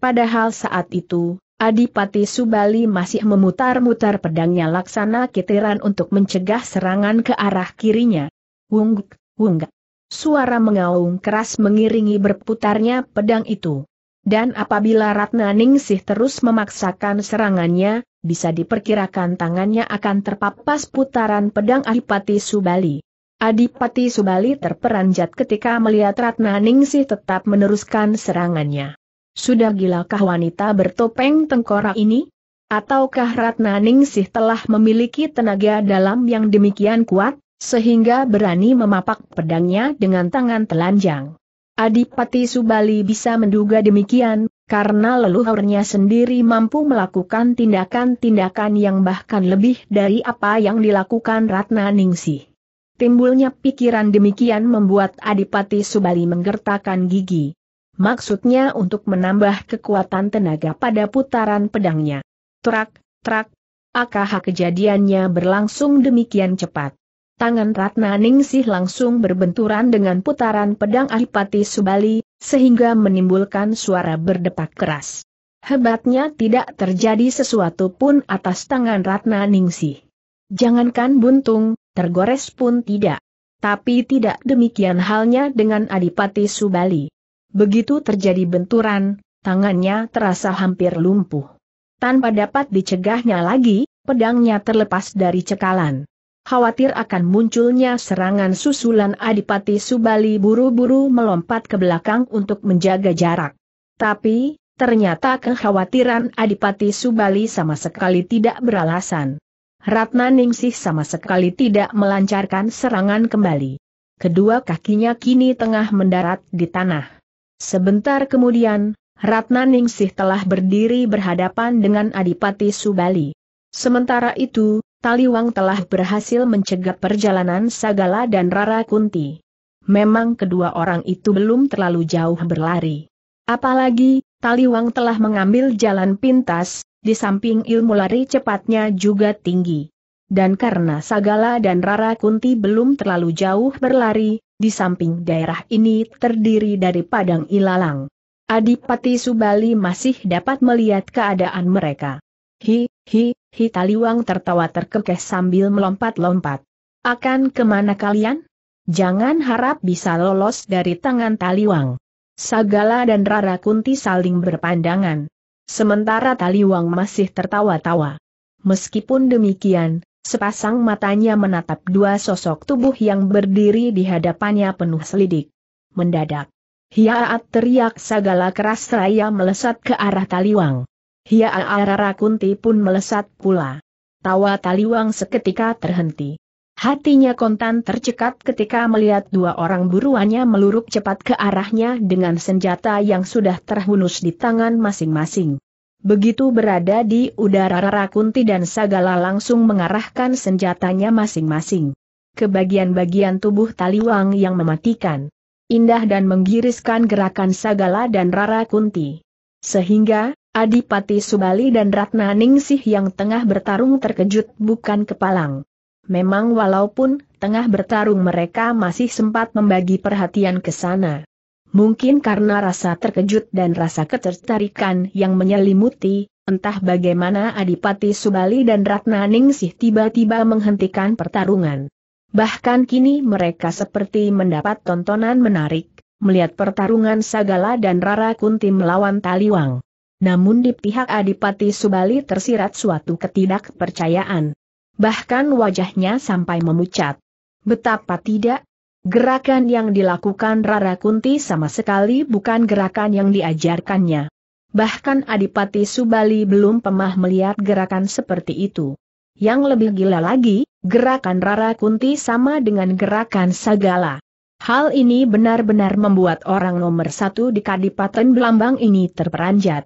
Padahal saat itu, Adipati Subali masih memutar-mutar pedangnya laksana kitiran untuk mencegah serangan ke arah kirinya. Wungg, wungg. Suara mengaung keras mengiringi berputarnya pedang itu. Dan apabila Ratna Ningsih terus memaksakan serangannya, bisa diperkirakan tangannya akan terpapas putaran pedang Adipati Subali. Adipati Subali terperanjat ketika melihat Ratna Ningsih tetap meneruskan serangannya. Sudah gilakah wanita bertopeng tengkorak ini? Ataukah Ratna Ningsih telah memiliki tenaga dalam yang demikian kuat, sehingga berani memapak pedangnya dengan tangan telanjang? Adipati Subali bisa menduga demikian, karena leluhurnya sendiri mampu melakukan tindakan-tindakan yang bahkan lebih dari apa yang dilakukan Ratna Ningsih. Timbulnya pikiran demikian membuat Adipati Subali menggertakkan gigi. Maksudnya untuk menambah kekuatan tenaga pada putaran pedangnya. Trak, trak, akah kejadiannya berlangsung demikian cepat tangan Ratna Ningsih langsung berbenturan dengan putaran pedang Adipati Subali, sehingga menimbulkan suara berdepak keras. Hebatnya tidak terjadi sesuatu pun atas tangan Ratna Ningsih. Jangankan buntung, tergores pun tidak. Tapi tidak demikian halnya dengan Adipati Subali. Begitu terjadi benturan, tangannya terasa hampir lumpuh. Tanpa dapat dicegahnya lagi, pedangnya terlepas dari cekalan khawatir akan munculnya serangan susulan Adipati Subali buru-buru melompat ke belakang untuk menjaga jarak. Tapi, ternyata kekhawatiran Adipati Subali sama sekali tidak beralasan. Ratna Ningsih sama sekali tidak melancarkan serangan kembali. Kedua kakinya kini tengah mendarat di tanah. Sebentar kemudian, Ratna Ningsih telah berdiri berhadapan dengan Adipati Subali. Sementara itu, Taliwang telah berhasil mencegah perjalanan Sagala dan Rara Kunti. Memang kedua orang itu belum terlalu jauh berlari. Apalagi, Taliwang telah mengambil jalan pintas, di samping ilmu lari cepatnya juga tinggi. Dan karena Sagala dan Rara Kunti belum terlalu jauh berlari, di samping daerah ini terdiri dari Padang Ilalang. Adipati Subali masih dapat melihat keadaan mereka. Hi, hi, Hitaliwang tertawa terkekeh sambil melompat-lompat. Akan kemana kalian? Jangan harap bisa lolos dari tangan Taliwang. Sagala dan Rara Kunti saling berpandangan. Sementara Taliwang masih tertawa-tawa. Meskipun demikian, sepasang matanya menatap dua sosok tubuh yang berdiri di hadapannya penuh selidik. Mendadak. Hiaat teriak Sagala keras raya melesat ke arah Taliwang. Hia Aarara Kunti pun melesat pula. Tawa Taliwang seketika terhenti. Hatinya kontan tercekat ketika melihat dua orang buruannya meluruk cepat ke arahnya dengan senjata yang sudah terhunus di tangan masing-masing. Begitu berada di udara Rarakunti dan Sagala langsung mengarahkan senjatanya masing-masing. Ke bagian-bagian tubuh Taliwang yang mematikan. Indah dan menggiriskan gerakan Sagala dan Rarakunti. Sehingga, Adipati Subali dan Ratna Ningsih yang tengah bertarung terkejut bukan kepalang. Memang walaupun tengah bertarung mereka masih sempat membagi perhatian ke sana. Mungkin karena rasa terkejut dan rasa ketertarikan yang menyelimuti, entah bagaimana Adipati Subali dan Ratna Ningsih tiba-tiba menghentikan pertarungan. Bahkan kini mereka seperti mendapat tontonan menarik, melihat pertarungan Sagala dan Rara Kunti melawan Taliwang namun di pihak Adipati Subali tersirat suatu ketidakpercayaan. Bahkan wajahnya sampai memucat. Betapa tidak, gerakan yang dilakukan Rara Kunti sama sekali bukan gerakan yang diajarkannya. Bahkan Adipati Subali belum pernah melihat gerakan seperti itu. Yang lebih gila lagi, gerakan Rara Kunti sama dengan gerakan Sagala. Hal ini benar-benar membuat orang nomor satu di Kadipaten Belambang ini terperanjat.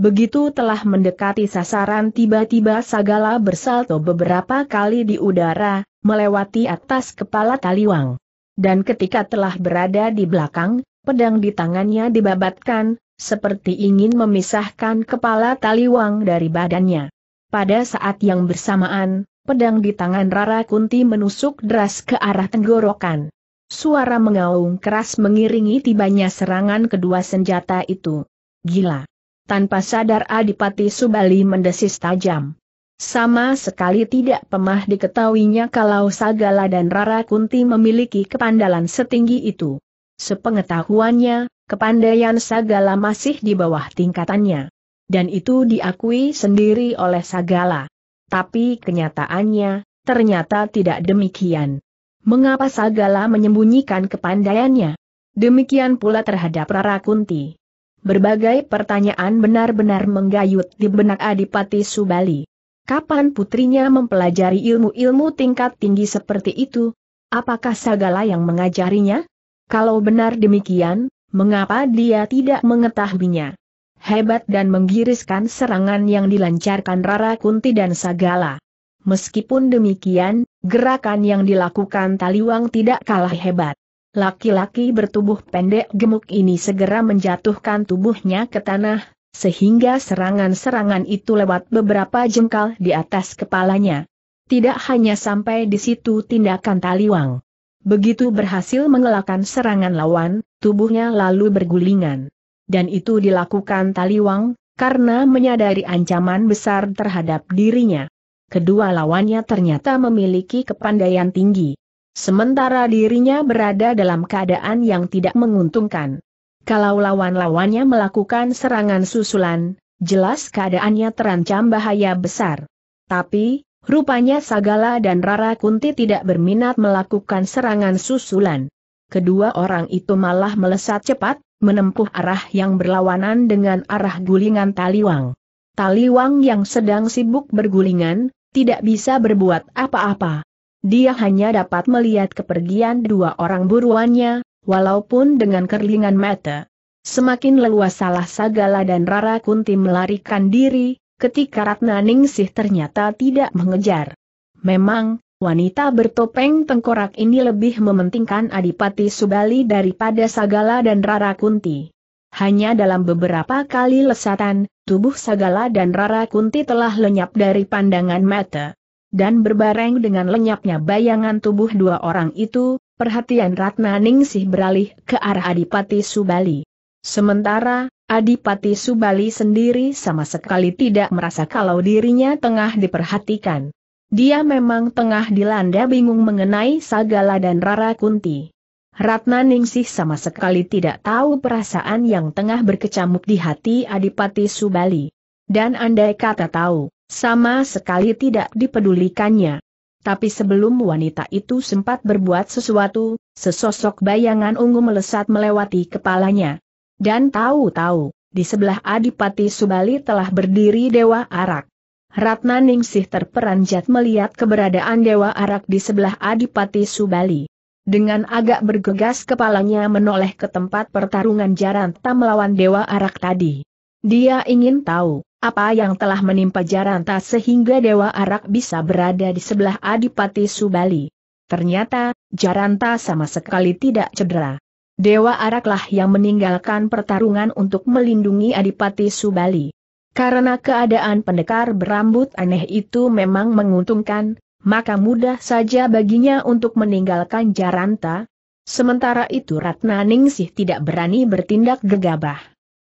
Begitu telah mendekati sasaran tiba-tiba Sagala bersalto beberapa kali di udara, melewati atas kepala Taliwang. Dan ketika telah berada di belakang, pedang di tangannya dibabatkan, seperti ingin memisahkan kepala Taliwang dari badannya. Pada saat yang bersamaan, pedang di tangan Rara Kunti menusuk deras ke arah tenggorokan. Suara mengaung keras mengiringi tibanya serangan kedua senjata itu. Gila! Tanpa sadar Adipati Subali mendesis tajam. Sama sekali tidak pemah diketahuinya kalau Sagala dan Rara Kunti memiliki kepandalan setinggi itu. Sepengetahuannya, kepandaian Sagala masih di bawah tingkatannya. Dan itu diakui sendiri oleh Sagala. Tapi kenyataannya, ternyata tidak demikian. Mengapa Sagala menyembunyikan kepandaiannya? Demikian pula terhadap Rara Kunti. Berbagai pertanyaan benar-benar menggayut di benak Adipati Subali. Kapan putrinya mempelajari ilmu-ilmu tingkat tinggi seperti itu? Apakah Sagala yang mengajarinya? Kalau benar demikian, mengapa dia tidak mengetahuinya? Hebat dan menggiriskan serangan yang dilancarkan Rara Kunti dan Sagala. Meskipun demikian, gerakan yang dilakukan Taliwang tidak kalah hebat. Laki-laki bertubuh pendek gemuk ini segera menjatuhkan tubuhnya ke tanah, sehingga serangan-serangan itu lewat beberapa jengkal di atas kepalanya. Tidak hanya sampai di situ tindakan taliwang. Begitu berhasil mengelakkan serangan lawan, tubuhnya lalu bergulingan. Dan itu dilakukan taliwang, karena menyadari ancaman besar terhadap dirinya. Kedua lawannya ternyata memiliki kepandaian tinggi. Sementara dirinya berada dalam keadaan yang tidak menguntungkan. Kalau lawan-lawannya melakukan serangan susulan, jelas keadaannya terancam bahaya besar. Tapi, rupanya Sagala dan Rara Kunti tidak berminat melakukan serangan susulan. Kedua orang itu malah melesat cepat, menempuh arah yang berlawanan dengan arah gulingan Taliwang. Taliwang yang sedang sibuk bergulingan, tidak bisa berbuat apa-apa. Dia hanya dapat melihat kepergian dua orang buruannya, walaupun dengan kerlingan mata. Semakin leluas salah Sagala dan Rara Kunti melarikan diri, ketika Ratna Ningsih ternyata tidak mengejar. Memang, Wanita bertopeng tengkorak ini lebih mementingkan Adipati Subali daripada Sagala dan Rara Kunti. Hanya dalam beberapa kali lesatan, tubuh Sagala dan Rara Kunti telah lenyap dari pandangan mata. Dan berbareng dengan lenyapnya bayangan tubuh dua orang itu, perhatian Ratna Ningsih beralih ke arah Adipati Subali. Sementara, Adipati Subali sendiri sama sekali tidak merasa kalau dirinya tengah diperhatikan. Dia memang tengah dilanda bingung mengenai Sagala dan Rara Kunti. Ratna Ningsih sama sekali tidak tahu perasaan yang tengah berkecamuk di hati Adipati Subali. Dan andai kata tahu, sama sekali tidak dipedulikannya. Tapi sebelum wanita itu sempat berbuat sesuatu, sesosok bayangan ungu melesat melewati kepalanya. Dan tahu-tahu, di sebelah Adipati Subali telah berdiri Dewa Arak. Ratna Ningsih terperanjat melihat keberadaan Dewa Arak di sebelah Adipati Subali. Dengan agak bergegas kepalanya menoleh ke tempat pertarungan Jarantam melawan Dewa Arak tadi. Dia ingin tahu, apa yang telah menimpa Jaranta sehingga Dewa Arak bisa berada di sebelah Adipati Subali. Ternyata, Jaranta sama sekali tidak cedera. Dewa Araklah yang meninggalkan pertarungan untuk melindungi Adipati Subali. Karena keadaan pendekar berambut aneh itu memang menguntungkan, maka mudah saja baginya untuk meninggalkan Jaranta. Sementara itu Ratna Ningsih tidak berani bertindak gegabah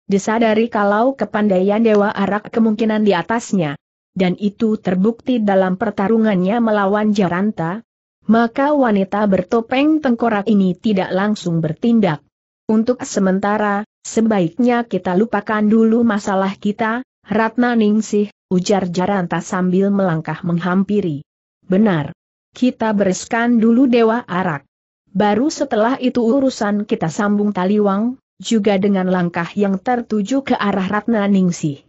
disadari kalau kepandaian Dewa Arak kemungkinan di atasnya. Dan itu terbukti dalam pertarungannya melawan Jaranta, maka wanita bertopeng tengkorak ini tidak langsung bertindak. Untuk sementara, sebaiknya kita lupakan dulu masalah kita, Ratna Ningsih, ujar Jaranta sambil melangkah menghampiri. Benar. Kita bereskan dulu Dewa Arak. Baru setelah itu urusan kita sambung taliwang, juga dengan langkah yang tertuju ke arah Ratna Ningsih.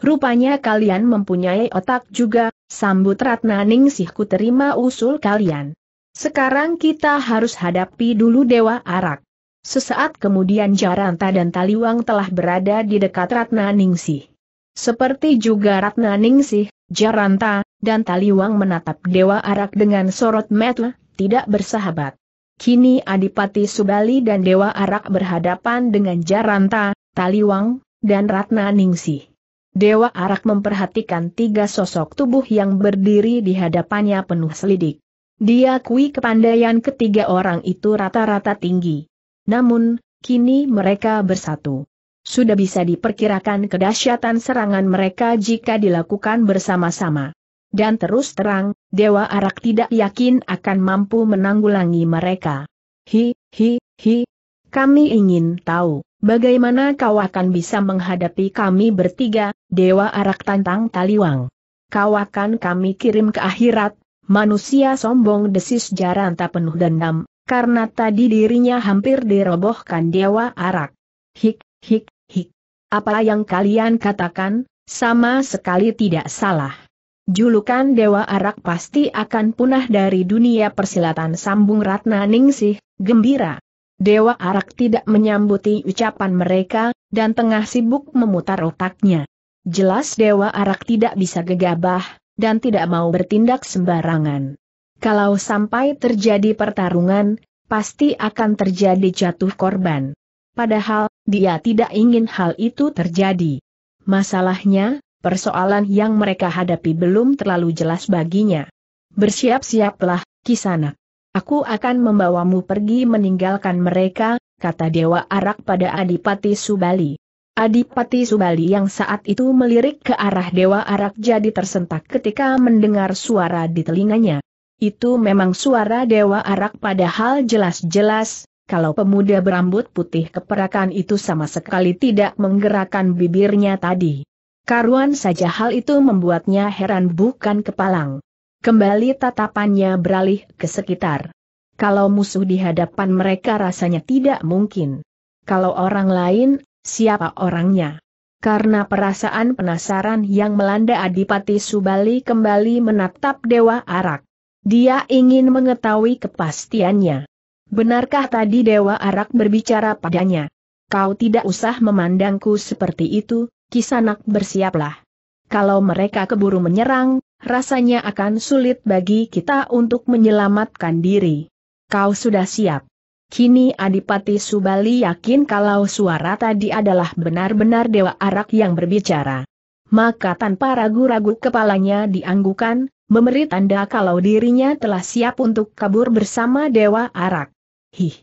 Rupanya kalian mempunyai otak juga, sambut Ratna Ningsih ku terima usul kalian. Sekarang kita harus hadapi dulu Dewa Arak. Sesaat kemudian Jaranta dan Taliwang telah berada di dekat Ratna Ningsih. Seperti juga Ratna Ningsih, Jaranta, dan Taliwang menatap Dewa Arak dengan sorot mata, tidak bersahabat. Kini Adipati Subali dan Dewa Arak berhadapan dengan Jaranta, Taliwang, dan Ratna Ningsih. Dewa Arak memperhatikan tiga sosok tubuh yang berdiri di hadapannya penuh selidik. Dia kui kepandaian ketiga orang itu rata-rata tinggi. Namun, kini mereka bersatu. Sudah bisa diperkirakan kedahsyatan serangan mereka jika dilakukan bersama-sama dan terus terang, Dewa Arak tidak yakin akan mampu menanggulangi mereka. Hi, hi, hi. Kami ingin tahu, bagaimana kau akan bisa menghadapi kami bertiga, Dewa Arak tantang Taliwang. Kau akan kami kirim ke akhirat, manusia sombong desis tak penuh dendam, karena tadi dirinya hampir dirobohkan Dewa Arak. Hik, hik, hik. Apa yang kalian katakan, sama sekali tidak salah. Julukan Dewa Arak pasti akan punah dari dunia persilatan sambung Ratna Ningsih, gembira. Dewa Arak tidak menyambuti ucapan mereka, dan tengah sibuk memutar otaknya. Jelas Dewa Arak tidak bisa gegabah, dan tidak mau bertindak sembarangan. Kalau sampai terjadi pertarungan, pasti akan terjadi jatuh korban. Padahal, dia tidak ingin hal itu terjadi. Masalahnya, persoalan yang mereka hadapi belum terlalu jelas baginya. Bersiap-siaplah, Kisana. Aku akan membawamu pergi meninggalkan mereka, kata Dewa Arak pada Adipati Subali. Adipati Subali yang saat itu melirik ke arah Dewa Arak jadi tersentak ketika mendengar suara di telinganya. Itu memang suara Dewa Arak padahal jelas-jelas, kalau pemuda berambut putih keperakan itu sama sekali tidak menggerakkan bibirnya tadi. Karuan saja hal itu membuatnya heran bukan kepalang. Kembali tatapannya beralih ke sekitar. Kalau musuh di hadapan mereka rasanya tidak mungkin. Kalau orang lain, siapa orangnya? Karena perasaan penasaran yang melanda Adipati Subali kembali menatap Dewa Arak. Dia ingin mengetahui kepastiannya. Benarkah tadi Dewa Arak berbicara padanya? Kau tidak usah memandangku seperti itu, Kisanak bersiaplah. Kalau mereka keburu menyerang, rasanya akan sulit bagi kita untuk menyelamatkan diri. Kau sudah siap. Kini Adipati Subali yakin kalau suara tadi adalah benar-benar Dewa Arak yang berbicara. Maka tanpa ragu-ragu kepalanya dianggukan, memberi tanda kalau dirinya telah siap untuk kabur bersama Dewa Arak. Hih!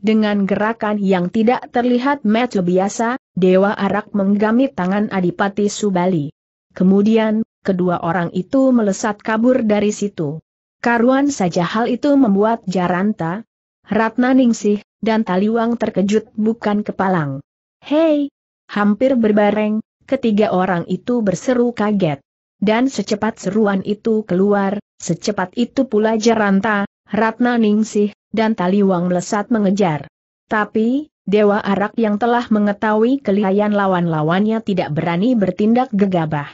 Dengan gerakan yang tidak terlihat metu biasa, Dewa Arak menggami tangan Adipati Subali. Kemudian, kedua orang itu melesat kabur dari situ. Karuan saja hal itu membuat Jaranta, Ratna Ningsih, dan Taliwang terkejut bukan kepalang. Hei! Hampir berbareng, ketiga orang itu berseru kaget. Dan secepat seruan itu keluar, secepat itu pula Jaranta, Ratna Ningsih, dan Taliwang melesat mengejar. Tapi, Dewa Arak yang telah mengetahui kelihayan lawan-lawannya tidak berani bertindak gegabah.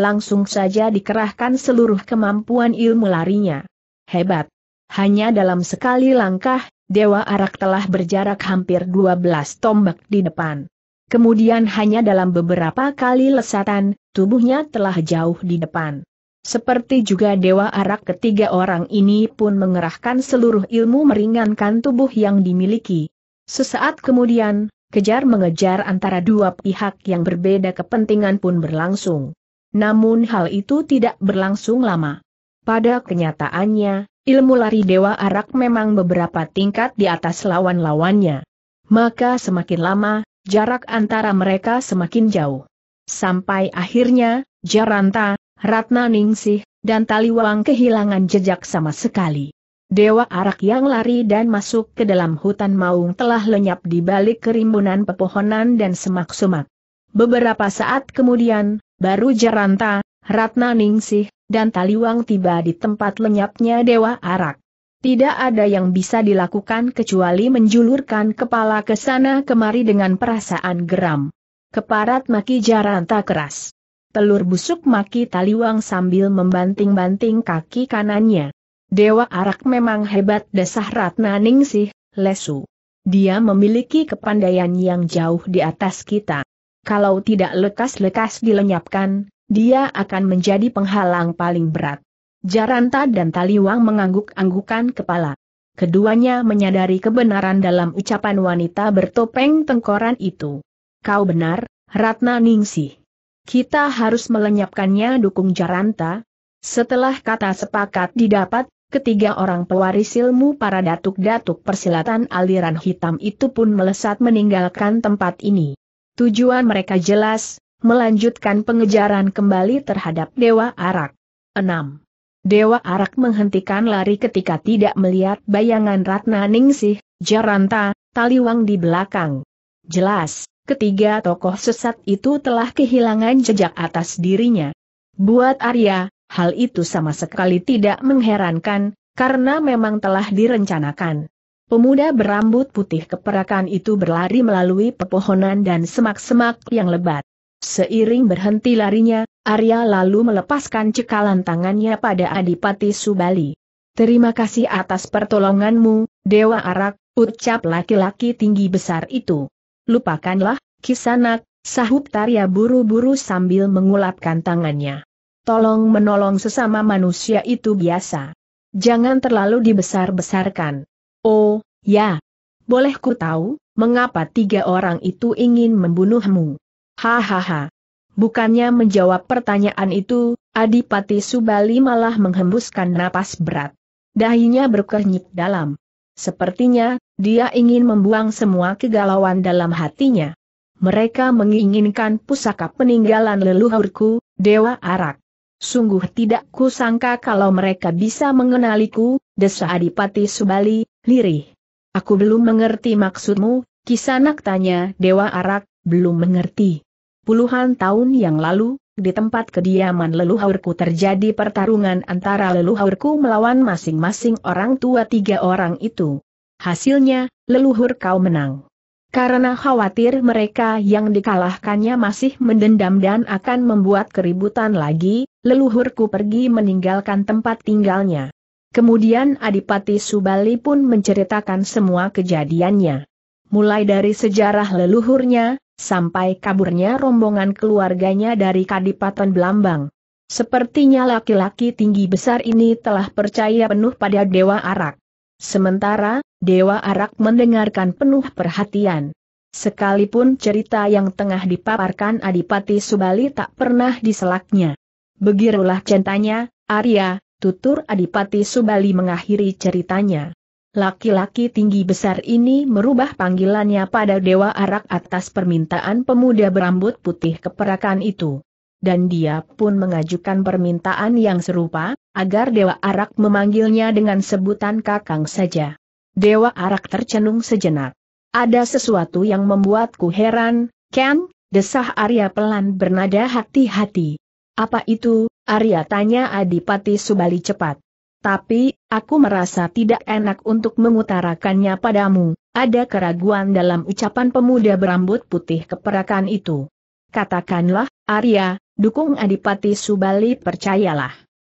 Langsung saja dikerahkan seluruh kemampuan ilmu larinya. Hebat! Hanya dalam sekali langkah, Dewa Arak telah berjarak hampir 12 tombak di depan. Kemudian hanya dalam beberapa kali lesatan, tubuhnya telah jauh di depan. Seperti juga Dewa Arak ketiga orang ini pun mengerahkan seluruh ilmu meringankan tubuh yang dimiliki. Sesaat kemudian, kejar mengejar antara dua pihak yang berbeda kepentingan pun berlangsung. Namun hal itu tidak berlangsung lama. Pada kenyataannya, ilmu lari Dewa Arak memang beberapa tingkat di atas lawan-lawannya. Maka semakin lama, jarak antara mereka semakin jauh. Sampai akhirnya, Jaranta, Ratna Ningsih, dan Taliwang kehilangan jejak sama sekali. Dewa Arak yang lari dan masuk ke dalam hutan maung telah lenyap di balik kerimbunan pepohonan dan semak-semak. Beberapa saat kemudian, baru Jaranta, Ratna Ningsih, dan Taliwang tiba di tempat lenyapnya Dewa Arak. Tidak ada yang bisa dilakukan kecuali menjulurkan kepala ke sana kemari dengan perasaan geram. Keparat maki jaranta keras. Telur busuk maki taliwang sambil membanting-banting kaki kanannya. Dewa Arak memang hebat desah Ratna Ningsih, lesu. Dia memiliki kepandaian yang jauh di atas kita. Kalau tidak lekas-lekas dilenyapkan, dia akan menjadi penghalang paling berat. Jaranta dan Taliwang mengangguk-anggukan kepala. Keduanya menyadari kebenaran dalam ucapan wanita bertopeng tengkoran itu. Kau benar, Ratna Ningsih. Kita harus melenyapkannya dukung Jaranta. Setelah kata sepakat didapat, ketiga orang pewaris ilmu para datuk-datuk persilatan aliran hitam itu pun melesat meninggalkan tempat ini. Tujuan mereka jelas, melanjutkan pengejaran kembali terhadap Dewa Arak. 6. Dewa Arak menghentikan lari ketika tidak melihat bayangan Ratna Ningsih, Jaranta, Taliwang di belakang. Jelas, ketiga tokoh sesat itu telah kehilangan jejak atas dirinya. Buat Arya, hal itu sama sekali tidak mengherankan, karena memang telah direncanakan. Pemuda berambut putih keperakan itu berlari melalui pepohonan dan semak-semak yang lebat. Seiring berhenti larinya, Arya lalu melepaskan cekalan tangannya pada Adipati Subali. Terima kasih atas pertolonganmu, Dewa Arak, ucap laki-laki tinggi besar itu. Lupakanlah, kisanak, sahut Tarya buru-buru sambil mengulapkan tangannya. Tolong menolong sesama manusia itu biasa. Jangan terlalu dibesar-besarkan. Oh, ya. Boleh ku tahu, mengapa tiga orang itu ingin membunuhmu? Hahaha. Bukannya menjawab pertanyaan itu, Adipati Subali malah menghembuskan napas berat. Dahinya berkernyit dalam. Sepertinya, dia ingin membuang semua kegalauan dalam hatinya. Mereka menginginkan pusaka peninggalan leluhurku, Dewa Arak. Sungguh tidak kusangka kalau mereka bisa mengenaliku, desa Adipati Subali, lirih. Aku belum mengerti maksudmu, kisanak tanya Dewa Arak, belum mengerti. Puluhan tahun yang lalu, di tempat kediaman leluhurku terjadi pertarungan antara leluhurku melawan masing-masing orang tua tiga orang itu. Hasilnya, leluhur kau menang. Karena khawatir mereka yang dikalahkannya masih mendendam dan akan membuat keributan lagi, leluhurku pergi meninggalkan tempat tinggalnya. Kemudian Adipati Subali pun menceritakan semua kejadiannya. Mulai dari sejarah leluhurnya, sampai kaburnya rombongan keluarganya dari Kadipaten Belambang. Sepertinya laki-laki tinggi besar ini telah percaya penuh pada Dewa Arak. Sementara, Dewa Arak mendengarkan penuh perhatian. Sekalipun cerita yang tengah dipaparkan Adipati Subali tak pernah diselaknya. Begirulah centanya, Arya, tutur Adipati Subali mengakhiri ceritanya. Laki-laki tinggi besar ini merubah panggilannya pada Dewa Arak atas permintaan pemuda berambut putih keperakan itu. Dan dia pun mengajukan permintaan yang serupa, agar Dewa Arak memanggilnya dengan sebutan kakang saja. Dewa Arak tercenung sejenak. Ada sesuatu yang membuatku heran, Ken, desah Arya pelan bernada hati-hati. Apa itu, Arya tanya Adipati Subali cepat. Tapi, aku merasa tidak enak untuk mengutarakannya padamu, ada keraguan dalam ucapan pemuda berambut putih keperakan itu. Katakanlah, Arya, dukung Adipati Subali percayalah.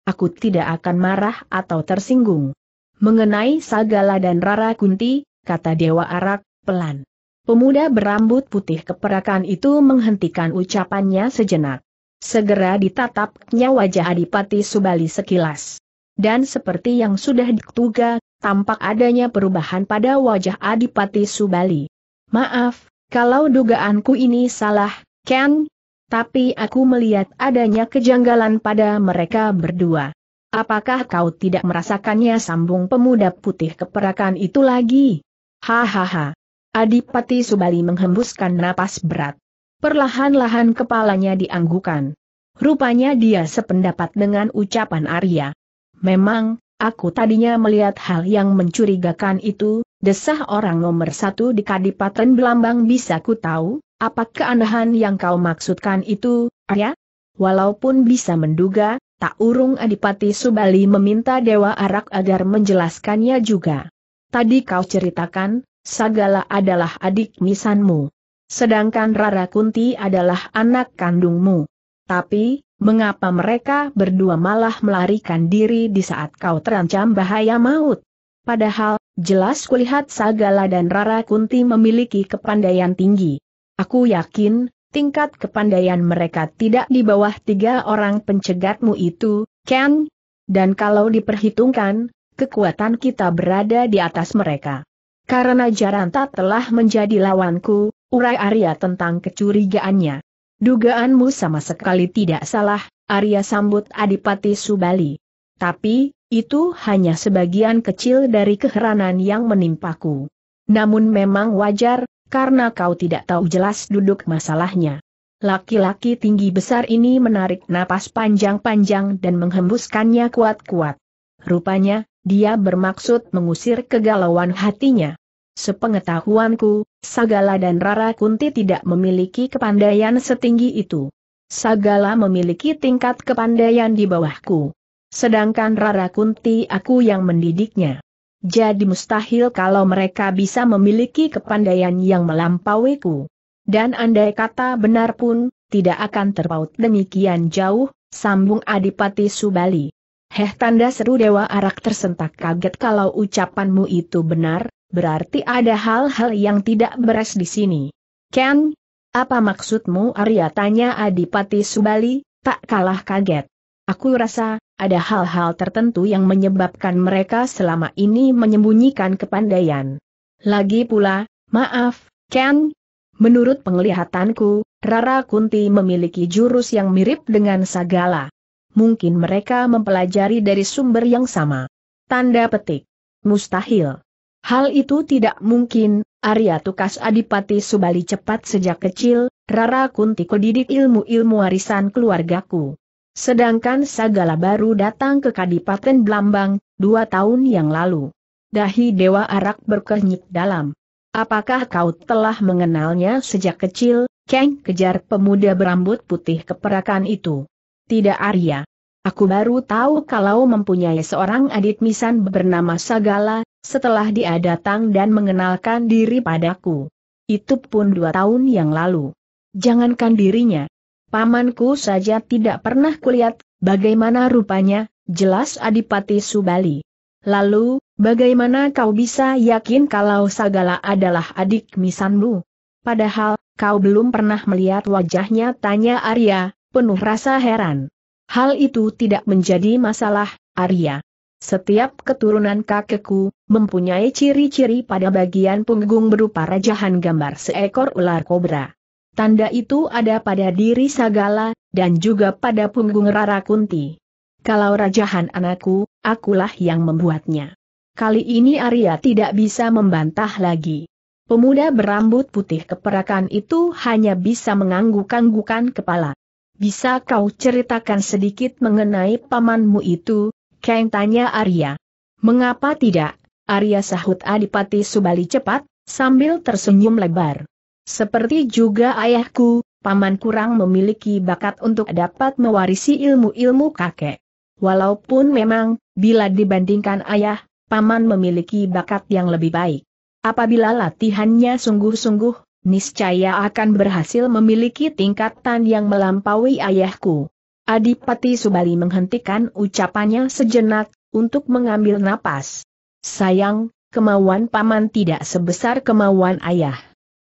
Aku tidak akan marah atau tersinggung. Mengenai Sagala dan Rara Kunti, kata Dewa Arak, pelan. Pemuda berambut putih keperakan itu menghentikan ucapannya sejenak. Segera ditatapnya wajah Adipati Subali sekilas. Dan seperti yang sudah dituga, tampak adanya perubahan pada wajah Adipati Subali. Maaf, kalau dugaanku ini salah, Ken, tapi aku melihat adanya kejanggalan pada mereka berdua. Apakah kau tidak merasakannya sambung pemuda putih keperakan itu lagi? Hahaha. Adipati Subali menghembuskan napas berat. Perlahan-lahan kepalanya dianggukan. Rupanya dia sependapat dengan ucapan Arya. Memang, aku tadinya melihat hal yang mencurigakan itu, desah orang nomor satu di Kadipaten Belambang bisa ku tahu, apa keanehan yang kau maksudkan itu, ya? Walaupun bisa menduga, tak urung Adipati Subali meminta Dewa Arak agar menjelaskannya juga. Tadi kau ceritakan, Sagala adalah adik misanmu. Sedangkan Rara Kunti adalah anak kandungmu. Tapi, Mengapa mereka berdua malah melarikan diri di saat kau terancam bahaya maut? Padahal, jelas kulihat Sagala dan Rara Kunti memiliki kepandaian tinggi. Aku yakin, tingkat kepandaian mereka tidak di bawah tiga orang pencegatmu itu, Ken. Dan kalau diperhitungkan, kekuatan kita berada di atas mereka. Karena Jaranta telah menjadi lawanku, urai Arya tentang kecurigaannya. Dugaanmu sama sekali tidak salah, Arya sambut Adipati Subali. Tapi, itu hanya sebagian kecil dari keheranan yang menimpaku. Namun memang wajar, karena kau tidak tahu jelas duduk masalahnya. Laki-laki tinggi besar ini menarik napas panjang-panjang dan menghembuskannya kuat-kuat. Rupanya, dia bermaksud mengusir kegalauan hatinya. Sepengetahuanku, Sagala dan Rara Kunti tidak memiliki kepandaian setinggi itu. Sagala memiliki tingkat kepandaian di bawahku. Sedangkan Rara Kunti aku yang mendidiknya. Jadi mustahil kalau mereka bisa memiliki kepandaian yang melampaui ku. Dan andai kata benar pun, tidak akan terpaut demikian jauh, sambung Adipati Subali. Heh tanda seru Dewa Arak tersentak kaget kalau ucapanmu itu benar, Berarti ada hal-hal yang tidak beres di sini. Ken, apa maksudmu Arya tanya Adipati Subali, tak kalah kaget. Aku rasa, ada hal-hal tertentu yang menyebabkan mereka selama ini menyembunyikan kepandaian. Lagi pula, maaf, Ken, Menurut penglihatanku, Rara Kunti memiliki jurus yang mirip dengan Sagala. Mungkin mereka mempelajari dari sumber yang sama. Tanda petik. Mustahil. Hal itu tidak mungkin, Arya Tukas Adipati Subali cepat sejak kecil, Rara Kunti kedidik ilmu-ilmu warisan keluargaku. Sedangkan Sagala baru datang ke Kadipaten Blambang, dua tahun yang lalu. Dahi Dewa Arak berkenyit dalam. Apakah kau telah mengenalnya sejak kecil, Keng? Kejar pemuda berambut putih keperakan itu. Tidak Arya. Aku baru tahu kalau mempunyai seorang adik misan bernama Sagala, setelah dia datang dan mengenalkan diri padaku. Itu pun dua tahun yang lalu. Jangankan dirinya. Pamanku saja tidak pernah kulihat, bagaimana rupanya, jelas Adipati Subali. Lalu, bagaimana kau bisa yakin kalau Sagala adalah adik misanmu? Padahal, kau belum pernah melihat wajahnya tanya Arya, penuh rasa heran. Hal itu tidak menjadi masalah, Arya. Setiap keturunan kakekku, mempunyai ciri-ciri pada bagian punggung berupa rajahan gambar seekor ular kobra. Tanda itu ada pada diri Sagala, dan juga pada punggung Rara Kunti. Kalau rajahan anakku, akulah yang membuatnya. Kali ini Arya tidak bisa membantah lagi. Pemuda berambut putih keperakan itu hanya bisa mengangguk-anggukan kepala. Bisa kau ceritakan sedikit mengenai pamanmu itu? Kang tanya Arya. Mengapa tidak? Arya sahut Adipati Subali cepat, sambil tersenyum lebar. Seperti juga ayahku, paman kurang memiliki bakat untuk dapat mewarisi ilmu-ilmu kakek. Walaupun memang, bila dibandingkan ayah, paman memiliki bakat yang lebih baik. Apabila latihannya sungguh-sungguh, niscaya akan berhasil memiliki tingkatan yang melampaui ayahku. Adipati Subali menghentikan ucapannya sejenak, untuk mengambil napas. Sayang, kemauan paman tidak sebesar kemauan ayah.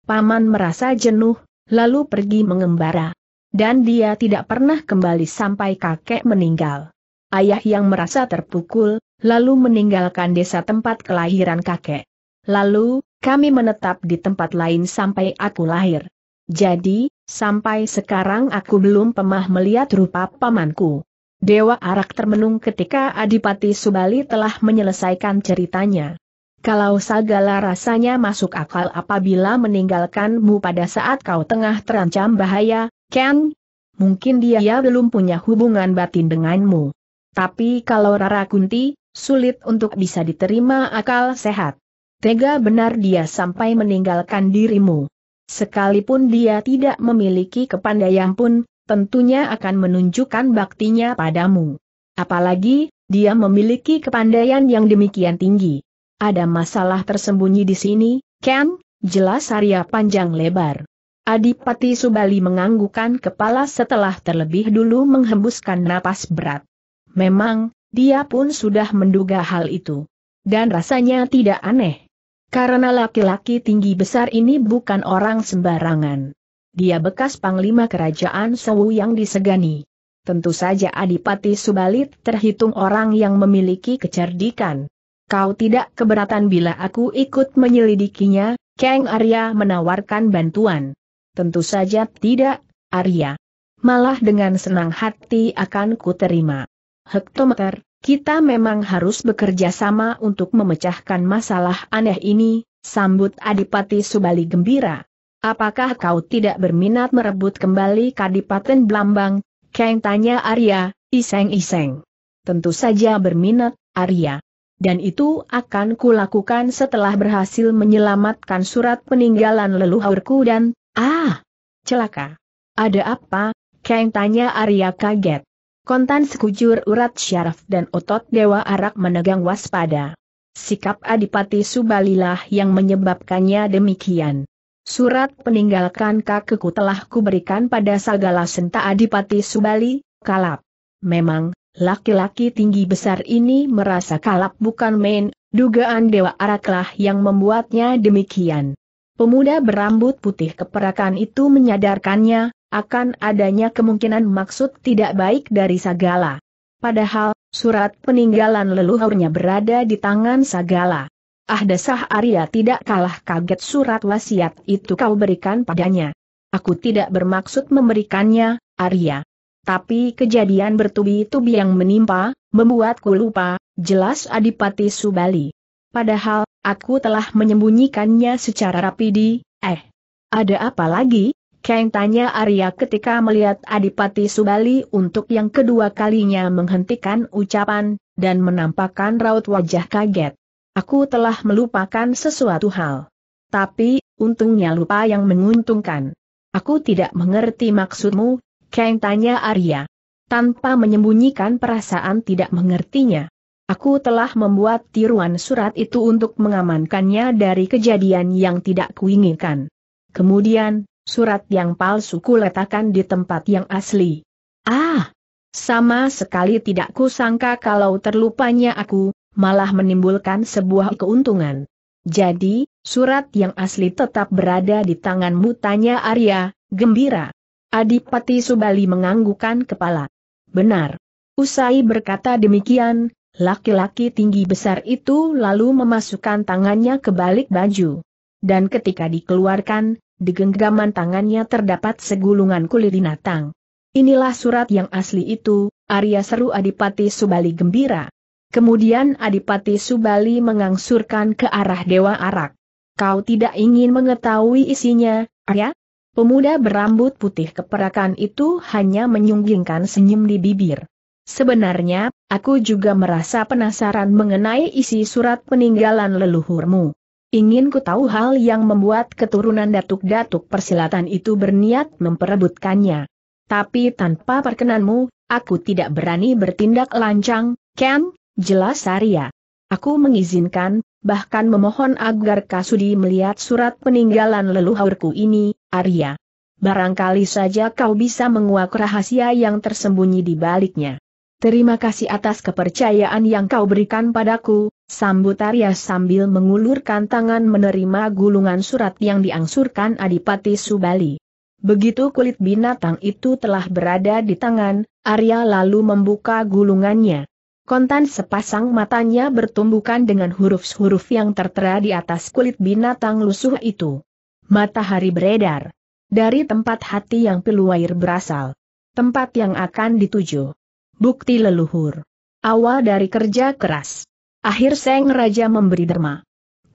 Paman merasa jenuh, lalu pergi mengembara. Dan dia tidak pernah kembali sampai kakek meninggal. Ayah yang merasa terpukul, lalu meninggalkan desa tempat kelahiran kakek. Lalu, kami menetap di tempat lain sampai aku lahir. Jadi, sampai sekarang aku belum pernah melihat rupa pamanku. Dewa Arak termenung ketika Adipati Subali telah menyelesaikan ceritanya. Kalau segala rasanya masuk akal apabila meninggalkanmu pada saat kau tengah terancam bahaya, Ken, mungkin dia ya belum punya hubungan batin denganmu. Tapi kalau Rara Kunti, sulit untuk bisa diterima akal sehat. Tega benar dia sampai meninggalkan dirimu. Sekalipun dia tidak memiliki kepandaian pun, tentunya akan menunjukkan baktinya padamu. Apalagi, dia memiliki kepandaian yang demikian tinggi. Ada masalah tersembunyi di sini, Ken, jelas Arya panjang lebar. Adipati Subali menganggukkan kepala setelah terlebih dulu menghembuskan napas berat. Memang, dia pun sudah menduga hal itu. Dan rasanya tidak aneh karena laki-laki tinggi besar ini bukan orang sembarangan. Dia bekas panglima kerajaan Sewu yang disegani. Tentu saja Adipati Subalit terhitung orang yang memiliki kecerdikan. Kau tidak keberatan bila aku ikut menyelidikinya, Kang Arya menawarkan bantuan. Tentu saja tidak, Arya. Malah dengan senang hati akan kuterima. Hektometer, kita memang harus bekerja sama untuk memecahkan masalah aneh ini, sambut Adipati Subali gembira. Apakah kau tidak berminat merebut kembali Kadipaten Blambang? Keng tanya Arya, iseng-iseng. Tentu saja berminat, Arya. Dan itu akan kulakukan setelah berhasil menyelamatkan surat peninggalan leluhurku dan, ah, celaka. Ada apa? Keng tanya Arya kaget. Kontan sekujur urat syaraf dan otot Dewa Arak menegang waspada. Sikap Adipati Subalilah yang menyebabkannya demikian. Surat peninggalkan kakekku telah kuberikan pada segala Senta Adipati Subali, kalap. Memang, laki-laki tinggi besar ini merasa kalap bukan main, dugaan Dewa Araklah yang membuatnya demikian. Pemuda berambut putih keperakan itu menyadarkannya, akan adanya kemungkinan maksud tidak baik dari Sagala. Padahal, surat peninggalan leluhurnya berada di tangan Sagala. Ah Ahdasah Arya tidak kalah kaget surat wasiat itu kau berikan padanya. Aku tidak bermaksud memberikannya, Arya. Tapi kejadian bertubi-tubi yang menimpa, membuatku lupa, jelas Adipati Subali. Padahal, aku telah menyembunyikannya secara rapi di, eh. Ada apa lagi, Kang tanya Arya ketika melihat Adipati Subali untuk yang kedua kalinya menghentikan ucapan, dan menampakkan raut wajah kaget. Aku telah melupakan sesuatu hal. Tapi, untungnya lupa yang menguntungkan. Aku tidak mengerti maksudmu, Kang tanya Arya. Tanpa menyembunyikan perasaan tidak mengertinya. Aku telah membuat tiruan surat itu untuk mengamankannya dari kejadian yang tidak kuinginkan. Kemudian, Surat yang palsu kuletakkan di tempat yang asli. Ah! Sama sekali tidak kusangka kalau terlupanya aku, malah menimbulkan sebuah keuntungan. Jadi, surat yang asli tetap berada di tanganmu tanya Arya, gembira. Adipati Subali menganggukan kepala. Benar. Usai berkata demikian, laki-laki tinggi besar itu lalu memasukkan tangannya ke balik baju. Dan ketika dikeluarkan, di genggaman tangannya terdapat segulungan kulit binatang. Inilah surat yang asli itu, Arya seru Adipati Subali gembira. Kemudian Adipati Subali mengangsurkan ke arah Dewa Arak. Kau tidak ingin mengetahui isinya, Arya? Pemuda berambut putih keperakan itu hanya menyunggingkan senyum di bibir. Sebenarnya, aku juga merasa penasaran mengenai isi surat peninggalan leluhurmu. Ingin ku tahu hal yang membuat keturunan datuk-datuk persilatan itu berniat memperebutkannya. Tapi tanpa perkenanmu, aku tidak berani bertindak lancang, Ken, jelas Arya. Aku mengizinkan, bahkan memohon agar Kasudi melihat surat peninggalan leluhurku ini, Arya. Barangkali saja kau bisa menguak rahasia yang tersembunyi di baliknya. Terima kasih atas kepercayaan yang kau berikan padaku, Sambut Arya sambil mengulurkan tangan menerima gulungan surat yang diangsurkan Adipati Subali. Begitu kulit binatang itu telah berada di tangan, Arya lalu membuka gulungannya. Kontan sepasang matanya bertumbukan dengan huruf-huruf yang tertera di atas kulit binatang lusuh itu. Matahari beredar. Dari tempat hati yang peluair berasal. Tempat yang akan dituju. Bukti leluhur. Awal dari kerja keras. Akhir Seng Raja memberi derma.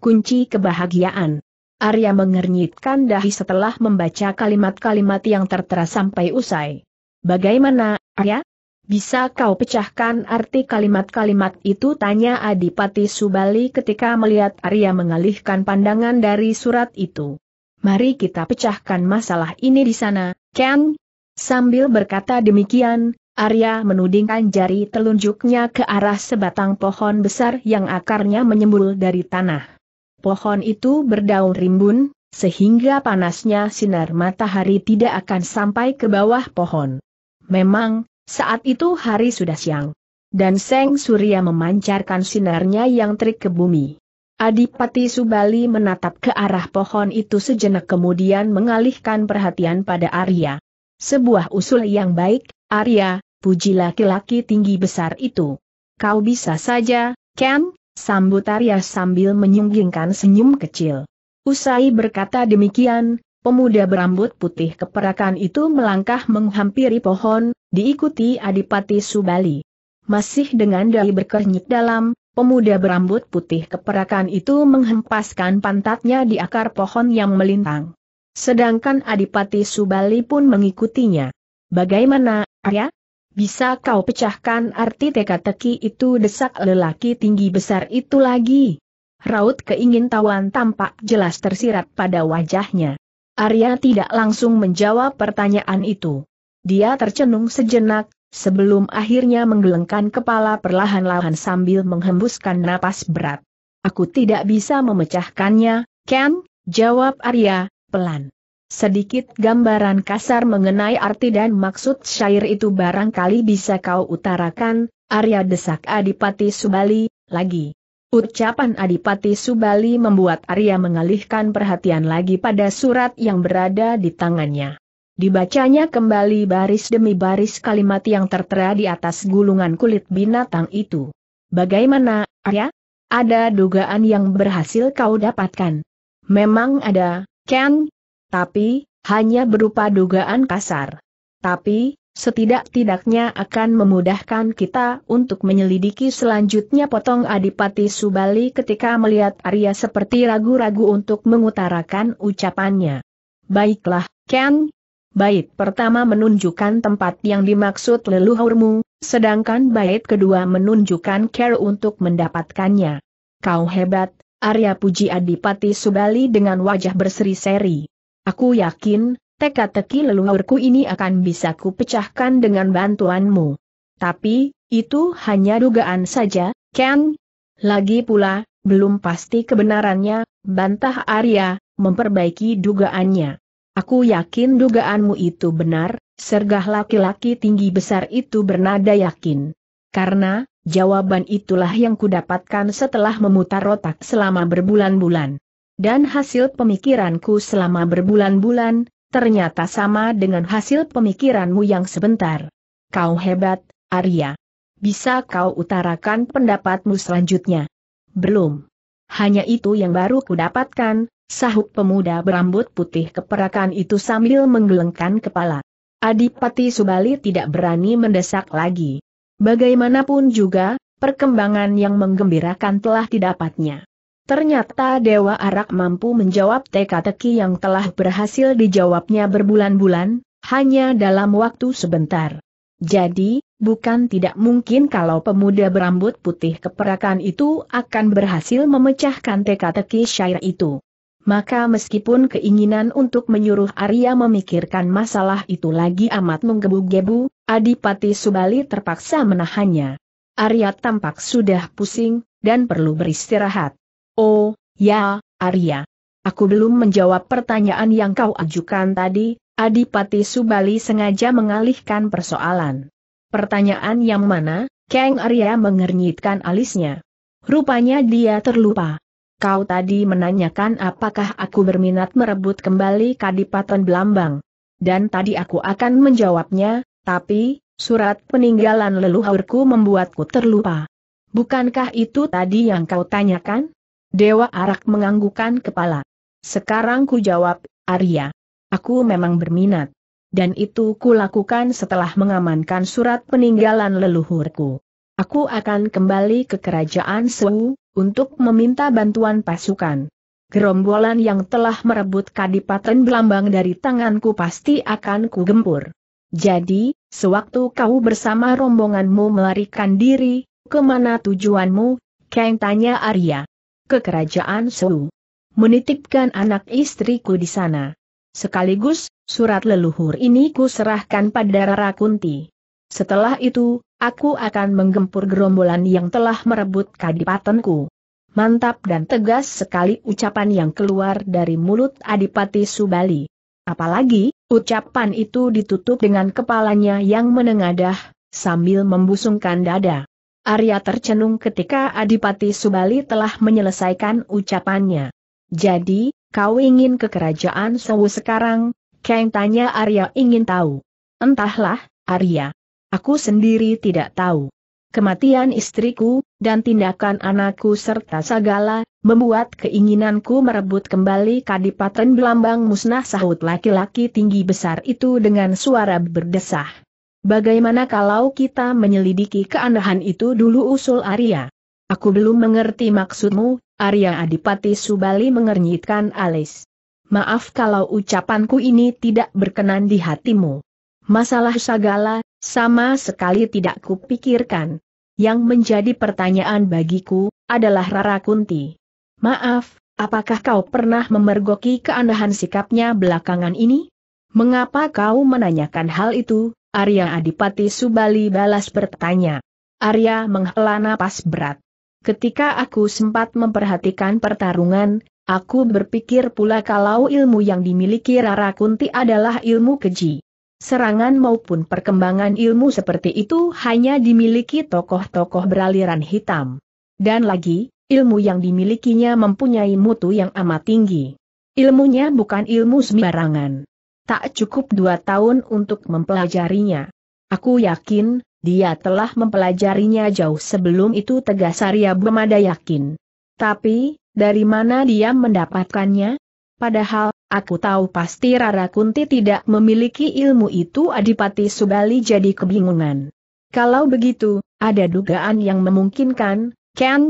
Kunci kebahagiaan. Arya mengernyitkan dahi setelah membaca kalimat-kalimat yang tertera sampai usai. Bagaimana, Arya? Bisa kau pecahkan arti kalimat-kalimat itu? Tanya Adipati Subali ketika melihat Arya mengalihkan pandangan dari surat itu. Mari kita pecahkan masalah ini di sana, Ken. Sambil berkata demikian, Arya menudingkan jari telunjuknya ke arah sebatang pohon besar yang akarnya menyembul dari tanah. Pohon itu berdaun rimbun, sehingga panasnya sinar matahari tidak akan sampai ke bawah pohon. Memang, saat itu hari sudah siang. Dan Seng Surya memancarkan sinarnya yang terik ke bumi. Adipati Subali menatap ke arah pohon itu sejenak kemudian mengalihkan perhatian pada Arya. Sebuah usul yang baik, Arya, puji laki-laki tinggi besar itu. Kau bisa saja, Ken, sambut Arya sambil menyunggingkan senyum kecil. Usai berkata demikian, pemuda berambut putih keperakan itu melangkah menghampiri pohon, diikuti Adipati Subali. Masih dengan dali berkernyit dalam, pemuda berambut putih keperakan itu menghempaskan pantatnya di akar pohon yang melintang. Sedangkan Adipati Subali pun mengikutinya. Bagaimana, Arya? Bisa kau pecahkan arti teka-teki itu desak lelaki tinggi besar itu lagi. Raut keingintahuan tampak jelas tersirat pada wajahnya. Arya tidak langsung menjawab pertanyaan itu. Dia tercenung sejenak, sebelum akhirnya menggelengkan kepala perlahan-lahan sambil menghembuskan napas berat. Aku tidak bisa memecahkannya, Ken, jawab Arya, pelan. Sedikit gambaran kasar mengenai arti dan maksud syair itu barangkali bisa kau utarakan, Arya desak Adipati Subali, lagi. Ucapan Adipati Subali membuat Arya mengalihkan perhatian lagi pada surat yang berada di tangannya. Dibacanya kembali baris demi baris kalimat yang tertera di atas gulungan kulit binatang itu. Bagaimana, Arya? Ada dugaan yang berhasil kau dapatkan. Memang ada, Ken, tapi, hanya berupa dugaan kasar. Tapi, setidak-tidaknya akan memudahkan kita untuk menyelidiki selanjutnya potong Adipati Subali ketika melihat Arya seperti ragu-ragu untuk mengutarakan ucapannya. Baiklah, Ken. Bait pertama menunjukkan tempat yang dimaksud leluhurmu, sedangkan bait kedua menunjukkan care untuk mendapatkannya. Kau hebat, Arya puji Adipati Subali dengan wajah berseri-seri. Aku yakin, teka-teki leluhurku ini akan bisa kupecahkan dengan bantuanmu. Tapi, itu hanya dugaan saja, Ken. Lagi pula, belum pasti kebenarannya, bantah Arya, memperbaiki dugaannya. Aku yakin dugaanmu itu benar, sergah laki-laki tinggi besar itu bernada yakin. Karena, jawaban itulah yang kudapatkan setelah memutar otak selama berbulan-bulan. Dan hasil pemikiranku selama berbulan-bulan, ternyata sama dengan hasil pemikiranmu yang sebentar. Kau hebat, Arya. Bisa kau utarakan pendapatmu selanjutnya? Belum. Hanya itu yang baru kudapatkan, sahut pemuda berambut putih keperakan itu sambil menggelengkan kepala. Adipati Subali tidak berani mendesak lagi. Bagaimanapun juga, perkembangan yang menggembirakan telah didapatnya. Ternyata Dewa Arak mampu menjawab teka-teki yang telah berhasil dijawabnya berbulan-bulan, hanya dalam waktu sebentar. Jadi, bukan tidak mungkin kalau pemuda berambut putih keperakan itu akan berhasil memecahkan teka-teki syair itu. Maka meskipun keinginan untuk menyuruh Arya memikirkan masalah itu lagi amat menggebu-gebu, Adipati Subali terpaksa menahannya. Arya tampak sudah pusing, dan perlu beristirahat. Oh, ya, Arya. Aku belum menjawab pertanyaan yang kau ajukan tadi, Adipati Subali sengaja mengalihkan persoalan. Pertanyaan yang mana? Kang Arya mengernyitkan alisnya. Rupanya dia terlupa. Kau tadi menanyakan apakah aku berminat merebut kembali Kadipaten Belambang. Dan tadi aku akan menjawabnya, tapi, surat peninggalan leluhurku membuatku terlupa. Bukankah itu tadi yang kau tanyakan? Dewa Arak menganggukan kepala. Sekarang ku jawab, Arya. Aku memang berminat. Dan itu ku lakukan setelah mengamankan surat peninggalan leluhurku. Aku akan kembali ke kerajaan Sewu, untuk meminta bantuan pasukan. Gerombolan yang telah merebut kadipaten Belambang dari tanganku pasti akan ku kugempur. Jadi, sewaktu kau bersama rombonganmu melarikan diri, kemana tujuanmu? Kang tanya Arya ke kerajaan Su. Menitipkan anak istriku di sana. Sekaligus, surat leluhur ini ku serahkan pada Rara Kunti. Setelah itu, aku akan menggempur gerombolan yang telah merebut kadipatenku. Mantap dan tegas sekali ucapan yang keluar dari mulut Adipati Subali. Apalagi, ucapan itu ditutup dengan kepalanya yang menengadah, sambil membusungkan dada. Arya tercenung ketika Adipati Subali telah menyelesaikan ucapannya. Jadi, kau ingin ke kerajaan Sewu sekarang? Kang tanya Arya ingin tahu. Entahlah, Arya. Aku sendiri tidak tahu. Kematian istriku, dan tindakan anakku serta segala, membuat keinginanku merebut kembali kadipaten Belambang musnah sahut laki-laki tinggi besar itu dengan suara berdesah. Bagaimana kalau kita menyelidiki keanehan itu dulu usul Arya? Aku belum mengerti maksudmu, Arya Adipati Subali mengernyitkan alis. Maaf kalau ucapanku ini tidak berkenan di hatimu. Masalah Sagala, sama sekali tidak kupikirkan. Yang menjadi pertanyaan bagiku, adalah Rara Kunti. Maaf, apakah kau pernah memergoki keanehan sikapnya belakangan ini? Mengapa kau menanyakan hal itu, Arya Adipati Subali balas bertanya. Arya menghela napas berat. Ketika aku sempat memperhatikan pertarungan, aku berpikir pula kalau ilmu yang dimiliki Rara Kunti adalah ilmu keji. Serangan maupun perkembangan ilmu seperti itu hanya dimiliki tokoh-tokoh beraliran hitam. Dan lagi, ilmu yang dimilikinya mempunyai mutu yang amat tinggi. Ilmunya bukan ilmu sembarangan tak cukup dua tahun untuk mempelajarinya. Aku yakin, dia telah mempelajarinya jauh sebelum itu tegas Arya Bumada yakin. Tapi, dari mana dia mendapatkannya? Padahal, aku tahu pasti Rara Kunti tidak memiliki ilmu itu Adipati Subali jadi kebingungan. Kalau begitu, ada dugaan yang memungkinkan, Ken?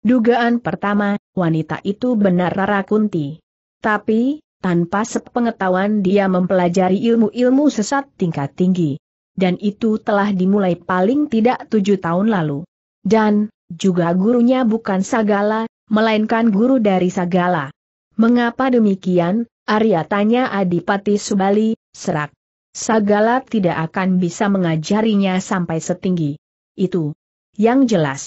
Dugaan pertama, wanita itu benar Rara Kunti. Tapi, tanpa sepengetahuan dia mempelajari ilmu-ilmu sesat tingkat tinggi. Dan itu telah dimulai paling tidak tujuh tahun lalu. Dan, juga gurunya bukan Sagala, melainkan guru dari Sagala. Mengapa demikian, Arya tanya Adipati Subali, serak. Sagala tidak akan bisa mengajarinya sampai setinggi itu. Yang jelas,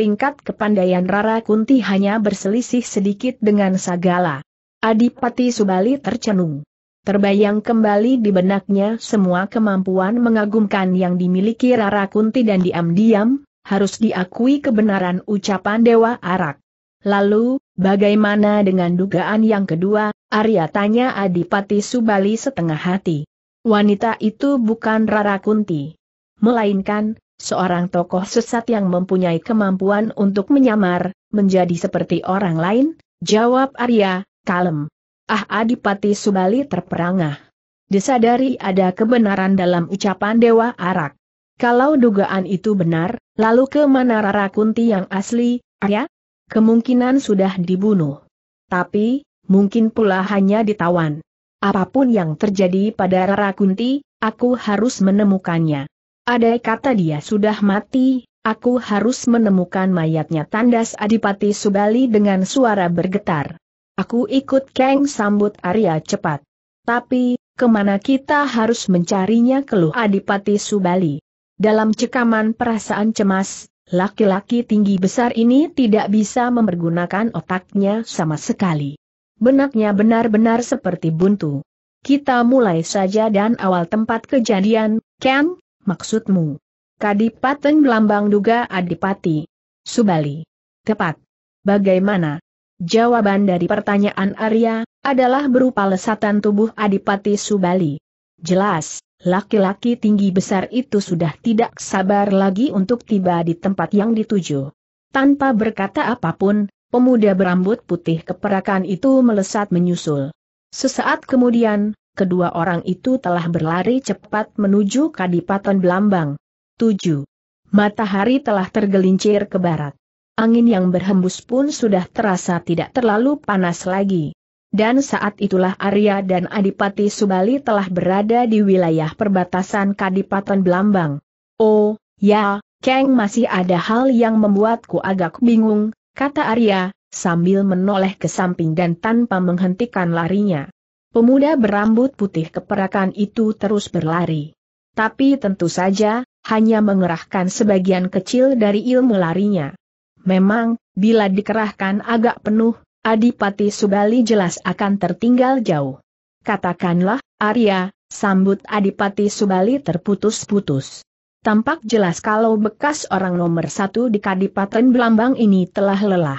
tingkat kepandaian Rara Kunti hanya berselisih sedikit dengan Sagala. Adipati Subali tercenung. Terbayang kembali di benaknya semua kemampuan mengagumkan yang dimiliki Rara Kunti dan diam-diam, harus diakui kebenaran ucapan Dewa Arak. Lalu, bagaimana dengan dugaan yang kedua, Arya tanya Adipati Subali setengah hati. Wanita itu bukan Rara Kunti. Melainkan, seorang tokoh sesat yang mempunyai kemampuan untuk menyamar, menjadi seperti orang lain, jawab Arya, kalem. Ah Adipati Subali terperangah. Disadari ada kebenaran dalam ucapan Dewa Arak. Kalau dugaan itu benar, lalu ke mana Rara Kunti yang asli, ya? Kemungkinan sudah dibunuh. Tapi, mungkin pula hanya ditawan. Apapun yang terjadi pada Rara Kunti, aku harus menemukannya. Ada kata dia sudah mati, aku harus menemukan mayatnya tandas Adipati Subali dengan suara bergetar. Aku ikut Kang sambut Arya cepat. Tapi, kemana kita harus mencarinya keluh Adipati Subali. Dalam cekaman perasaan cemas, laki-laki tinggi besar ini tidak bisa mempergunakan otaknya sama sekali. Benaknya benar-benar seperti buntu. Kita mulai saja dan awal tempat kejadian, Kang, maksudmu. Kadipaten Belambang duga Adipati. Subali. Tepat. Bagaimana? Jawaban dari pertanyaan Arya, adalah berupa lesatan tubuh Adipati Subali. Jelas, laki-laki tinggi besar itu sudah tidak sabar lagi untuk tiba di tempat yang dituju. Tanpa berkata apapun, pemuda berambut putih keperakan itu melesat menyusul. Sesaat kemudian, kedua orang itu telah berlari cepat menuju Kadipaten Belambang. 7. Matahari telah tergelincir ke barat. Angin yang berhembus pun sudah terasa tidak terlalu panas lagi. Dan saat itulah Arya dan Adipati Subali telah berada di wilayah perbatasan Kadipaten Belambang. Oh, ya, Kang masih ada hal yang membuatku agak bingung, kata Arya, sambil menoleh ke samping dan tanpa menghentikan larinya. Pemuda berambut putih keperakan itu terus berlari. Tapi tentu saja, hanya mengerahkan sebagian kecil dari ilmu larinya. Memang, bila dikerahkan agak penuh, Adipati Subali jelas akan tertinggal jauh. Katakanlah, Arya, sambut Adipati Subali terputus-putus. Tampak jelas kalau bekas orang nomor satu di Kadipaten Belambang ini telah lelah.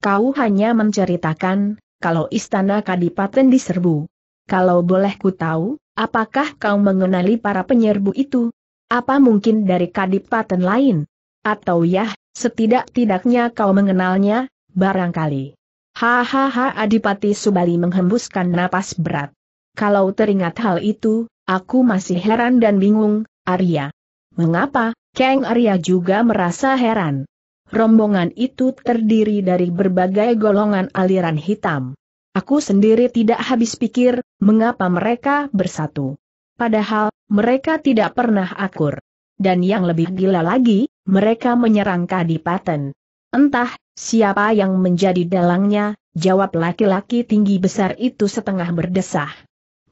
Kau hanya menceritakan, kalau istana Kadipaten diserbu. Kalau boleh ku tahu, apakah kau mengenali para penyerbu itu? Apa mungkin dari Kadipaten lain? Atau yah, Setidak-tidaknya kau mengenalnya, barangkali. Hahaha Adipati Subali menghembuskan napas berat. Kalau teringat hal itu, aku masih heran dan bingung, Arya. Mengapa, Kang Arya juga merasa heran. Rombongan itu terdiri dari berbagai golongan aliran hitam. Aku sendiri tidak habis pikir, mengapa mereka bersatu. Padahal, mereka tidak pernah akur dan yang lebih gila lagi, mereka menyerang Kadipaten. Entah, siapa yang menjadi dalangnya, jawab laki-laki tinggi besar itu setengah berdesah.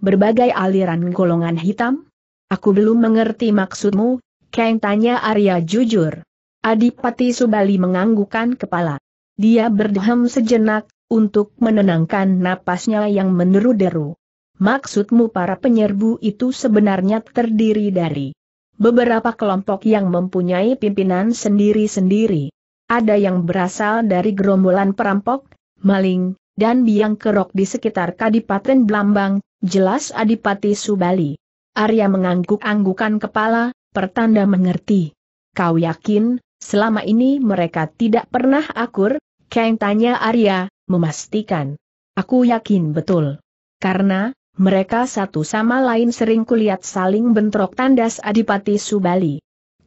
Berbagai aliran golongan hitam? Aku belum mengerti maksudmu, Kang tanya Arya jujur. Adipati Subali menganggukan kepala. Dia berdehem sejenak, untuk menenangkan napasnya yang meneru-deru. Maksudmu para penyerbu itu sebenarnya terdiri dari beberapa kelompok yang mempunyai pimpinan sendiri-sendiri. Ada yang berasal dari gerombolan perampok, maling, dan biang kerok di sekitar Kadipaten Blambang, jelas Adipati Subali. Arya mengangguk-anggukan kepala, pertanda mengerti. Kau yakin, selama ini mereka tidak pernah akur? Kang tanya Arya, memastikan. Aku yakin betul. Karena, mereka satu sama lain sering kulihat saling bentrok tandas Adipati Subali.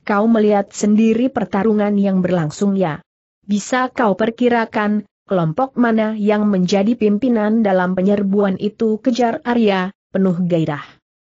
Kau melihat sendiri pertarungan yang berlangsung ya. Bisa kau perkirakan, kelompok mana yang menjadi pimpinan dalam penyerbuan itu kejar Arya, penuh gairah.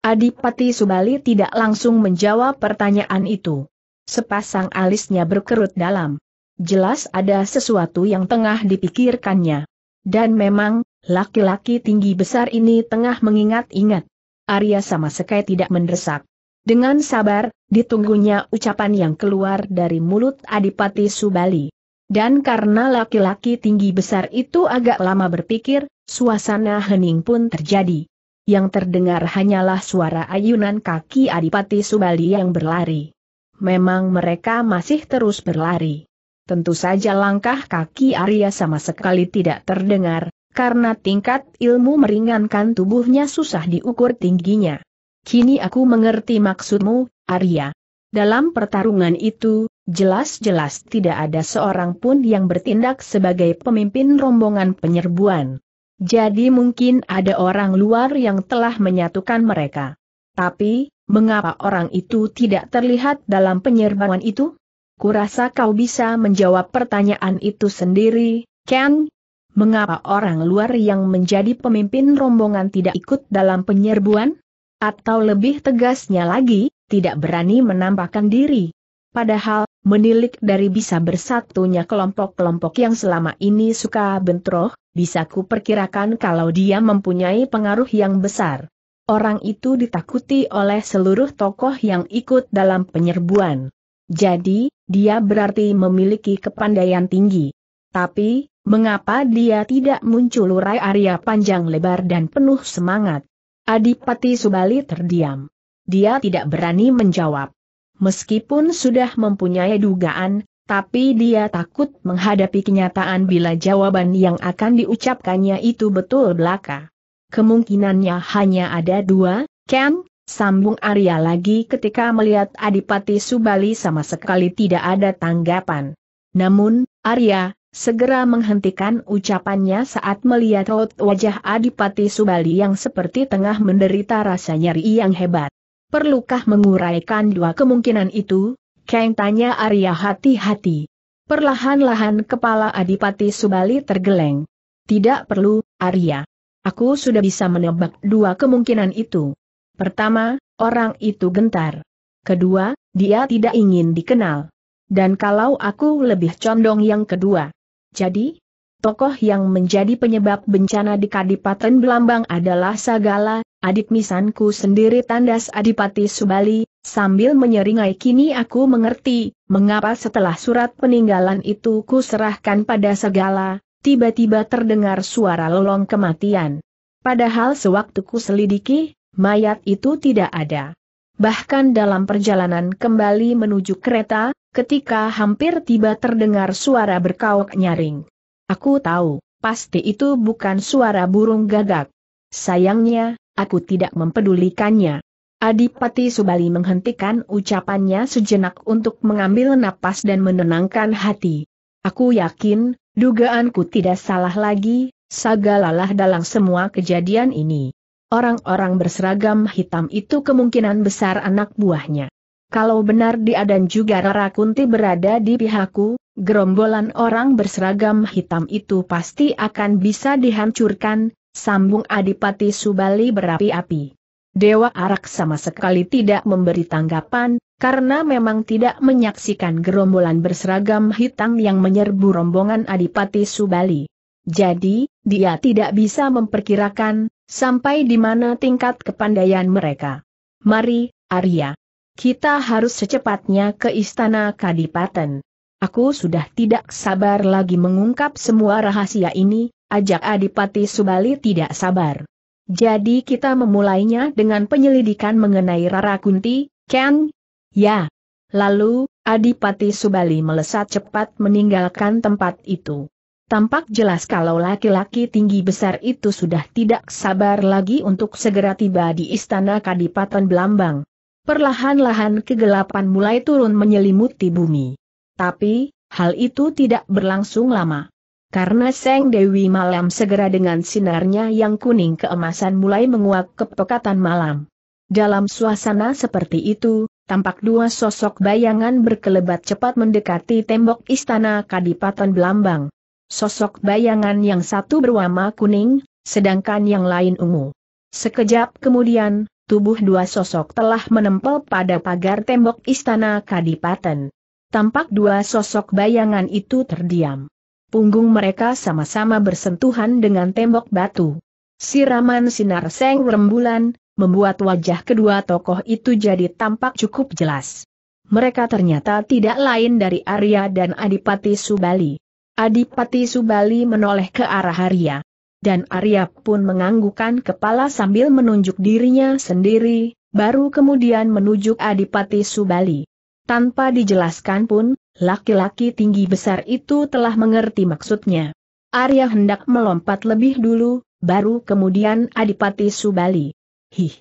Adipati Subali tidak langsung menjawab pertanyaan itu. Sepasang alisnya berkerut dalam. Jelas ada sesuatu yang tengah dipikirkannya. Dan memang, Laki-laki tinggi besar ini tengah mengingat-ingat. Arya sama sekali tidak mendesak. Dengan sabar, ditunggunya ucapan yang keluar dari mulut Adipati Subali. Dan karena laki-laki tinggi besar itu agak lama berpikir, suasana hening pun terjadi. Yang terdengar hanyalah suara ayunan kaki Adipati Subali yang berlari. Memang mereka masih terus berlari. Tentu saja langkah kaki Arya sama sekali tidak terdengar, karena tingkat ilmu meringankan tubuhnya susah diukur tingginya. Kini aku mengerti maksudmu, Arya. Dalam pertarungan itu, jelas-jelas tidak ada seorang pun yang bertindak sebagai pemimpin rombongan penyerbuan. Jadi mungkin ada orang luar yang telah menyatukan mereka. Tapi, mengapa orang itu tidak terlihat dalam penyerbuan itu? Kurasa kau bisa menjawab pertanyaan itu sendiri, Ken, Mengapa orang luar yang menjadi pemimpin rombongan tidak ikut dalam penyerbuan? Atau lebih tegasnya lagi, tidak berani menampakkan diri. Padahal, menilik dari bisa bersatunya kelompok-kelompok yang selama ini suka bentroh, bisa kuperkirakan kalau dia mempunyai pengaruh yang besar. Orang itu ditakuti oleh seluruh tokoh yang ikut dalam penyerbuan. Jadi, dia berarti memiliki kepandaian tinggi. Tapi, mengapa dia tidak muncul urai Arya panjang lebar dan penuh semangat? Adipati Subali terdiam. Dia tidak berani menjawab. Meskipun sudah mempunyai dugaan, tapi dia takut menghadapi kenyataan bila jawaban yang akan diucapkannya itu betul belaka. Kemungkinannya hanya ada dua, Ken, sambung Arya lagi ketika melihat Adipati Subali sama sekali tidak ada tanggapan. Namun, Arya, segera menghentikan ucapannya saat melihat wajah Adipati Subali yang seperti tengah menderita rasa nyeri yang hebat. Perlukah menguraikan dua kemungkinan itu? Kang tanya Arya hati-hati. Perlahan-lahan kepala Adipati Subali tergeleng. Tidak perlu, Arya. Aku sudah bisa menebak dua kemungkinan itu. Pertama, orang itu gentar. Kedua, dia tidak ingin dikenal. Dan kalau aku lebih condong yang kedua. Jadi, tokoh yang menjadi penyebab bencana di Kadipaten Belambang adalah Sagala, adik misanku sendiri tandas Adipati Subali, sambil menyeringai kini aku mengerti, mengapa setelah surat peninggalan itu ku serahkan pada Sagala, tiba-tiba terdengar suara lolong kematian. Padahal sewaktu ku selidiki, mayat itu tidak ada. Bahkan dalam perjalanan kembali menuju kereta, ketika hampir tiba terdengar suara berkauk nyaring. Aku tahu, pasti itu bukan suara burung gagak. Sayangnya, aku tidak mempedulikannya. Adipati Subali menghentikan ucapannya sejenak untuk mengambil napas dan menenangkan hati. Aku yakin, dugaanku tidak salah lagi, sagalalah dalam semua kejadian ini orang-orang berseragam hitam itu kemungkinan besar anak buahnya. Kalau benar dia dan juga Rara Kunti berada di pihakku, gerombolan orang berseragam hitam itu pasti akan bisa dihancurkan, sambung Adipati Subali berapi-api. Dewa Arak sama sekali tidak memberi tanggapan, karena memang tidak menyaksikan gerombolan berseragam hitam yang menyerbu rombongan Adipati Subali. Jadi, dia tidak bisa memperkirakan, sampai di mana tingkat kepandaian mereka. Mari, Arya. Kita harus secepatnya ke istana Kadipaten. Aku sudah tidak sabar lagi mengungkap semua rahasia ini, ajak Adipati Subali tidak sabar. Jadi kita memulainya dengan penyelidikan mengenai Rara Kunti, Ken? Ya. Lalu, Adipati Subali melesat cepat meninggalkan tempat itu. Tampak jelas kalau laki-laki tinggi besar itu sudah tidak sabar lagi untuk segera tiba di istana Kadipaten Belambang. Perlahan-lahan kegelapan mulai turun menyelimuti bumi. Tapi, hal itu tidak berlangsung lama. Karena Seng Dewi Malam segera dengan sinarnya yang kuning keemasan mulai menguak kepekatan malam. Dalam suasana seperti itu, tampak dua sosok bayangan berkelebat cepat mendekati tembok istana Kadipaten Belambang. Sosok bayangan yang satu berwarna kuning, sedangkan yang lain ungu. Sekejap kemudian, tubuh dua sosok telah menempel pada pagar tembok istana Kadipaten. Tampak dua sosok bayangan itu terdiam. Punggung mereka sama-sama bersentuhan dengan tembok batu. Siraman sinar seng rembulan, membuat wajah kedua tokoh itu jadi tampak cukup jelas. Mereka ternyata tidak lain dari Arya dan Adipati Subali. Adipati Subali menoleh ke arah Arya. Dan Arya pun menganggukkan kepala sambil menunjuk dirinya sendiri, baru kemudian menunjuk Adipati Subali. Tanpa dijelaskan pun, laki-laki tinggi besar itu telah mengerti maksudnya. Arya hendak melompat lebih dulu, baru kemudian Adipati Subali. Hih!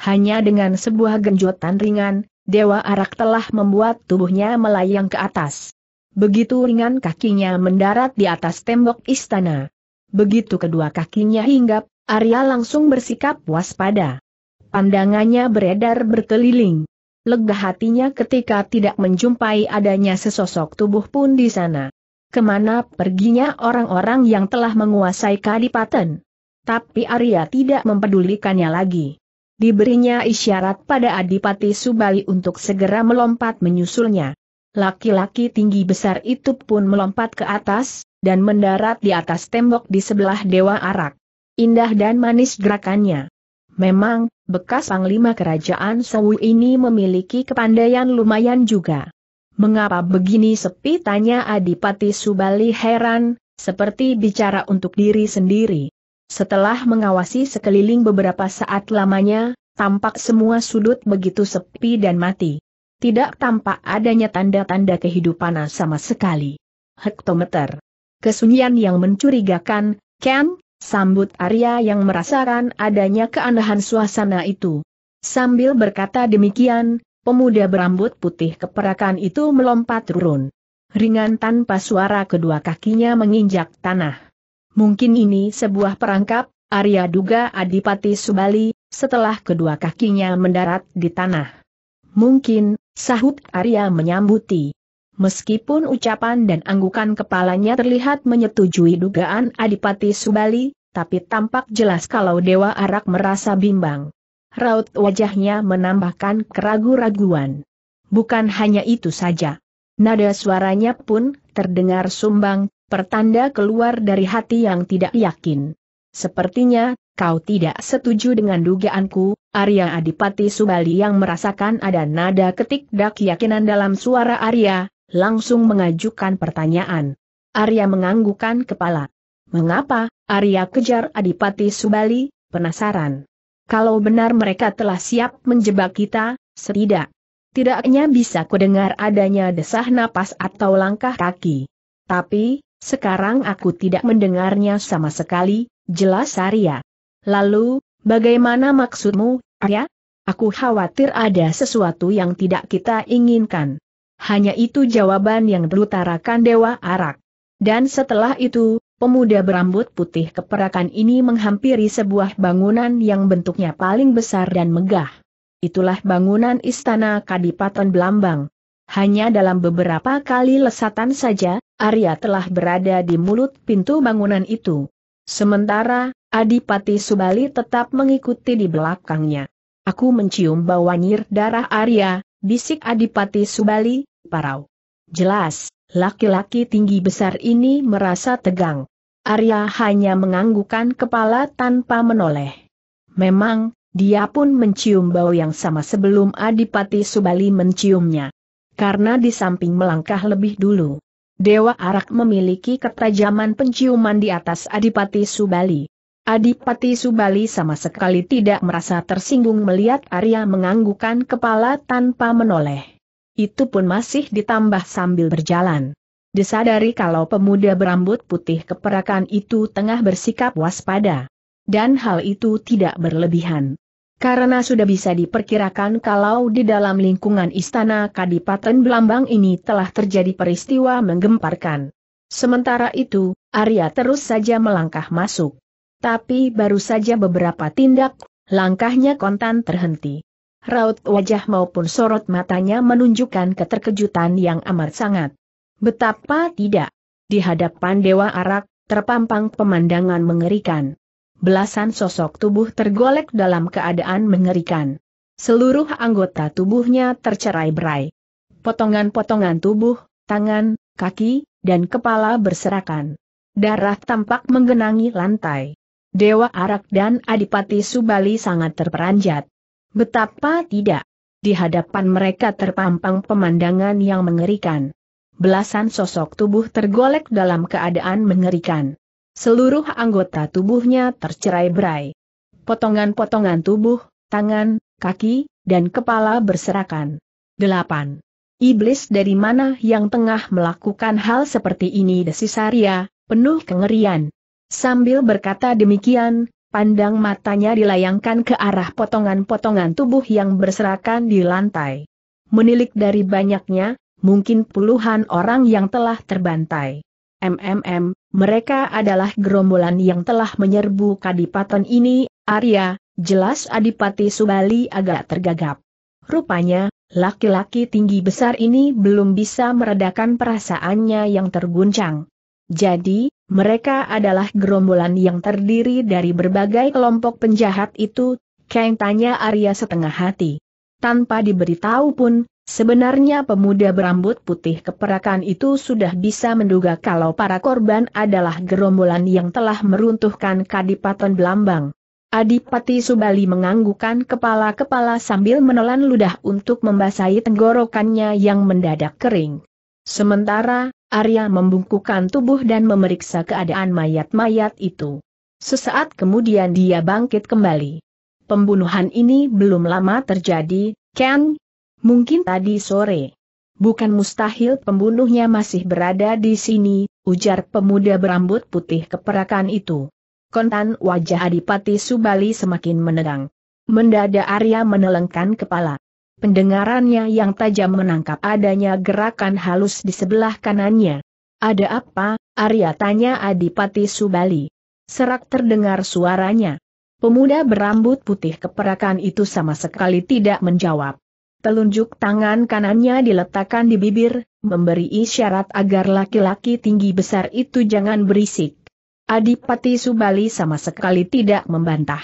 Hanya dengan sebuah genjotan ringan, Dewa Arak telah membuat tubuhnya melayang ke atas. Begitu ringan kakinya mendarat di atas tembok istana. Begitu kedua kakinya hinggap, Arya langsung bersikap waspada. Pandangannya beredar berkeliling. Lega hatinya ketika tidak menjumpai adanya sesosok tubuh pun di sana. Kemana perginya orang-orang yang telah menguasai kadipaten? Tapi Arya tidak mempedulikannya lagi. Diberinya isyarat pada Adipati Subali untuk segera melompat menyusulnya. Laki-laki tinggi besar itu pun melompat ke atas, dan mendarat di atas tembok di sebelah Dewa Arak. Indah dan manis gerakannya. Memang, bekas panglima kerajaan Sewu ini memiliki kepandaian lumayan juga. Mengapa begini sepi tanya Adipati Subali heran, seperti bicara untuk diri sendiri. Setelah mengawasi sekeliling beberapa saat lamanya, tampak semua sudut begitu sepi dan mati tidak tampak adanya tanda-tanda kehidupan sama sekali. Hektometer. Kesunyian yang mencurigakan, Ken, sambut Arya yang merasakan adanya keanehan suasana itu. Sambil berkata demikian, pemuda berambut putih keperakan itu melompat turun. Ringan tanpa suara kedua kakinya menginjak tanah. Mungkin ini sebuah perangkap, Arya duga Adipati Subali, setelah kedua kakinya mendarat di tanah. Mungkin, Sahut Arya menyambuti. Meskipun ucapan dan anggukan kepalanya terlihat menyetujui dugaan Adipati Subali, tapi tampak jelas kalau Dewa Arak merasa bimbang. Raut wajahnya menambahkan keragu-raguan. Bukan hanya itu saja. Nada suaranya pun terdengar sumbang, pertanda keluar dari hati yang tidak yakin. Sepertinya, kau tidak setuju dengan dugaanku, Arya Adipati Subali yang merasakan ada nada ketik dak keyakinan dalam suara Arya, langsung mengajukan pertanyaan. Arya menganggukkan kepala. Mengapa, Arya kejar Adipati Subali, penasaran. Kalau benar mereka telah siap menjebak kita, setidak. Tidaknya bisa kudengar adanya desah napas atau langkah kaki. Tapi, sekarang aku tidak mendengarnya sama sekali, jelas Arya. Lalu, bagaimana maksudmu, Arya? Aku khawatir ada sesuatu yang tidak kita inginkan. Hanya itu jawaban yang berutarakan Dewa Arak. Dan setelah itu, pemuda berambut putih keperakan ini menghampiri sebuah bangunan yang bentuknya paling besar dan megah. Itulah bangunan Istana Kadipaten Belambang. Hanya dalam beberapa kali lesatan saja, Arya telah berada di mulut pintu bangunan itu. Sementara, Adipati Subali tetap mengikuti di belakangnya. Aku mencium bau nyir darah Arya, bisik Adipati Subali, parau. Jelas, laki-laki tinggi besar ini merasa tegang. Arya hanya menganggukkan kepala tanpa menoleh. Memang, dia pun mencium bau yang sama sebelum Adipati Subali menciumnya. Karena di samping melangkah lebih dulu. Dewa Arak memiliki ketajaman penciuman di atas Adipati Subali. Adipati Subali sama sekali tidak merasa tersinggung melihat Arya menganggukan kepala tanpa menoleh. Itu pun masih ditambah sambil berjalan. Disadari kalau pemuda berambut putih keperakan itu tengah bersikap waspada. Dan hal itu tidak berlebihan. Karena sudah bisa diperkirakan kalau di dalam lingkungan istana Kadipaten Belambang ini telah terjadi peristiwa menggemparkan. Sementara itu, Arya terus saja melangkah masuk. Tapi baru saja beberapa tindak, langkahnya kontan terhenti. Raut wajah maupun sorot matanya menunjukkan keterkejutan yang amat sangat. Betapa tidak. Di hadapan Dewa Arak, terpampang pemandangan mengerikan. Belasan sosok tubuh tergolek dalam keadaan mengerikan. Seluruh anggota tubuhnya tercerai-berai. Potongan-potongan tubuh, tangan, kaki, dan kepala berserakan. Darah tampak menggenangi lantai. Dewa Arak dan Adipati Subali sangat terperanjat. Betapa tidak. Di hadapan mereka terpampang pemandangan yang mengerikan. Belasan sosok tubuh tergolek dalam keadaan mengerikan. Seluruh anggota tubuhnya tercerai-berai. Potongan-potongan tubuh, tangan, kaki, dan kepala berserakan. 8. Iblis dari mana yang tengah melakukan hal seperti ini desisaria, penuh kengerian. Sambil berkata demikian, pandang matanya dilayangkan ke arah potongan-potongan tubuh yang berserakan di lantai. Menilik dari banyaknya, mungkin puluhan orang yang telah terbantai. MMM, mereka adalah gerombolan yang telah menyerbu kadipaten ini, Arya, jelas Adipati Subali agak tergagap. Rupanya, laki-laki tinggi besar ini belum bisa meredakan perasaannya yang terguncang. Jadi, mereka adalah gerombolan yang terdiri dari berbagai kelompok penjahat itu, Kang tanya Arya setengah hati. Tanpa diberitahu pun, sebenarnya pemuda berambut putih keperakan itu sudah bisa menduga kalau para korban adalah gerombolan yang telah meruntuhkan Kadipaten Belambang. Adipati Subali menganggukkan kepala-kepala sambil menelan ludah untuk membasahi tenggorokannya yang mendadak kering. Sementara, Arya membungkukan tubuh dan memeriksa keadaan mayat-mayat itu. Sesaat kemudian dia bangkit kembali. Pembunuhan ini belum lama terjadi, Ken? Mungkin tadi sore. Bukan mustahil pembunuhnya masih berada di sini, ujar pemuda berambut putih keperakan itu. Kontan wajah Adipati Subali semakin menerang. Mendadak Arya menelengkan kepala. Pendengarannya yang tajam menangkap adanya gerakan halus di sebelah kanannya. Ada apa, Arya tanya Adipati Subali. Serak terdengar suaranya. Pemuda berambut putih keperakan itu sama sekali tidak menjawab. Telunjuk tangan kanannya diletakkan di bibir, memberi isyarat agar laki-laki tinggi besar itu jangan berisik. Adipati Subali sama sekali tidak membantah.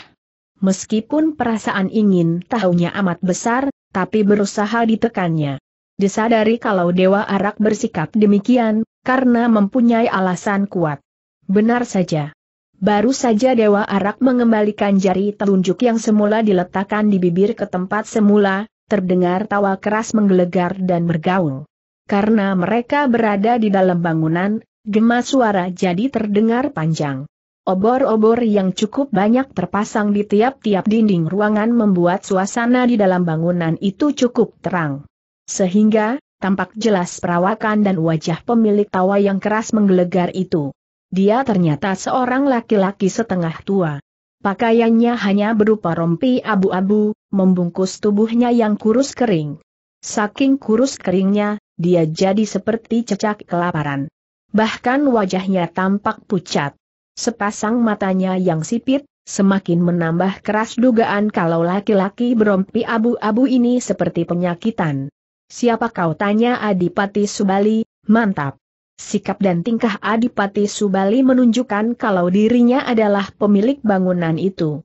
Meskipun perasaan ingin tahunya amat besar, tapi berusaha ditekannya. Disadari kalau Dewa Arak bersikap demikian, karena mempunyai alasan kuat. Benar saja. Baru saja Dewa Arak mengembalikan jari telunjuk yang semula diletakkan di bibir ke tempat semula, terdengar tawa keras menggelegar dan bergaung. Karena mereka berada di dalam bangunan, gemas suara jadi terdengar panjang. Obor-obor yang cukup banyak terpasang di tiap-tiap dinding ruangan membuat suasana di dalam bangunan itu cukup terang. Sehingga, tampak jelas perawakan dan wajah pemilik tawa yang keras menggelegar itu. Dia ternyata seorang laki-laki setengah tua. Pakaiannya hanya berupa rompi abu-abu, membungkus tubuhnya yang kurus kering. Saking kurus keringnya, dia jadi seperti cecak kelaparan. Bahkan wajahnya tampak pucat. Sepasang matanya yang sipit, semakin menambah keras dugaan kalau laki-laki berompi abu-abu ini seperti penyakitan. Siapa kau tanya Adipati Subali, mantap. Sikap dan tingkah Adipati Subali menunjukkan kalau dirinya adalah pemilik bangunan itu.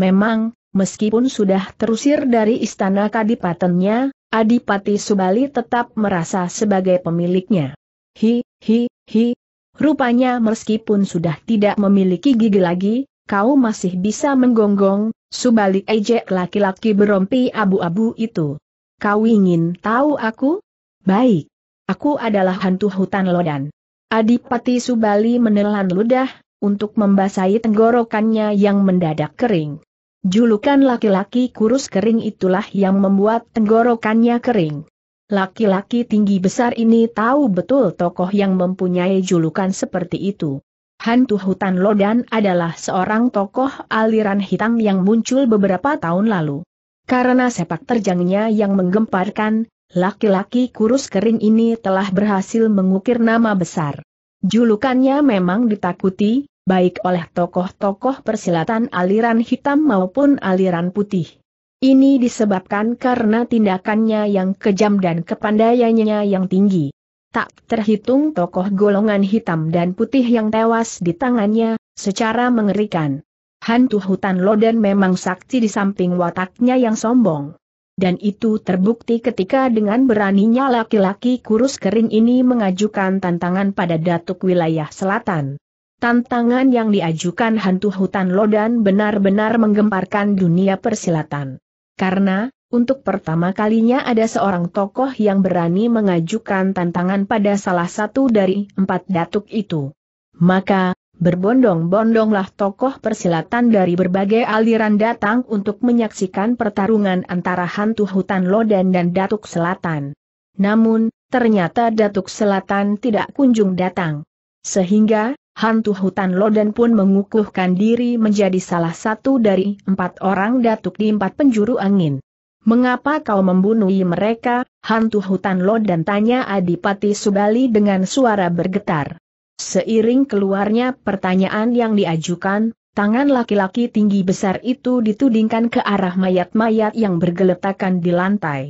Memang, meskipun sudah terusir dari istana kadipatennya, Adipati Subali tetap merasa sebagai pemiliknya. Hi, hi, hi, Rupanya meskipun sudah tidak memiliki gigi lagi, kau masih bisa menggonggong, Subali ejek laki-laki berompi abu-abu itu. Kau ingin tahu aku? Baik. Aku adalah hantu hutan lodan. Adipati Subali menelan ludah, untuk membasahi tenggorokannya yang mendadak kering. Julukan laki-laki kurus kering itulah yang membuat tenggorokannya kering. Laki-laki tinggi besar ini tahu betul tokoh yang mempunyai julukan seperti itu. Hantu hutan Lodan adalah seorang tokoh aliran hitam yang muncul beberapa tahun lalu. Karena sepak terjangnya yang menggemparkan, laki-laki kurus kering ini telah berhasil mengukir nama besar. Julukannya memang ditakuti, baik oleh tokoh-tokoh persilatan aliran hitam maupun aliran putih. Ini disebabkan karena tindakannya yang kejam dan kepandaiannya yang tinggi. Tak terhitung tokoh golongan hitam dan putih yang tewas di tangannya, secara mengerikan. Hantu hutan Loden memang sakti di samping wataknya yang sombong. Dan itu terbukti ketika dengan beraninya laki-laki kurus kering ini mengajukan tantangan pada Datuk Wilayah Selatan. Tantangan yang diajukan hantu hutan Lodan benar-benar menggemparkan dunia persilatan. Karena, untuk pertama kalinya ada seorang tokoh yang berani mengajukan tantangan pada salah satu dari empat datuk itu. Maka, berbondong-bondonglah tokoh persilatan dari berbagai aliran datang untuk menyaksikan pertarungan antara hantu hutan Lodan dan Datuk Selatan. Namun, ternyata Datuk Selatan tidak kunjung datang. Sehingga, hantu hutan Loden pun mengukuhkan diri menjadi salah satu dari empat orang datuk di empat penjuru angin. Mengapa kau membunuh mereka, hantu hutan Loden tanya Adipati Subali dengan suara bergetar. Seiring keluarnya pertanyaan yang diajukan, tangan laki-laki tinggi besar itu ditudingkan ke arah mayat-mayat yang bergeletakan di lantai.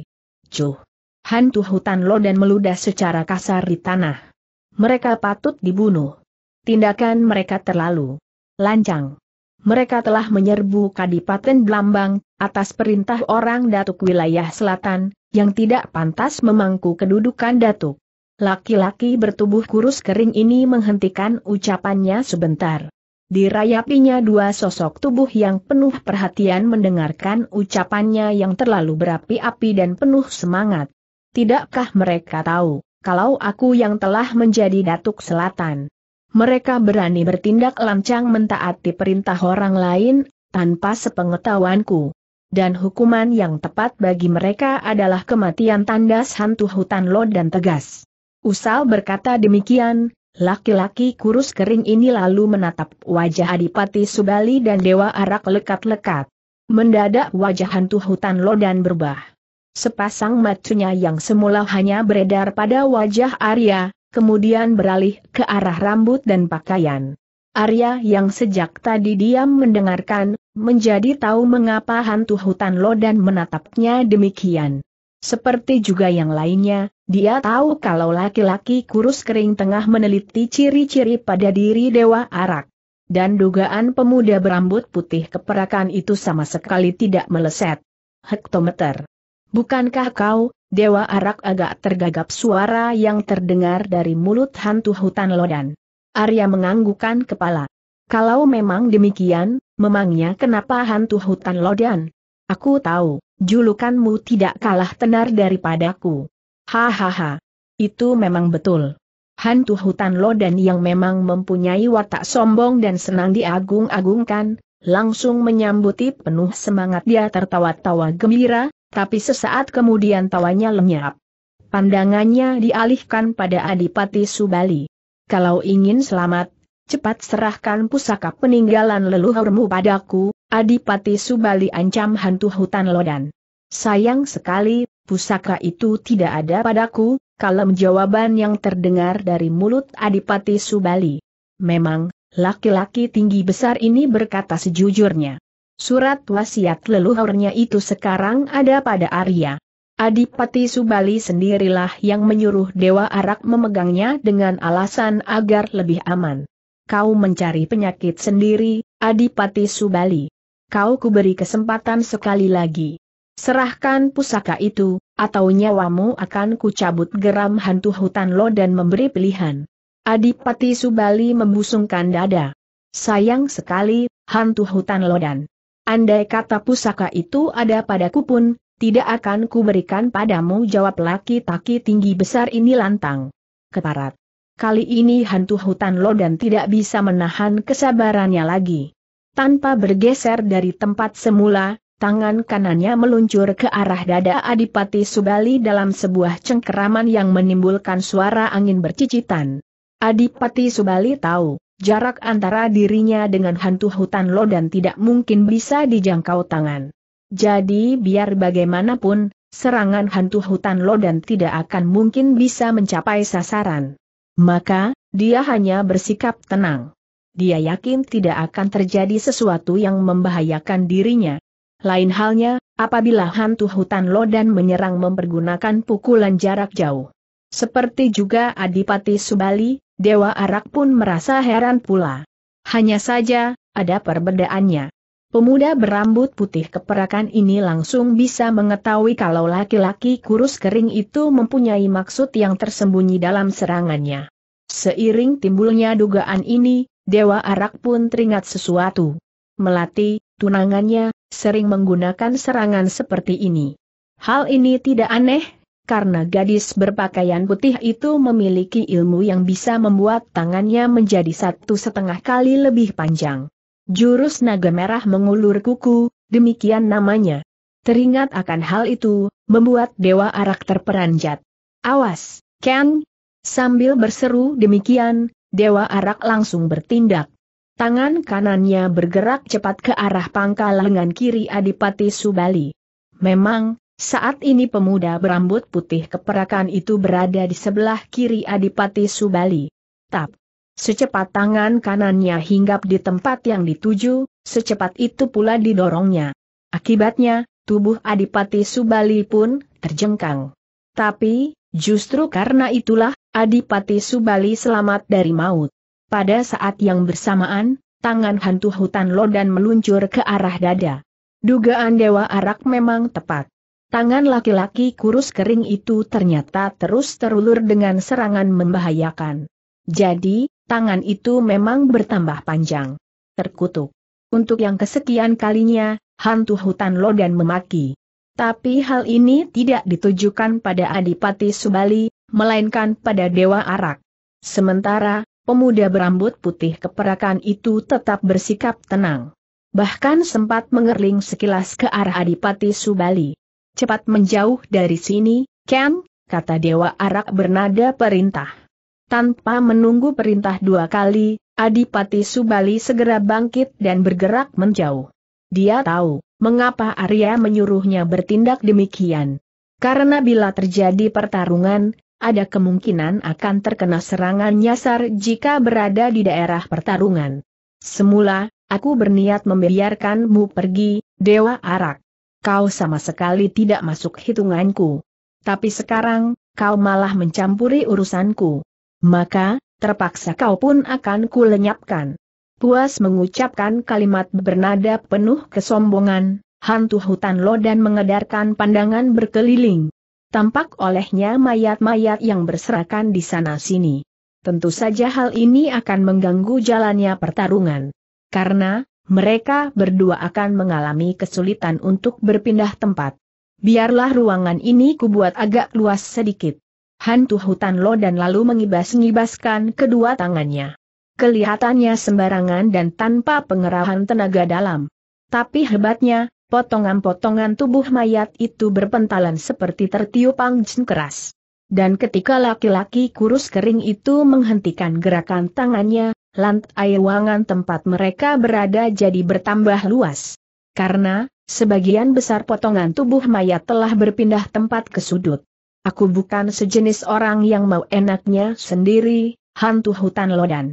Cuh! Hantu hutan Loden meludah secara kasar di tanah. Mereka patut dibunuh tindakan mereka terlalu lancang. Mereka telah menyerbu Kadipaten Blambang, atas perintah orang Datuk wilayah selatan, yang tidak pantas memangku kedudukan Datuk. Laki-laki bertubuh kurus kering ini menghentikan ucapannya sebentar. Dirayapinya dua sosok tubuh yang penuh perhatian mendengarkan ucapannya yang terlalu berapi-api dan penuh semangat. Tidakkah mereka tahu, kalau aku yang telah menjadi Datuk Selatan, mereka berani bertindak lancang mentaati perintah orang lain, tanpa sepengetahuanku. Dan hukuman yang tepat bagi mereka adalah kematian tandas hantu hutan lo dan tegas. Usal berkata demikian, laki-laki kurus kering ini lalu menatap wajah Adipati Subali dan Dewa Arak lekat-lekat. Mendadak wajah hantu hutan lo dan berubah. Sepasang matunya yang semula hanya beredar pada wajah Arya, kemudian beralih ke arah rambut dan pakaian. Arya yang sejak tadi diam mendengarkan, menjadi tahu mengapa hantu hutan lodan menatapnya demikian. Seperti juga yang lainnya, dia tahu kalau laki-laki kurus kering tengah meneliti ciri-ciri pada diri Dewa Arak. Dan dugaan pemuda berambut putih keperakan itu sama sekali tidak meleset. Hektometer Bukankah kau, Dewa Arak agak tergagap suara yang terdengar dari mulut hantu hutan Lodan. Arya menganggukan kepala. Kalau memang demikian, memangnya kenapa hantu hutan Lodan? Aku tahu, julukanmu tidak kalah tenar daripadaku. Hahaha. Itu memang betul. Hantu hutan Lodan yang memang mempunyai watak sombong dan senang diagung-agungkan, langsung menyambuti penuh semangat dia tertawa-tawa gembira, tapi sesaat kemudian tawanya lenyap. Pandangannya dialihkan pada Adipati Subali. Kalau ingin selamat, cepat serahkan pusaka peninggalan leluhurmu padaku, Adipati Subali ancam hantu hutan Lodan. Sayang sekali, pusaka itu tidak ada padaku, kalem jawaban yang terdengar dari mulut Adipati Subali. Memang, laki-laki tinggi besar ini berkata sejujurnya. Surat wasiat leluhurnya itu sekarang ada pada Arya. Adipati Subali sendirilah yang menyuruh Dewa Arak memegangnya dengan alasan agar lebih aman. Kau mencari penyakit sendiri, Adipati Subali. Kau kuberi kesempatan sekali lagi. Serahkan pusaka itu, atau nyawamu akan kucabut geram hantu hutan lo dan memberi pilihan. Adipati Subali membusungkan dada. Sayang sekali, hantu hutan lodan. Andai kata pusaka itu ada padaku pun, tidak akan kuberikan padamu jawab laki-laki tinggi besar ini lantang. Keparat. Kali ini hantu hutan lodan tidak bisa menahan kesabarannya lagi. Tanpa bergeser dari tempat semula, tangan kanannya meluncur ke arah dada Adipati Subali dalam sebuah cengkeraman yang menimbulkan suara angin bercicitan. Adipati Subali tahu, Jarak antara dirinya dengan hantu hutan lo dan tidak mungkin bisa dijangkau tangan. Jadi biar bagaimanapun, serangan hantu hutan lo dan tidak akan mungkin bisa mencapai sasaran. Maka, dia hanya bersikap tenang. Dia yakin tidak akan terjadi sesuatu yang membahayakan dirinya. Lain halnya, apabila hantu hutan lo dan menyerang mempergunakan pukulan jarak jauh. Seperti juga Adipati Subali, Dewa Arak pun merasa heran pula. Hanya saja, ada perbedaannya. Pemuda berambut putih keperakan ini langsung bisa mengetahui kalau laki-laki kurus kering itu mempunyai maksud yang tersembunyi dalam serangannya. Seiring timbulnya dugaan ini, Dewa Arak pun teringat sesuatu. Melati, tunangannya, sering menggunakan serangan seperti ini. Hal ini tidak aneh, karena gadis berpakaian putih itu memiliki ilmu yang bisa membuat tangannya menjadi satu setengah kali lebih panjang. Jurus naga merah mengulur kuku, demikian namanya. Teringat akan hal itu, membuat Dewa Arak terperanjat. Awas, Ken! Sambil berseru demikian, Dewa Arak langsung bertindak. Tangan kanannya bergerak cepat ke arah pangkal lengan kiri Adipati Subali. Memang, saat ini pemuda berambut putih keperakan itu berada di sebelah kiri Adipati Subali. Tap. Secepat tangan kanannya hinggap di tempat yang dituju, secepat itu pula didorongnya. Akibatnya, tubuh Adipati Subali pun terjengkang. Tapi, justru karena itulah, Adipati Subali selamat dari maut. Pada saat yang bersamaan, tangan hantu hutan lodan meluncur ke arah dada. Dugaan Dewa Arak memang tepat. Tangan laki-laki kurus kering itu ternyata terus terulur dengan serangan membahayakan. Jadi, tangan itu memang bertambah panjang. Terkutuk. Untuk yang kesekian kalinya, hantu hutan lodan memaki. Tapi hal ini tidak ditujukan pada Adipati Subali, melainkan pada Dewa Arak. Sementara, pemuda berambut putih keperakan itu tetap bersikap tenang. Bahkan sempat mengerling sekilas ke arah Adipati Subali cepat menjauh dari sini, Ken, kata Dewa Arak bernada perintah. Tanpa menunggu perintah dua kali, Adipati Subali segera bangkit dan bergerak menjauh. Dia tahu, mengapa Arya menyuruhnya bertindak demikian. Karena bila terjadi pertarungan, ada kemungkinan akan terkena serangan nyasar jika berada di daerah pertarungan. Semula, aku berniat membiarkanmu pergi, Dewa Arak kau sama sekali tidak masuk hitunganku. Tapi sekarang, kau malah mencampuri urusanku. Maka, terpaksa kau pun akan kulenyapkan. Puas mengucapkan kalimat bernada penuh kesombongan, hantu hutan lodan mengedarkan pandangan berkeliling. Tampak olehnya mayat-mayat yang berserakan di sana-sini. Tentu saja hal ini akan mengganggu jalannya pertarungan. Karena, mereka berdua akan mengalami kesulitan untuk berpindah tempat. Biarlah ruangan ini kubuat agak luas sedikit. Hantu hutan lo dan lalu mengibas-ngibaskan kedua tangannya. Kelihatannya sembarangan dan tanpa pengerahan tenaga dalam. Tapi hebatnya, potongan-potongan tubuh mayat itu berpentalan seperti tertiup angin keras. Dan ketika laki-laki kurus kering itu menghentikan gerakan tangannya, lantai ruangan tempat mereka berada jadi bertambah luas. Karena, sebagian besar potongan tubuh mayat telah berpindah tempat ke sudut. Aku bukan sejenis orang yang mau enaknya sendiri, hantu hutan lodan.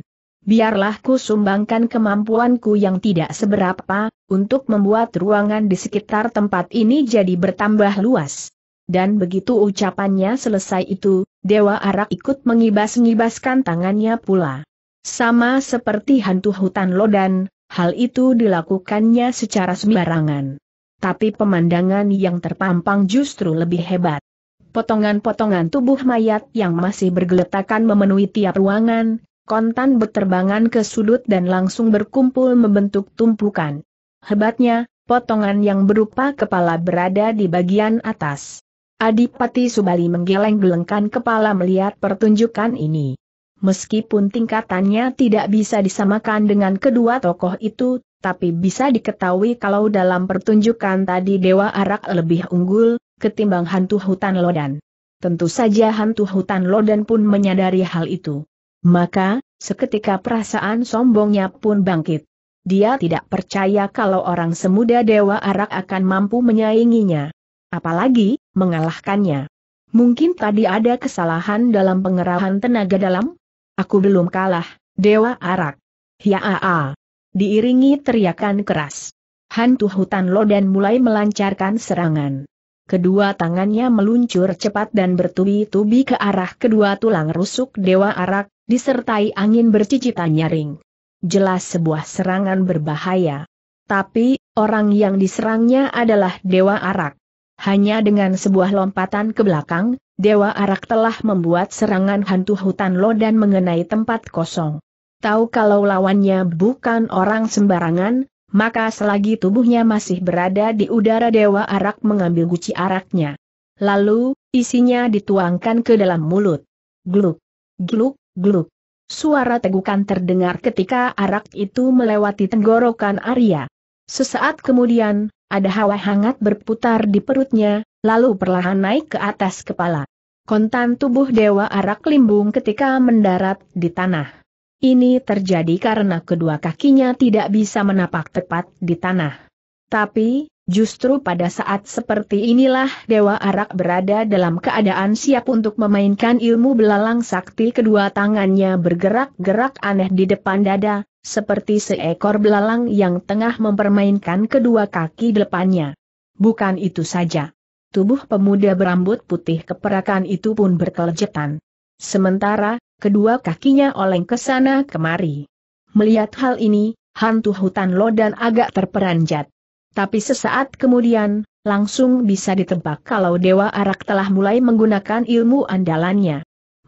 Biarlah ku sumbangkan kemampuanku yang tidak seberapa, untuk membuat ruangan di sekitar tempat ini jadi bertambah luas. Dan begitu ucapannya selesai itu, Dewa Arak ikut mengibas-ngibaskan tangannya pula. Sama seperti hantu hutan lodan, hal itu dilakukannya secara sembarangan. Tapi pemandangan yang terpampang justru lebih hebat. Potongan-potongan tubuh mayat yang masih bergeletakan memenuhi tiap ruangan, kontan berterbangan ke sudut dan langsung berkumpul membentuk tumpukan. Hebatnya, potongan yang berupa kepala berada di bagian atas. Adipati Subali menggeleng-gelengkan kepala melihat pertunjukan ini. Meskipun tingkatannya tidak bisa disamakan dengan kedua tokoh itu, tapi bisa diketahui kalau dalam pertunjukan tadi Dewa Arak lebih unggul, ketimbang hantu hutan Lodan. Tentu saja hantu hutan Lodan pun menyadari hal itu. Maka, seketika perasaan sombongnya pun bangkit. Dia tidak percaya kalau orang semuda Dewa Arak akan mampu menyainginya. Apalagi, mengalahkannya. Mungkin tadi ada kesalahan dalam pengerahan tenaga dalam? Aku belum kalah, Dewa Arak. Ya-a-a. Ah, ah. Diiringi teriakan keras. Hantu hutan lodan mulai melancarkan serangan. Kedua tangannya meluncur cepat dan bertubi-tubi ke arah kedua tulang rusuk Dewa Arak, disertai angin bercicitan nyaring. Jelas sebuah serangan berbahaya. Tapi, orang yang diserangnya adalah Dewa Arak. Hanya dengan sebuah lompatan ke belakang, Dewa Arak telah membuat serangan hantu hutan lo dan mengenai tempat kosong. Tahu kalau lawannya bukan orang sembarangan, maka selagi tubuhnya masih berada di udara Dewa Arak mengambil guci araknya. Lalu, isinya dituangkan ke dalam mulut. Gluk, gluk, gluk. Suara tegukan terdengar ketika arak itu melewati tenggorokan Arya. Sesaat kemudian, ada hawa hangat berputar di perutnya, lalu perlahan naik ke atas kepala. Kontan tubuh Dewa Arak limbung ketika mendarat di tanah. Ini terjadi karena kedua kakinya tidak bisa menapak tepat di tanah. Tapi, justru pada saat seperti inilah Dewa Arak berada dalam keadaan siap untuk memainkan ilmu belalang sakti kedua tangannya bergerak-gerak aneh di depan dada, seperti seekor belalang yang tengah mempermainkan kedua kaki depannya. Bukan itu saja. Tubuh pemuda berambut putih keperakan itu pun berkelejetan. Sementara, kedua kakinya oleng ke sana kemari. Melihat hal ini, hantu hutan lodan agak terperanjat. Tapi sesaat kemudian, langsung bisa ditebak kalau Dewa Arak telah mulai menggunakan ilmu andalannya.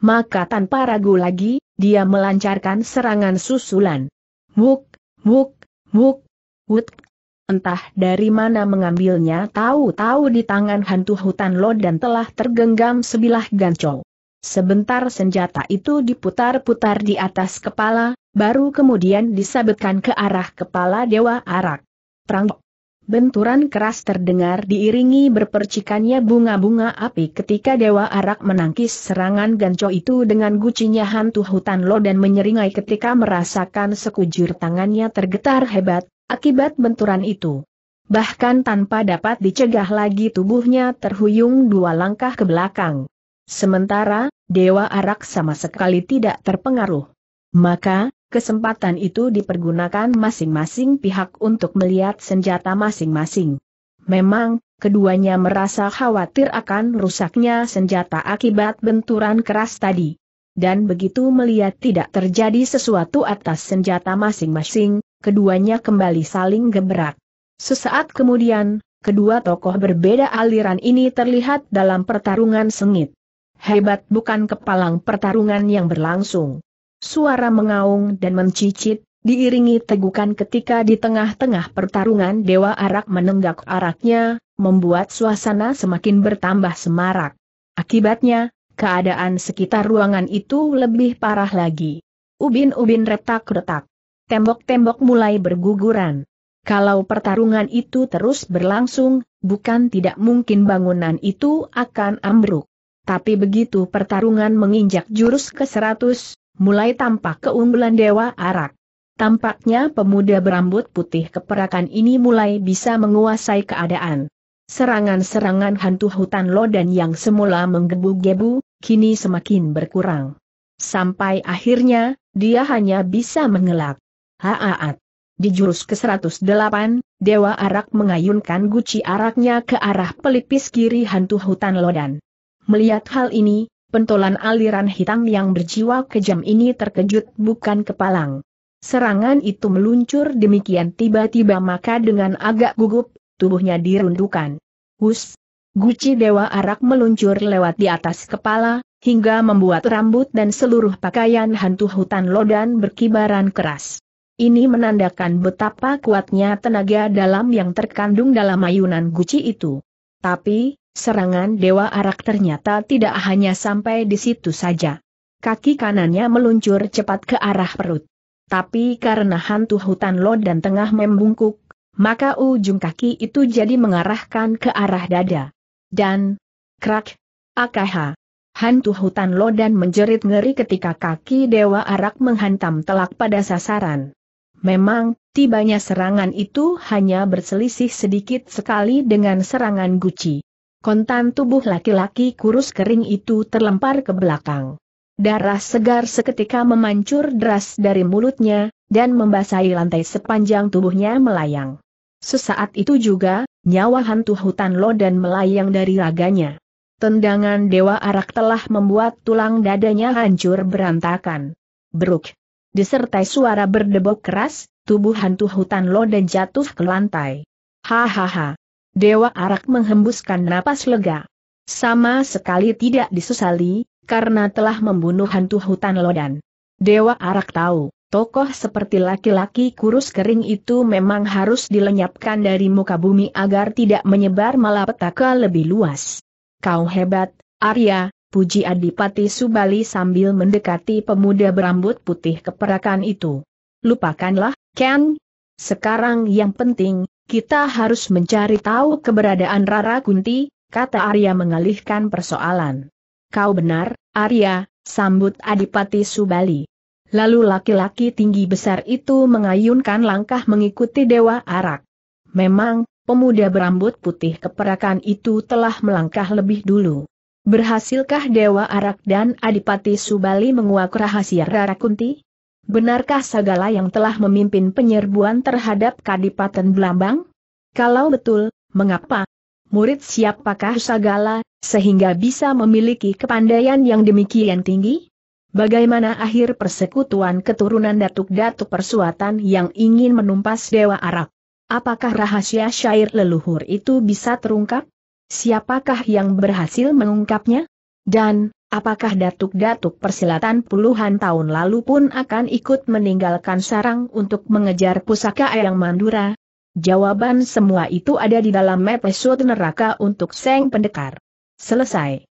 Maka tanpa ragu lagi, dia melancarkan serangan susulan. Wuk, wuk, wuk, wuk. Entah dari mana mengambilnya tahu-tahu di tangan hantu hutan dan telah tergenggam sebilah gancong. Sebentar senjata itu diputar-putar di atas kepala, baru kemudian disabetkan ke arah kepala Dewa Arak. Prang Benturan keras terdengar diiringi berpercikannya bunga-bunga api ketika Dewa Arak menangkis serangan ganco itu dengan gucinya hantu hutan lo dan menyeringai ketika merasakan sekujur tangannya tergetar hebat, akibat benturan itu. Bahkan tanpa dapat dicegah lagi tubuhnya terhuyung dua langkah ke belakang. Sementara, Dewa Arak sama sekali tidak terpengaruh. Maka, Kesempatan itu dipergunakan masing-masing pihak untuk melihat senjata masing-masing. Memang, keduanya merasa khawatir akan rusaknya senjata akibat benturan keras tadi. Dan begitu melihat tidak terjadi sesuatu atas senjata masing-masing, keduanya kembali saling gebrak. Sesaat kemudian, kedua tokoh berbeda aliran ini terlihat dalam pertarungan sengit. Hebat bukan kepalang pertarungan yang berlangsung suara mengaung dan mencicit, diiringi tegukan ketika di tengah-tengah pertarungan Dewa Arak menenggak araknya, membuat suasana semakin bertambah semarak. Akibatnya, keadaan sekitar ruangan itu lebih parah lagi. Ubin-ubin retak-retak. Tembok-tembok mulai berguguran. Kalau pertarungan itu terus berlangsung, bukan tidak mungkin bangunan itu akan ambruk. Tapi begitu pertarungan menginjak jurus ke-100, mulai tampak keunggulan Dewa Arak. Tampaknya pemuda berambut putih keperakan ini mulai bisa menguasai keadaan. Serangan-serangan hantu hutan lodan yang semula menggebu-gebu, kini semakin berkurang. Sampai akhirnya, dia hanya bisa mengelak. Haaat. Di jurus ke-108, Dewa Arak mengayunkan guci araknya ke arah pelipis kiri hantu hutan lodan. Melihat hal ini, pentolan aliran hitam yang berjiwa kejam ini terkejut bukan kepalang. Serangan itu meluncur demikian tiba-tiba maka dengan agak gugup, tubuhnya dirundukan. Hus! Guci Dewa Arak meluncur lewat di atas kepala, hingga membuat rambut dan seluruh pakaian hantu hutan lodan berkibaran keras. Ini menandakan betapa kuatnya tenaga dalam yang terkandung dalam ayunan guci itu. Tapi, Serangan Dewa Arak ternyata tidak hanya sampai di situ saja. Kaki kanannya meluncur cepat ke arah perut. Tapi karena hantu hutan lodan tengah membungkuk, maka ujung kaki itu jadi mengarahkan ke arah dada. Dan, krak, akaha. Hantu hutan lodan menjerit ngeri ketika kaki Dewa Arak menghantam telak pada sasaran. Memang, tibanya serangan itu hanya berselisih sedikit sekali dengan serangan Gucci. Kontan tubuh laki-laki kurus kering itu terlempar ke belakang. Darah segar seketika memancur deras dari mulutnya, dan membasahi lantai sepanjang tubuhnya melayang. Sesaat itu juga, nyawa hantu hutan lodan melayang dari raganya. Tendangan Dewa Arak telah membuat tulang dadanya hancur berantakan. Beruk. Disertai suara berdebok keras, tubuh hantu hutan lodan jatuh ke lantai. Hahaha. Dewa Arak menghembuskan napas lega. Sama sekali tidak disesali, karena telah membunuh hantu hutan lodan. Dewa Arak tahu, tokoh seperti laki-laki kurus kering itu memang harus dilenyapkan dari muka bumi agar tidak menyebar malapetaka lebih luas. Kau hebat, Arya, puji Adipati Subali sambil mendekati pemuda berambut putih keperakan itu. Lupakanlah, Ken. Sekarang yang penting, kita harus mencari tahu keberadaan Rara Kunti, kata Arya mengalihkan persoalan. Kau benar, Arya, sambut Adipati Subali. Lalu laki-laki tinggi besar itu mengayunkan langkah mengikuti Dewa Arak. Memang, pemuda berambut putih keperakan itu telah melangkah lebih dulu. Berhasilkah Dewa Arak dan Adipati Subali menguak rahasia Rara Kunti? Benarkah Sagala yang telah memimpin penyerbuan terhadap Kadipaten Blambang? Kalau betul, mengapa? Murid siapakah Sagala, sehingga bisa memiliki kepandaian yang demikian tinggi? Bagaimana akhir persekutuan keturunan datuk-datuk persuatan yang ingin menumpas Dewa Arak? Apakah rahasia syair leluhur itu bisa terungkap? Siapakah yang berhasil mengungkapnya? Dan, apakah datuk-datuk persilatan puluhan tahun lalu pun akan ikut meninggalkan sarang untuk mengejar pusaka Eyang Mandura? Jawaban semua itu ada di dalam episode neraka untuk Seng Pendekar. Selesai.